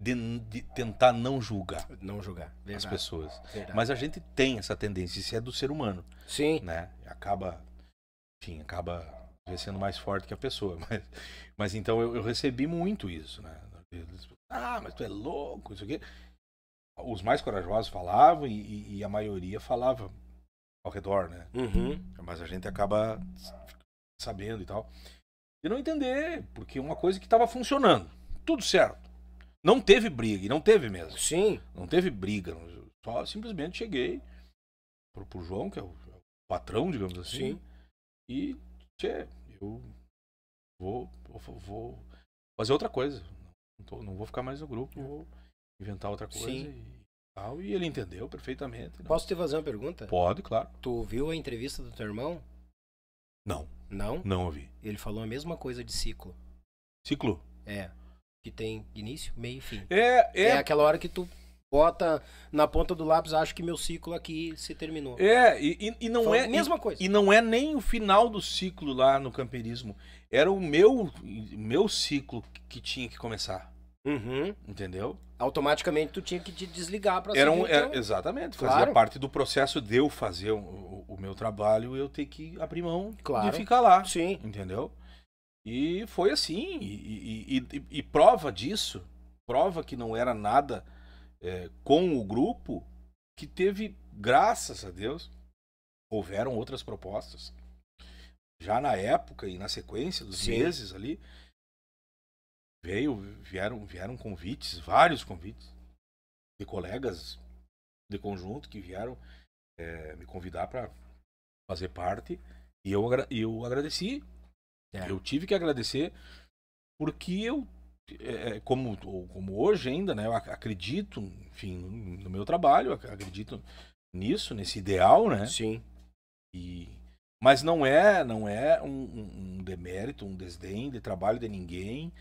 de, de tentar não julgar. Não julgar, verdade. As pessoas. Verdade. Mas a gente tem essa tendência, isso é do ser humano. Sim. Né? Acaba, enfim, acaba sendo mais forte que a pessoa. *laughs* Mas, mas então eu, eu recebi muito isso, né? Eles, ah, mas tu é louco, isso aqui. Os mais corajosos falavam e, e a maioria falava ao redor, né? Uhum. Mas a gente acaba sabendo e tal. E não entender, porque uma coisa que estava funcionando, tudo certo. Não teve briga, e não teve mesmo. Sim. Não teve briga. Só simplesmente cheguei pro, pro João, que é o, é o patrão, digamos assim. Sim. E tchê, eu vou, vou fazer outra coisa. Não, tô, não vou ficar mais no grupo, vou inventar outra coisa Sim. e tal. E ele entendeu perfeitamente. Né? Posso te fazer uma pergunta? Pode, claro. Tu viu a entrevista do teu irmão? Não. Não? Não ouvi. Ele falou a mesma coisa de ciclo. Ciclo? É. Que tem início, meio e fim. É, é. É aquela hora que tu bota na ponta do lápis, acho que meu ciclo aqui se terminou. É, e, e não Foi é. mesma coisa. E não é nem o final do ciclo lá no camperismo. Era o meu, meu ciclo que tinha que começar. Uhum. Entendeu? Automaticamente tu tinha que te desligar para era, um, então... É, exatamente, fazia parte do processo de eu fazer o, o, o meu trabalho, eu ter que abrir mão claro. de ficar lá. Sim. Entendeu? E foi assim. E, e, e, e prova disso, prova que não era nada é, com o grupo que teve, graças a Deus, houveram outras propostas. Já na época e na sequência dos Sim. meses ali, veio, vieram, vieram convites, vários convites de colegas de conjunto que vieram é, me convidar para fazer parte e eu, eu agradeci. É. Eu tive que agradecer porque eu é, é, como, como hoje ainda, né? Eu acredito, enfim, no meu trabalho, acredito nisso, nesse ideal, né? Sim. E, mas não é, não é um, um, um demérito, um desdém de trabalho de ninguém,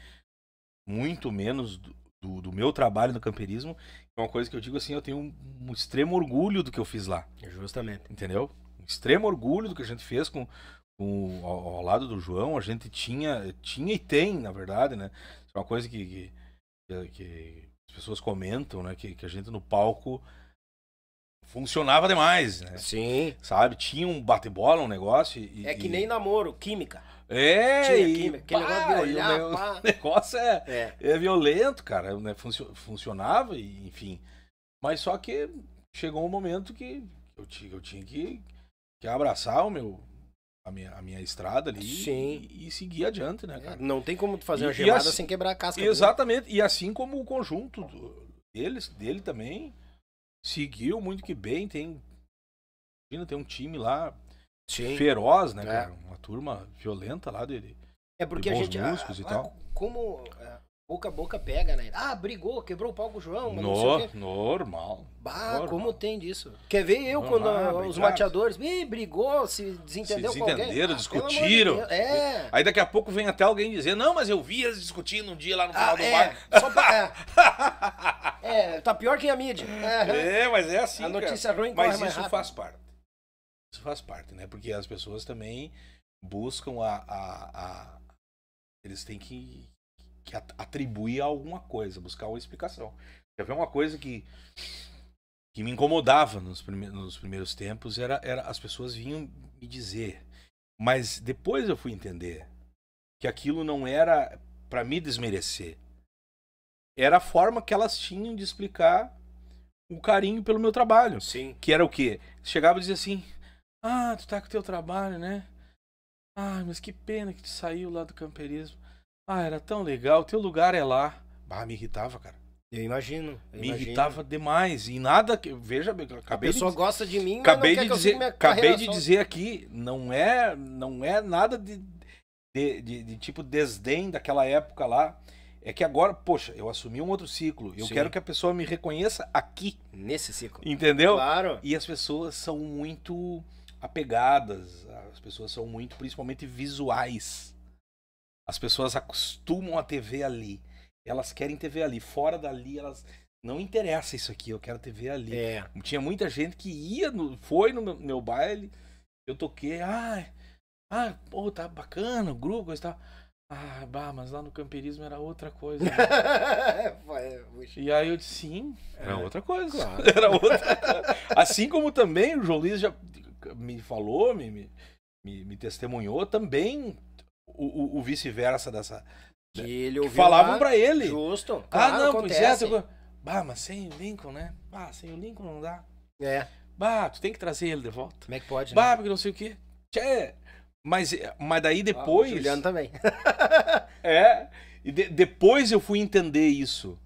muito menos do, do, do, meu trabalho no camperismo. É uma coisa que eu digo assim, eu tenho um, um extremo orgulho do que eu fiz lá. Justamente. Entendeu? extremo orgulho do que a gente fez com, com ao, ao, lado do João. A gente tinha, tinha e tem, na verdade, né? É uma coisa que, que, que as pessoas comentam, né? Que, que a gente no palco funcionava demais, né? Sim. Sabe? Tinha um bate-bola, um negócio. E, é que e... nem namoro, química. É, Tinha química. Aquele negócio, de olhar, o *laughs* negócio é, é, é. violento, cara. Né? funcionava, e, enfim. Mas só que chegou um momento que eu, eu tinha que, que abraçar o meu, a minha, a minha estrada ali Sim. E, e seguir adiante, né, é, cara? É, não tem como fazer e, uma gemada assim, sem quebrar a casca. Né? Exatamente, e assim como o conjunto do, deles, dele também, seguiu muito que bem, tem imagina, tem um time lá Sim. feroz, né, é. cara? Uma turma violenta lá dele. É porque de a gente músicos a, a, e tal. como Boca a boca pega, né? Ah, brigou, quebrou o pau com o João. no, normal. Bah, normal. como tem disso? Quer ver eu quando os mateadores. Ih, brigou, se desentendeu se desentenderam, ah, discutiram. De é. Aí daqui a pouco vem até alguém dizer: Não, mas eu vi eles discutindo um dia lá no ah, final ah, do é, bar. Só pra. *laughs* É, é, tá pior que a mídia. É, mas é assim. A notícia cara. ruim Mas isso faz parte. Isso faz parte, né? Porque as pessoas também buscam a... a, a... Eles têm que que atribuir a alguma coisa, buscar uma explicação. Quer ver uma coisa que, que me incomodava nos, prime nos primeiros tempos? Era, era as pessoas vinham me dizer. Mas depois eu fui entender que aquilo não era para me desmerecer. Era a forma que elas tinham de explicar o carinho pelo meu trabalho. Sim. Que era o quê? Chegava e dizia assim: Ah, tu tá com o teu trabalho, né? Ah, mas que pena que tu saiu lá do camperismo. Ah, era tão legal, teu lugar é lá. Bah, me irritava, cara. Eu imagino. Eu me imagino. irritava demais. E nada que. Veja, acabei. A pessoa de, gosta de mim, acabei de dizer, Acabei de só. dizer aqui, não é, não é nada de, de, de, de tipo desdém daquela época lá. É que agora, poxa, eu assumi um outro ciclo. Eu Sim. quero que a pessoa me reconheça aqui. Nesse ciclo. Entendeu? Claro. E as pessoas são muito apegadas, as pessoas são muito, principalmente, visuais. As pessoas acostumam a TV ali. Elas querem TV ali. Fora dali, elas. Não interessa isso aqui, eu quero TV ali. É. Tinha muita gente que ia, no... foi no meu, meu baile, eu toquei, ah, ah, pô, tá bacana, o grupo, coisa e tal. Ah, bah, mas lá no camperismo era outra coisa. Né? *laughs* É, e aí eu disse, sim, era é. outra coisa. Claro. *laughs* Era outra. Assim como também o João Luiz já me falou, me, me, me testemunhou, também o, o, o vice-versa dessa. Que né, ele ouviu. Que falavam lá, pra ele. Justo. Ah, claro, ah, não, acontece. pois é. Bah, mas sem o Lincoln, né? Bah, sem o Lincoln não dá. É. Bah, tu tem que trazer ele de volta. Como é que pode? Né? Bah, né? porque não sei o quê. Tchê. Mas, eh, mas daí depois. Ah, o Juliano também. *laughs* é. E de, depois eu fui entender isso.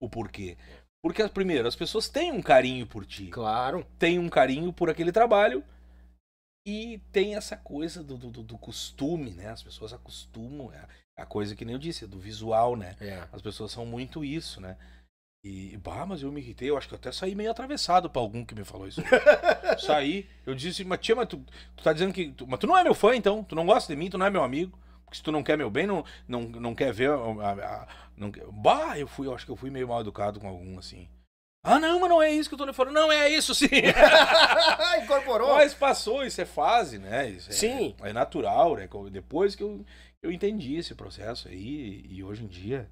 O porquê. Porque, primeiro, as pessoas têm um carinho por ti. Claro. Tem um carinho por aquele trabalho. E tem essa coisa do, do, do costume, né? As pessoas acostumam, é a coisa que nem eu disse, é do visual, né? É. As pessoas são muito isso, né? E, bah, mas eu me irritei, eu acho que eu até saí meio atravessado pra algum que me falou isso. *laughs* saí, eu disse, mas tia, mas tu, tu tá dizendo que. Tu, mas tu não é meu fã, então? Tu não gosta de mim, tu não é meu amigo. Porque se tu não quer meu bem, não, não, não quer ver. A, ah, a, ah, não, bah, eu fui, eu acho que eu fui meio mal educado com algum, assim. Ah, não, mas não é isso que eu tô falando. Não, é isso sim. *laughs* Incorporou. Mas passou, isso é fase, né? Isso é, sim. É natural, né? Depois que eu, eu entendi esse processo aí, e hoje em dia,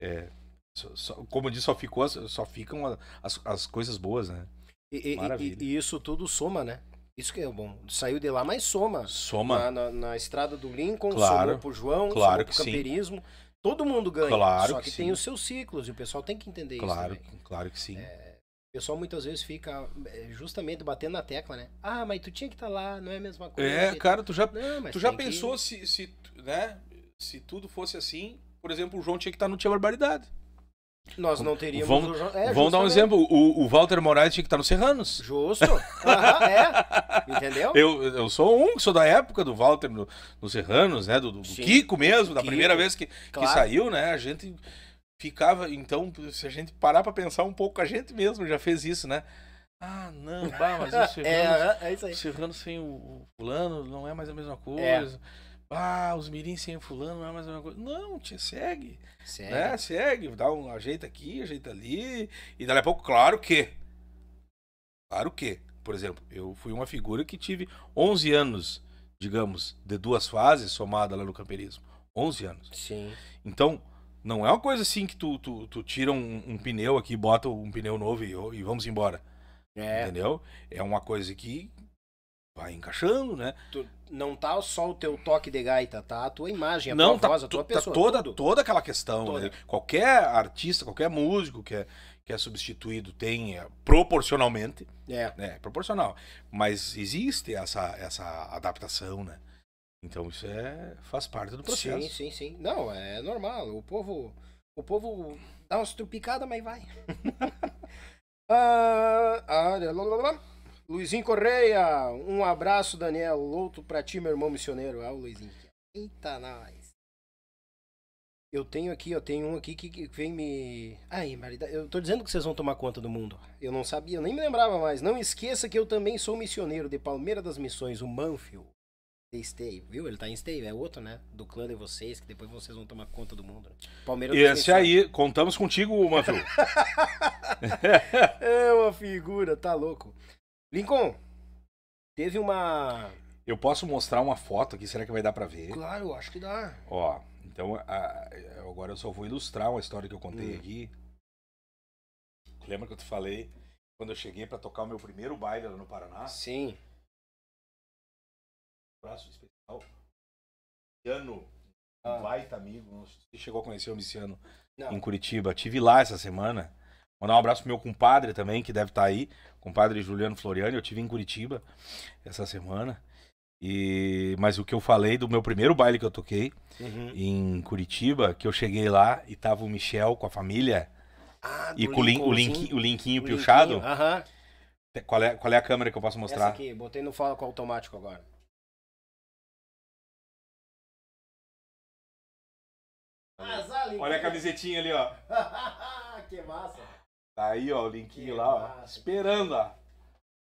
é, só, só, como eu disse, só, ficou, só ficam as, as coisas boas, né? E, Maravilha. E, e, isso tudo soma, né? Isso que é bom. Saiu de lá, mas soma. Soma. Na, na, na estrada do Lincoln, claro, somou pro João, claro somou pro camperismo. Sim. Todo mundo ganha. Claro só que, que tem os seus ciclos e o pessoal tem que entender claro, isso. Claro, claro que sim. É, o pessoal muitas vezes fica é, justamente batendo na tecla, né? Ah, mas tu tinha que estar tá lá, não é a mesma coisa. É, cara, tu já, não, tu já pensou que... se, se, né, se tudo fosse assim, por exemplo, o João tinha que estar tá no Tia Barbaridade. Nós não teríamos. Vamos, o... é, vamos dar um exemplo. O, o, Walter Moraes tinha que estar no Serranos. Justo. *laughs* Aham, é. Entendeu? Eu, eu sou um que sou da época do Walter no, no Serranos, né? Do, do Kiko mesmo, Kiko. da primeira vez que, claro. que saiu, né? A gente ficava. Então, se a gente parar pra pensar um pouco, a gente mesmo já fez isso, né? Ah, não, bah, mas *laughs* o é, Serranos é, é isso aí. O sem o fulano não é mais a mesma é. coisa. É. Ah, os mirins sem o fulano não é mais a mesma coisa. Não, te segue. Segue. Né? Segue, dá um ajeita aqui, ajeita ali. E dali a pouco, claro que. Claro que. Por exemplo, eu fui uma figura que tive 11 anos, digamos, de duas fases somada lá no camperismo. 11 anos. Sim. Então, não é uma coisa assim que tu, tu, tu tira um, um, pneu aqui, bota um pneu novo e, e vamos embora. É. Entendeu? É uma coisa que vai encaixando, né? Tu não tá só o teu toque de gaita, tá? A tua imagem, a não, tua tá, voz, a tua tá pessoa. Toda, toda aquela questão. Né? Toda. Né? Qualquer artista, qualquer músico que é, que é substituído tem é, proporcionalmente. É. Né? Proporcional. Mas existe essa, essa adaptação, né? Então isso é, faz parte do processo. Sim, sim, sim. Não, é normal. O povo, o povo dá umas trupicadas, mas vai. *laughs* ah, ah, lá, lá, lá. Luizinho Correia, um abraço, Daniel outro pra ti, meu irmão missioneiro. Ah, o Luizinho. Eita, nós. Eu tenho aqui, eu tenho um aqui que vem me. Aí, Marida, eu tô dizendo que vocês vão tomar conta do mundo. Eu não sabia, eu nem me lembrava mais. Não esqueça que eu também sou missioneiro de Palmeira das Missões, o Manfio. Stay, viu? Ele tá em Stay, é outro, né? Do clã de vocês, que depois vocês vão tomar conta do mundo. Né? Palmeiras E esse aí, contamos contigo, Manfio. *laughs* *laughs* é uma figura, tá louco. Lincoln, teve uma. Eu posso mostrar uma foto aqui, será que vai dar para ver? Claro, acho que dá. Ó, então a, agora eu só vou ilustrar uma história que eu contei hum. aqui. Lembra que eu te falei quando eu cheguei para tocar o meu primeiro baile lá no Paraná? Sim. Um abraço especial. Luciano, ah. um baita amigo. Você chegou a conhecer o Luciano em Curitiba. Tive lá essa semana. Mandar um abraço pro meu compadre também, que deve estar tá aí. Compadre Juliano Floriano, eu tive em Curitiba essa semana. E mas o que eu falei do meu primeiro baile que eu toquei uhum. em Curitiba, que eu cheguei lá e tava o Michel com a família ah, e com Lincoln, o, link, o, linkinho, o linkinho piochado. Aham. Qual é, qual é a câmera que eu posso mostrar? Essa aqui, botei no foco automático agora. Olha a camisetinha ali, ó. *laughs* que massa tá Aí, ó, o linkinho que lá, ó, esperando a,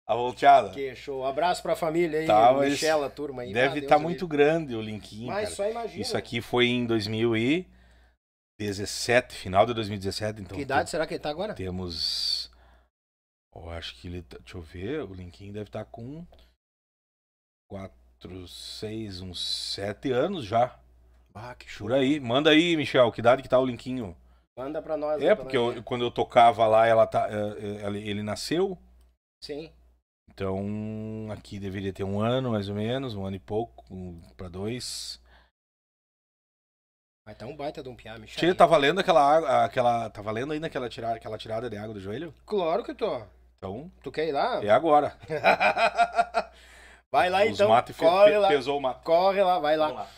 a volteada. Que show. abraço pra família aí, tá, Michela, a turma aí. Deve estar ah, tá muito Deus. grande o linkinho, mas cara. só imagina. Isso aqui foi em 2017, final de 2017, então. Que idade tem, será que ele tá agora? Temos... Eu acho que ele... Tá, deixa eu ver, o linkinho deve estar tá com... Quatro, seis, uns sete anos já. Ah, que show. Por aí. Manda aí, Michel, que idade que tá o linkinho? Manda pra nós. É, porque eu, quando eu tocava lá, ela tá, eh, eh, ele nasceu. Sim. Então, aqui deveria ter um ano, mais ou menos, um ano e pouco, um, pra dois. Mas tá um baita de um piá, Michel. Tira, tá valendo aquela água, aquela, tá valendo ainda aquela tirada, aquela tirada de água do joelho? Claro que tô. Então. Tu quer ir lá? É agora. *laughs* vai lá Os então. corre lá. Pesou o mato. Corre lá, vai lá. Vamos lá.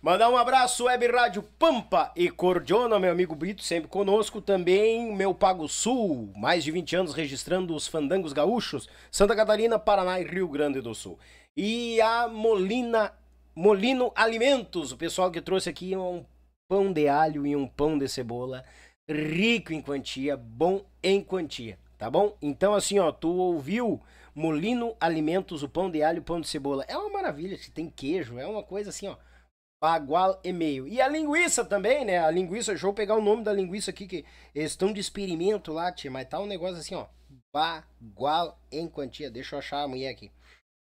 Mandar um abraço, Web Rádio Pampa e Cordiona, meu amigo Brito, sempre conosco. Também meu Pago Sul, mais de 20 anos registrando os fandangos gaúchos, Santa Catarina, Paraná e Rio Grande do Sul. E a Molina, Molino Alimentos, o pessoal que trouxe aqui um pão de alho e um pão de cebola, rico em quantia, bom em quantia, tá bom? Então assim, ó, tu ouviu Molino Alimentos, o pão de alho, o pão de cebola. É uma maravilha, se tem queijo, é uma coisa assim, ó Bagual e meio. E a linguiça também, né? A linguiça, deixa eu pegar o nome da linguiça aqui, que eles estão de experimento lá, tia, mas tá um negócio assim, ó. Bagual em quantia. Deixa eu achar a mulher aqui.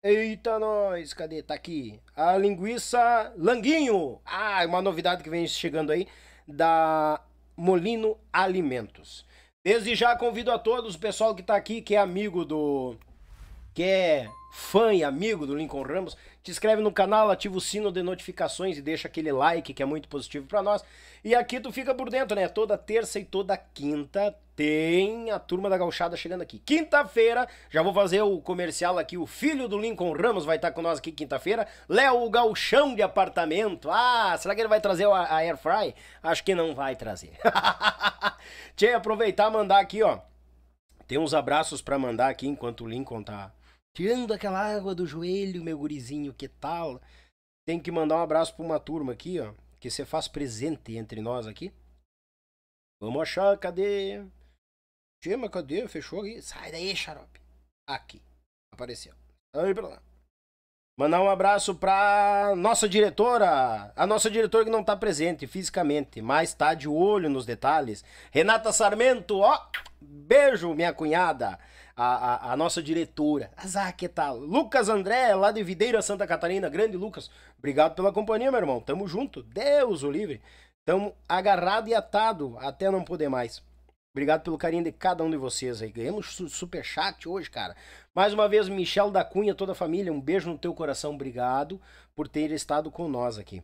Eita, nós, cadê? Tá aqui. A linguiça Languinho. Ah, uma novidade que vem chegando aí da Molino Alimentos. Desde já convido a todos, o pessoal que tá aqui, que é amigo do. que é fã e amigo do Lincoln Ramos, te inscreve no canal, ativa o sino de notificações e deixa aquele like que é muito positivo para nós. E aqui tu fica por dentro, né? Toda terça e toda quinta tem a turma da gauchada chegando aqui. Quinta-feira, já vou fazer o comercial aqui, o filho do Lincoln Ramos vai estar com nós aqui quinta-feira. Léo, o galchão de apartamento. Ah, será que ele vai trazer a, Air Fry? Acho que não vai trazer. tinha *laughs* aproveitar mandar aqui, ó. Tem uns abraços para mandar aqui enquanto o Lincoln tá Tirando aquela água do joelho, meu gurizinho, que tal? Tem que mandar um abraço pra uma turma aqui, ó. Que você faz presente entre nós aqui. Vamos achar, cadê? Chama, cadê? Fechou aqui. Sai daí, xarope. Aqui. Apareceu. Aí, pra lá. Mandar um abraço pra nossa diretora. A nossa diretora que não tá presente fisicamente, mas tá de olho nos detalhes. Renata Sarmento, ó. Beijo, minha cunhada a, a, nossa diretora. Azar, que tá? Lucas André, lá de Videira, Santa Catarina. Grande Lucas, obrigado pela companhia, meu irmão. Tamo junto. Deus o livre. Tamo agarrado e atado até não poder mais. Obrigado pelo carinho de cada um de vocês aí. Ganhamos super chat hoje, cara. Mais uma vez, Michel da Cunha, toda a família, um beijo no teu coração. Obrigado por ter estado com nós aqui.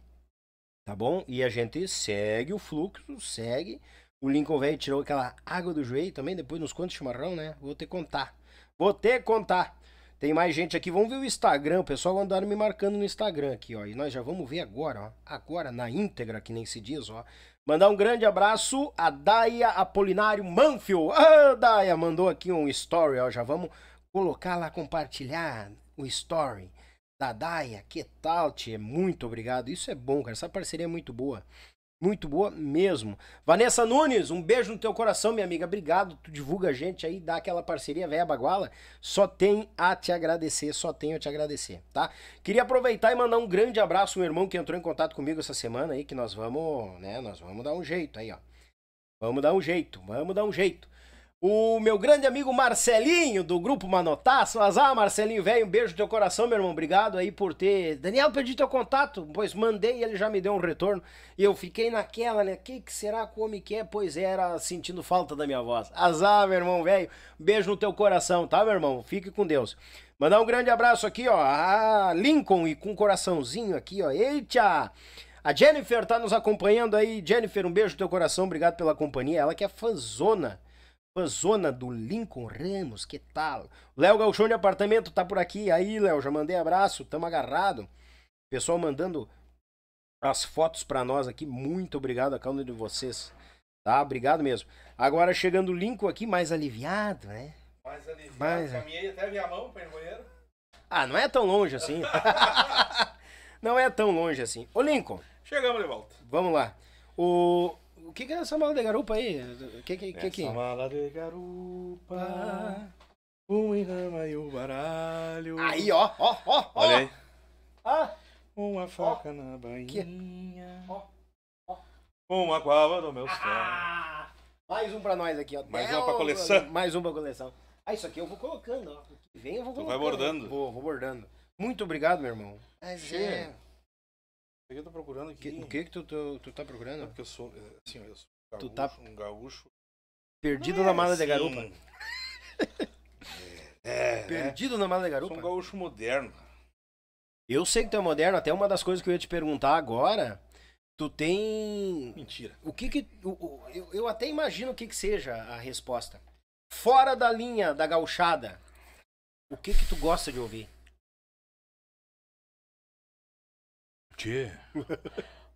Tá bom? E a gente segue o fluxo, segue o Lincoln velho tirou aquela água do joelho também, depois nos quantos chimarrão, né? Vou ter que contar. Vou ter que contar. Tem mais gente aqui. Vamos ver o Instagram. O pessoal andaram me marcando no Instagram aqui, ó. E nós já vamos ver agora, ó. Agora, na íntegra, que nem se diz, ó. Mandar um grande abraço a Daia Apolinário Manfio. Ah, Daia, mandou aqui um story, ó. Já vamos colocar lá, compartilhar o story. Da Daia, que tal, tia? Muito obrigado. Isso é bom, cara. Essa parceria é muito boa. Muito boa mesmo. Vanessa Nunes, um beijo no teu coração, minha amiga. Obrigado. Tu divulga a gente aí, dá aquela parceria velha baguala. Só tem a te agradecer, só tenho a te agradecer, tá? Queria aproveitar e mandar um grande abraço, um irmão que entrou em contato comigo essa semana aí, que nós vamos, né? Nós vamos dar um jeito aí, ó. Vamos dar um jeito, vamos dar um jeito. O meu grande amigo Marcelinho, do grupo Manotaço. Azar, Marcelinho, velho, um beijo no teu coração, meu irmão. Obrigado aí por ter. Daniel, perdi teu contato. Pois mandei e ele já me deu um retorno. E eu fiquei naquela, né? O que, que será que o homem quer? Pois era, sentindo falta da minha voz. Azar, meu irmão, velho. Beijo no teu coração, tá, meu irmão? Fique com Deus. Mandar um grande abraço aqui, ó. A Lincoln e com um coraçãozinho aqui, ó. Eita! A Jennifer tá nos acompanhando aí. Jennifer, um beijo no teu coração. Obrigado pela companhia. Ela que é fãzona Zona do Lincoln Ramos, que tal? Léo Galchão de Apartamento tá por aqui. Aí, Léo, já mandei abraço, tamo agarrado. Pessoal mandando as fotos para nós aqui. Muito obrigado a cada um de vocês. Tá, obrigado mesmo. Agora chegando o Lincoln aqui, mais aliviado, né? Mais aliviado. Mais... Caminhei até a minha mão pra ir banheiro. Ah, não é tão longe assim. *laughs* *laughs* não é tão longe assim. Ô, Lincoln. Chegamos de volta. Vamos lá. O o que, que é essa mala de garupa aí? O que que, que, que Essa mala de garupa, ah, um enrama e o baralho. Aí, ó, ó, ó, ó. Olha aí. Ah, uma faca ó, na bainha. Ó, ó. Uma guava do meu ah, Mais um pra nós aqui, ó. Mais um uma pra coleção. Mais um pra coleção. Ah, isso aqui eu vou colocando, ó. O que vem eu vou colocando. Tu vai bordando. Vou, vou bordando. Muito obrigado, meu irmão. Mas Cheiro. É. Eu tô procurando aqui. o que que tu, tu, tu tá procurando? É porque eu sou, é, assim, eu sou um gaúcho, tu tá... um gaúcho. Perdido é, na mala da de assim. garupa. É, é, Perdido na mala de garupa. Eu sou um gaúcho moderno. Eu sei que tu é moderno, até uma das coisas que eu ia te perguntar agora, tu tem... Mentira. O que que... O, o, eu, eu até imagino o que que seja a resposta. Fora da linha da gauchada, o que que tu gosta de ouvir? Tchê.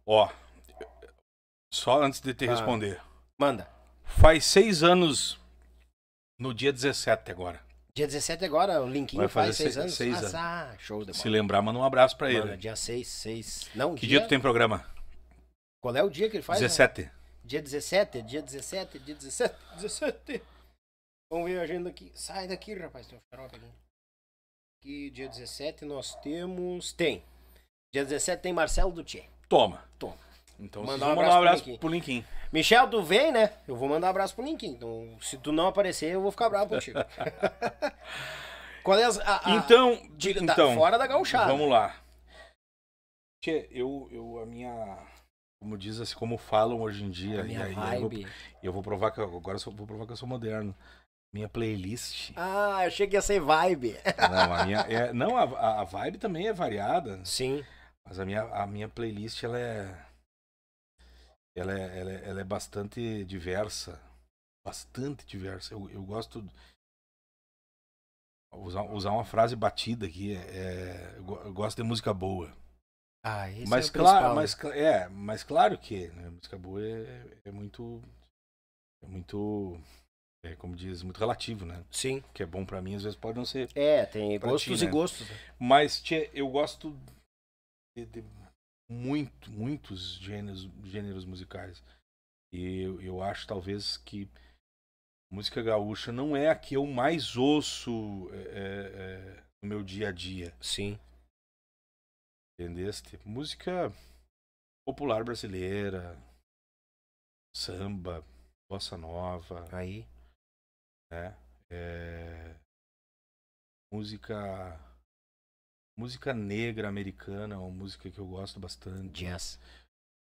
Ó, só antes de te ah, responder. Manda. Faz seis anos no dia 17 agora. Dia 17 agora, o Linkinho faz seis, seis anos. Seis ah, anos. Ah, show Se lembrar, manda um abraço pra ele. dia 6, 6. Não, Que dia... dia tu tem programa? Qual é o dia que ele faz? 17. Né? Dia 17, dia 17, dia 17, 17. Vamos ver a agenda aqui. Sai daqui, rapaz, teu xarope aqui. Aqui, dia 17, nós temos. Tem. Dia 17 tem Marcelo Dutier. Toma. Toma. Então mandar um abraço, um abraço pro, Linkin. pro Michel, tu vem, né? Eu vou mandar um abraço pro Linkin. Então, se tu não aparecer, eu vou ficar bravo contigo. *laughs* Qual é as, a, a, então, de, da, então, fora da gauchada. Vamos lá. Tchê, eu, eu, a minha, como diz assim, como falam hoje em dia, a minha aí, vibe. Eu, vou, eu vou provar que eu, agora eu sou, vou provar que eu sou moderno. Minha playlist. Ah, achei que ia ser vibe. Não, a minha, é, não a, a vibe também é variada. Sim. Mas a minha, a minha playlist ela é, ela é, ela é, ela é bastante diversa. Bastante diversa. Eu, eu gosto. Usar, usar uma frase batida aqui. É, é eu gosto de música boa. Ah, isso é mas é claro, mas né? é, mas claro que né, música boa é, é, é muito, é muito, é, como diz, muito relativo, né? Sim. O que é bom para mim às vezes pode não ser. É, tem gostos ti, e né? gostos. Né? Mas tchê, eu gosto de, de muito, muitos gêneros, gêneros musicais. E eu, eu acho talvez que música gaúcha não é a que eu mais ouço é, é, é no meu dia a dia. Sim. Entendeste? Tipo, música popular brasileira, samba, bossa nova. Aí. Né? É, música música negra americana, uma música que eu gosto bastante. Jazz.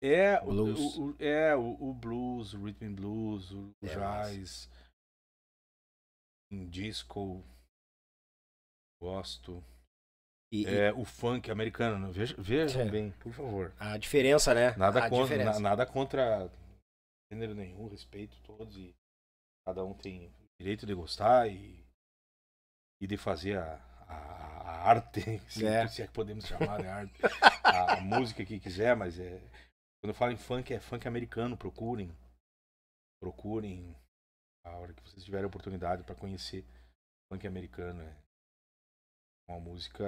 É, blues. O, o é o, o, blues, o rhythm blues, o jazz, mas... disco, gosto. E, é, e... O funk americano, veja, veja é. bem, por favor. A diferença, né? Nada, A contra, na, nada contra gênero nenhum, respeito todos e cada um tem direito de gostar e, e de fazer a, a arte, *laughs* se, é. se é que podemos chamar de arte, *laughs* a, a música que quiser, mas é, quando eu falo em funk, é funk americano, procurem. Procurem a hora que vocês tiverem oportunidade para conhecer funk americano. É uma música.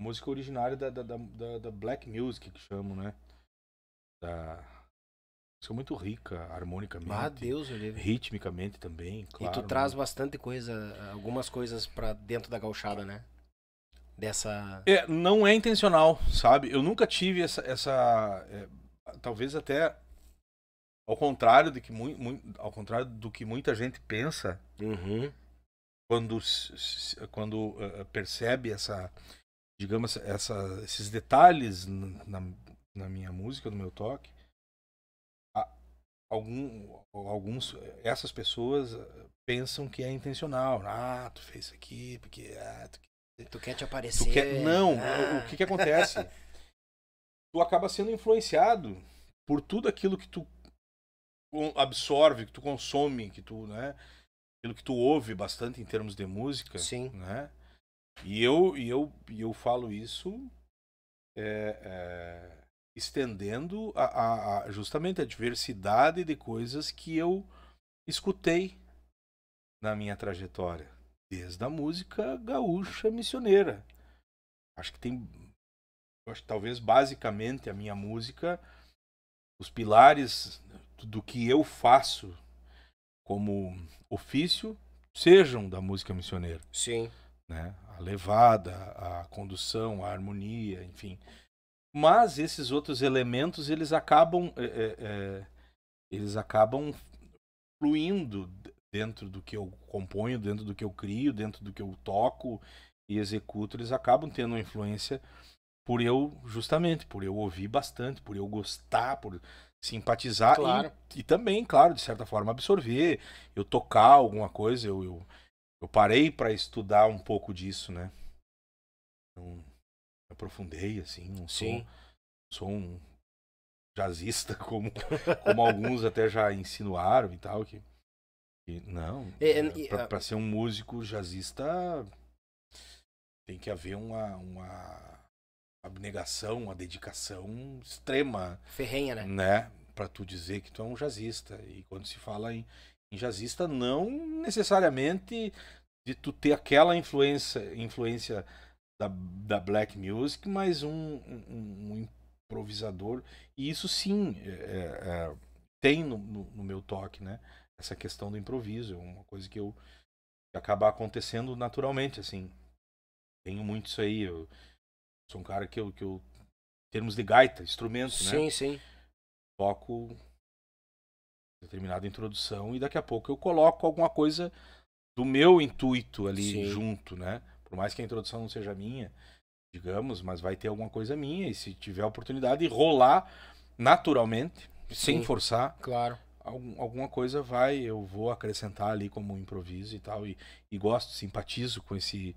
Música originária da, da, da, da, black music que chamam, né? Da, Música muito rica, harmonicamente. Ah, Deus, eu Ritmicamente também, claro. E tu né? traz bastante coisa, algumas coisas para dentro da gauchada, né? Dessa... É, não é intencional, sabe? Eu nunca tive essa... essa é, talvez até ao contrário do que, mu, mu, ao contrário do que muita gente pensa... Uhum quando quando uh, percebe essa digamos essa, esses detalhes na, na, minha música no meu toque algum, alguns, essas pessoas eh, pensam que é intencional. Ah, tu fez isso aqui porque ah, tu, tu, quer te aparecer. Quer... Não, ah. o que que ah. acontece? *laughs* tu acaba sendo influenciado por tudo aquilo que tu absorve, que tu consome, que tu, né, aquilo que tu ouve bastante em termos de música, Sim. né? E eu e eu e eu falo isso é, é estendendo a, a, a, justamente a diversidade de coisas que eu escutei na minha trajetória, desde a música gaúcha missioneira. Acho que tem, acho que talvez basicamente a minha música, os pilares do que eu faço como ofício sejam da música missioneira. Sim. Né? A levada, a condução, a harmonia, enfim mas esses outros elementos eles acabam é, é, eles acabam fluindo dentro do que eu componho, dentro do que eu crio, dentro do que eu toco e executo, eles acabam tendo influência por eu justamente por eu ouvir bastante, por eu gostar, por simpatizar claro. e, e, também, claro, de certa forma absorver, eu tocar alguma coisa, eu eu, eu parei para estudar um pouco disso, né? Então aprofundei, assim, não sou, sou um jazzista *laughs* como, como alguns até já insinuaram e tal. Que, que não, é, é, né, para ser um músico jazzista tem que haver uma, uma abnegação, uma dedicação extrema. Ferrenha, né? Né? para tu dizer que tu é um jazzista. E quando se fala em, em jazzista, não necessariamente de tu ter aquela influência, influência da, da black music, mas um, um, um improvisador. E isso sim é, é, é, tem no, no, no, meu toque, né? Essa questão do improviso, é uma coisa que eu que acaba acontecendo naturalmente, assim. Tenho muito isso aí. Eu sou um cara que eu, que eu em termos de gaita, instrumento, sim, né? Sim, sim. Toco determinada introdução e daqui a pouco eu coloco alguma coisa do meu intuito ali sim. junto, né? Por mais que a introdução não seja minha, digamos, mas vai ter alguma coisa minha. E se tiver a oportunidade, rolar naturalmente, Sim, sem forçar. Claro. Algum, alguma coisa vai, eu vou acrescentar ali como improviso e tal. E, e gosto, simpatizo com esse,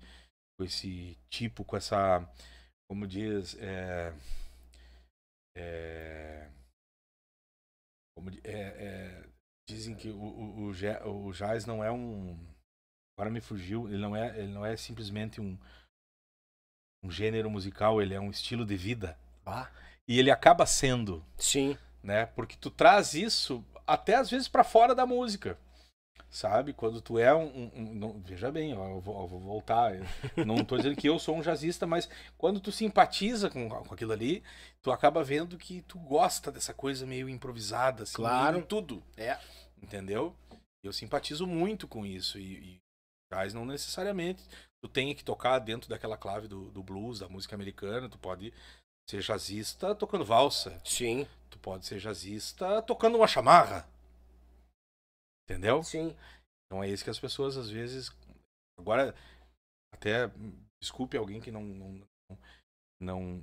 com esse tipo, com essa. Como diz. É, é, como, é, é, dizem que o, o, o, o Jazz não é um Agora me fugiu, ele não é, ele não é simplesmente um, um gênero musical, ele é um estilo de vida. Ah. E ele acaba sendo. Sim. Né? Porque tu traz isso até às vezes para fora da música. Sabe? Quando tu é um. um, um não, veja bem, eu vou, eu vou voltar. Eu não estou dizendo que eu sou um jazzista, mas quando tu simpatiza com, com aquilo ali, tu acaba vendo que tu gosta dessa coisa meio improvisada, assim, claro. tudo. É. Entendeu? Eu simpatizo muito com isso. E, e Jazz não necessariamente. Tu tem que tocar dentro daquela clave do, do blues, da música americana, tu pode ser jazzista tocando valsa. Sim. Tu pode ser jazzista tocando uma chamarra. Entendeu? Sim. Então é isso que as pessoas às vezes. Agora, até desculpe alguém que não, não, não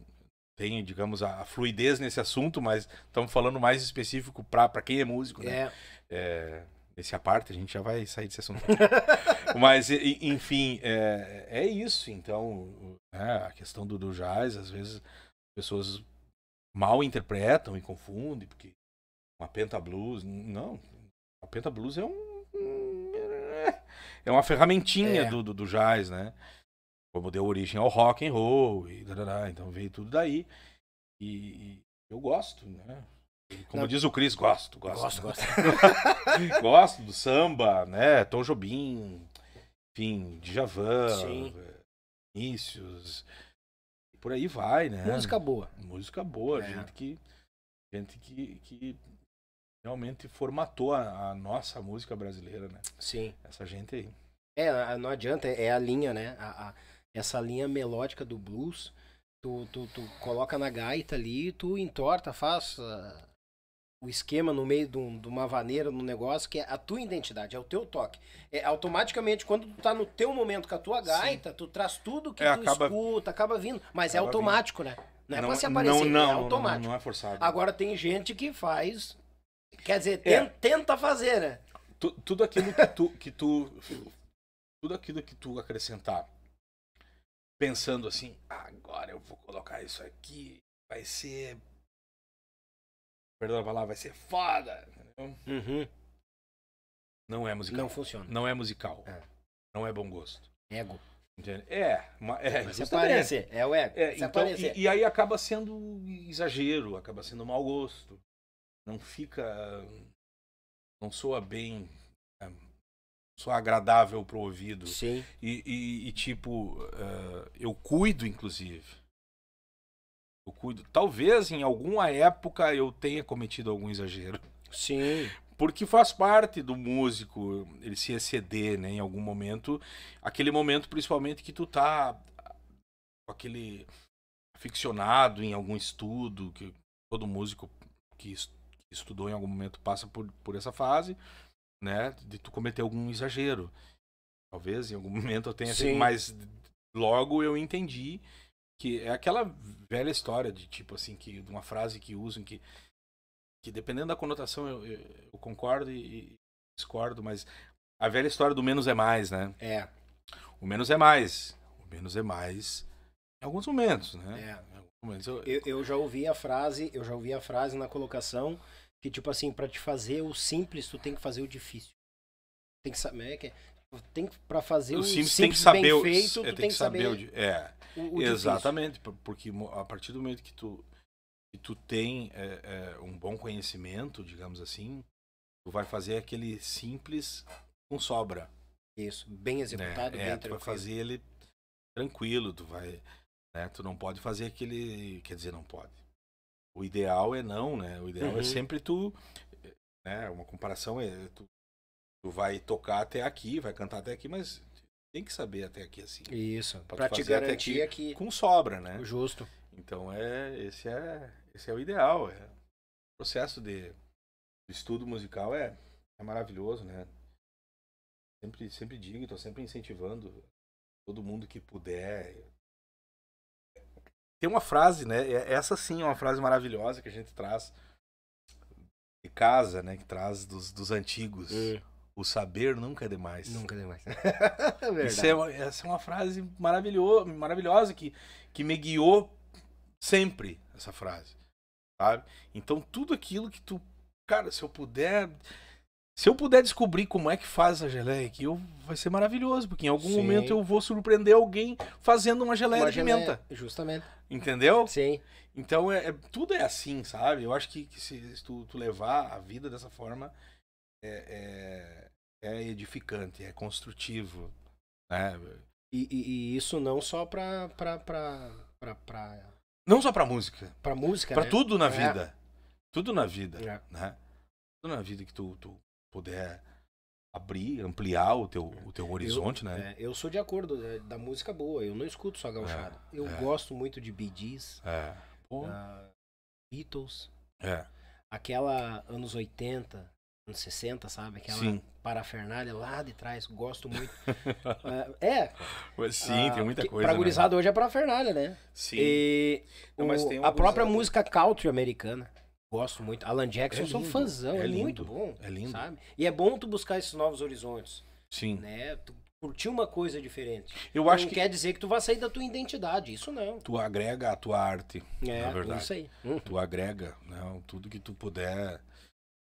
tem, digamos, a, a fluidez nesse assunto, mas estamos falando mais específico para quem é músico, né? É. é. Esse aparte a gente já vai sair desse assunto. *laughs* Mas, enfim, é, é isso. Então, é, a questão do, do jazz, às vezes, pessoas mal interpretam e confundem, porque uma penta blues. Não, a penta blues é um. É, é uma ferramentinha é. Do, do, do, jazz, né? Como deu origem ao rock and roll, e então veio tudo daí. E, e eu gosto, né? Como Não. diz o Cris, gosto, gosto. Gosto, gosto. *laughs* gosto do samba, né? Tom Jobim, enfim, Djavan, Vinícius, por aí vai, né? Música boa. Música boa, é. gente que gente que, que realmente formatou a, a, nossa música brasileira, né? Sim. Essa gente aí. É, não adianta, é, é a linha, né? A, a, essa linha melódica do blues, tu, tu, tu coloca na gaita ali, tu entorta, faz ah, o esquema no meio de, um, de uma vaneira, no negócio, que é a tua identidade, é o teu toque. É, automaticamente, quando tu tá no teu momento com a tua gaita, Sim. tu traz tudo que é, tu acaba... escuta, acaba vindo. Mas é acaba é automático, vindo. né? Não é não, pra é- se aparecer, não, não, é automático. Não, não, é forçado. Agora tem gente que faz. Quer dizer, é. tenta fazer, né? Tu, tudo aquilo que tu, que tu. Tudo aquilo que tu acrescentar. Pensando assim, agora eu vou colocar isso aqui, vai ser perdão a palavra, vai ser foda. Uhum. Não é musical. Não funciona. Não é musical. É. Não é bom gosto. Ego. É, é, Mas se aparecer, é o ego. É, então, e, e, aí acaba sendo exagero, acaba sendo mau gosto. Não fica. Não soa bem. É, soa agradável pro ouvido. Sim. E, e, e tipo, uh, eu cuido, inclusive eu cuido. Talvez em alguma época eu tenha cometido algum exagero. Sim. Porque faz parte do músico ele se exceder, né? Em algum momento. Aquele momento, principalmente, que tu tá com aquele aficionado em algum estudo, que todo músico que estudou em algum momento passa por, por essa fase, né? De tu cometer algum exagero. Talvez em algum *laughs* momento eu tenha sido, mas logo eu entendi que é aquela velha história de tipo assim que de uma frase que usam que que dependendo da conotação eu, eu, eu concordo e, e, discordo, mas a velha história do menos é mais, né? É. O menos é mais, o menos é mais em alguns momentos, né? É. Momentos eu, eu, eu já ouvi a frase, eu já ouvi a frase na colocação que tipo assim, para te fazer o simples, tu tem que fazer o difícil. Tem que saber, né, é que tem para fazer o um simples, simples tem que saber bem feito, o, é, tem, tem, que saber, saber é o, o exatamente difícil. porque a partir do momento que tu que tu tem é, é, um bom conhecimento, digamos assim, tu vai fazer aquele simples com sobra. Isso, bem né? executado, né? bem é, tranquilo. Tu vai fazer ele tranquilo, tu vai, né? Tu não pode fazer aquele, quer dizer, não pode. O ideal é não, né? O ideal é uhum. é sempre tu, né? Uma comparação é tu Tu vai tocar até aqui, vai cantar até aqui, mas tem que saber até aqui assim. Isso, para te garantir até aqui, é que com sobra, né? Justo. Então é, esse é, esse é o ideal, é. O processo de estudo musical é, é maravilhoso, né? Sempre sempre digo, estou sempre incentivando todo mundo que puder. Tem uma frase, né? É, essa sim é uma frase maravilhosa que a gente traz de casa, né, que traz dos, dos antigos. É o saber nunca é demais. Nunca é demais. *laughs* Isso é, essa é uma frase maravilhoso, maravilhosa que, que me guiou sempre, essa frase. Sabe? Então, tudo aquilo que tu. Cara, se eu puder. Se eu puder descobrir como é que faz a geleia aqui, eu, vai ser maravilhoso, porque em algum Sim. momento eu vou surpreender alguém fazendo uma geleia uma de geleia, Justamente. Entendeu? Sim. Então, é, é, tudo é assim, sabe? Eu acho que, que se, se tu, tu levar a vida dessa forma, é, é, é edificante, é construtivo. Né? E, e, e isso não só para pra, pra, pra, pra, Não só pra música. Pra música, Pra né? tudo na é. vida. Tudo na vida. É. Né? Tudo na vida que tu, tu puder abrir, ampliar o teu, o teu horizonte, eu, né? É, eu sou de acordo é, da música boa, eu não escuto só gauchada. É, eu é. gosto muito de Bee Gees, Beatles, aquela anos 80, anos 60, sabe? Aquela Sim. parafernália lá de trás. Gosto muito. *laughs* é. é. Sim, tem muita coisa. Pra né, gurizada né? hoje é parafernália, né? Sim. E Não, o, a própria música country americana. Gosto muito. Alan Jackson, é sou fãzão. É, é muito bom. É lindo. Sabe? E é bom tu buscar esses novos horizontes. Sim. Né? Tu curtir uma coisa diferente. Eu acho não que quer dizer que tu vai sair da tua identidade, isso não. Tu agrega a tua arte, é, na verdade. Isso aí. Hum. Tu agrega, né, tudo que tu puder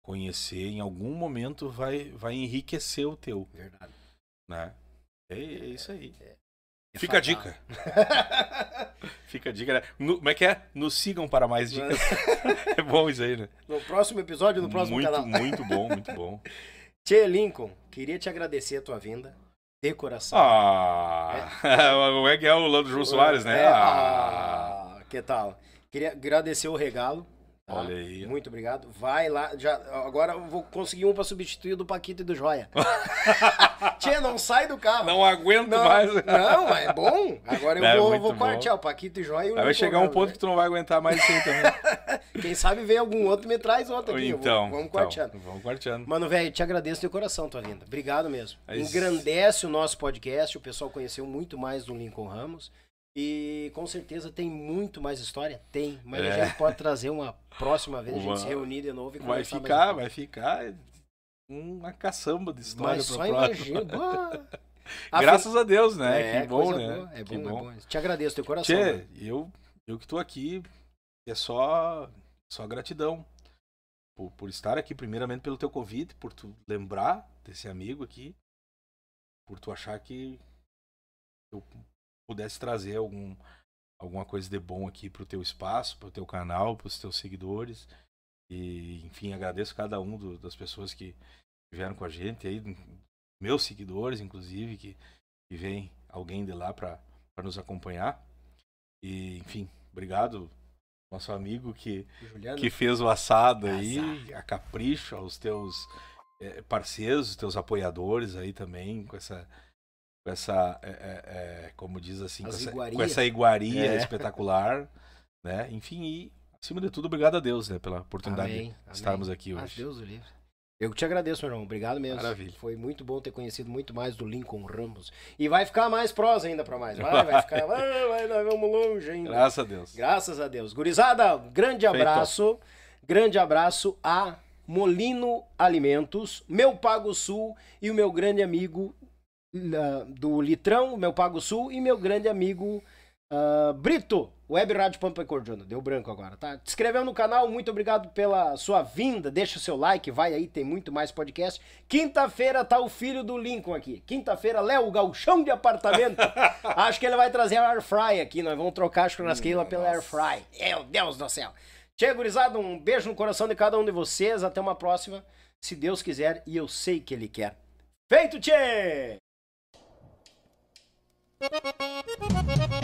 conhecer, em algum momento vai, vai enriquecer o teu. Verdade. Né? É, é, é isso aí. É, é. Fica a dica. *laughs* Fica a dica, né? No, como é que é? Nos sigam para mais dicas. *laughs* é bom isso aí, né? No próximo episódio, no próximo muito, canal. Muito bom, muito *laughs* bom. Tchê Lincoln, queria te agradecer a tua vinda. De coração. Ah, é. como é que é o Lando João Soares, né? É, ah. ah. Que tal? Queria agradecer o regalo. Tá? Olha aí. Muito obrigado. Vai lá. Já, agora eu vou conseguir um para substituir do Paquito e do Joia. *laughs* Tia, não sai do carro. Não aguento não, mais. Não, é bom. Agora eu é, vou, vou quartear o Paquito e o Joia. E vai chegar um né? ponto né? que tu não vai aguentar mais isso aí também. *laughs* Quem sabe vem algum outro me traz outro aqui. Então, vou, vamos quarteando. Então, vamos quarteando. Então, Mano, velho, te agradeço de coração, tua linda. Obrigado mesmo. É Engrandece o nosso podcast. O pessoal conheceu muito mais do Lincoln Ramos. E com certeza tem muito mais história? Tem, mas é. a gente pode trazer uma próxima vez, uma... a gente se reunir de novo e Vai ficar, vai ficar uma caçamba de história. Mas só imagina. *laughs* *laughs* Graças a Deus, né? É, que bom, né? Boa. É bom, que bom. É bom. Te agradeço, teu coração. Tchê, eu, eu que tô aqui, é só, só gratidão por, por estar aqui, primeiramente pelo teu convite, por tu lembrar desse amigo aqui, por tu achar que eu pudesse trazer algum, alguma coisa de bom aqui para o teu espaço, para o teu canal, para os teus seguidores. E, enfim, agradeço cada um do, das pessoas que vieram com a gente, aí, meus seguidores, inclusive, que, que vem alguém de lá para nos acompanhar. E, enfim, obrigado, nosso amigo que, que fez o assado aí, a capricho aos teus é, parceiros, teus apoiadores aí também, com essa com essa, é, é, é, como diz assim, com essa, com essa, iguaria é. espetacular, né? Enfim, e acima de tudo, obrigado a Deus, né, pela oportunidade amém, de amém. estarmos aqui ah, hoje. Ah, Deus o livre. Eu te agradeço, meu irmão. Obrigado mesmo. Maravilha. Foi muito bom ter conhecido muito mais do Lincoln Ramos. E vai ficar mais prosa ainda para mais. Vai, vai, vai ficar. Vai, *laughs* vai, nós vamos longe ainda. Graças a Deus. Graças a Deus. Gurizada, grande abraço. Grande abraço a Molino Alimentos, Meu Pago Sul e o meu grande amigo ah, do Litrão, meu Pago Sul e meu grande amigo uh, Brito, Web Rádio Pampa e Deu branco agora, tá? Se inscreveu no canal, muito obrigado pela sua vinda. Deixa o seu like, vai aí, tem muito mais podcast. Quinta-feira tá o filho do Lincoln aqui. Quinta-feira, Léo Galchão de apartamento. *laughs* acho que ele vai trazer a Air Fry aqui. Nós vamos trocar as churrasqueira pela Air Fry. Meu Deus do céu. Chega, gurizada, um beijo no coração de cada um de vocês. Até uma próxima, se Deus quiser e eu sei que Ele quer. Feito, tchê! Thank you.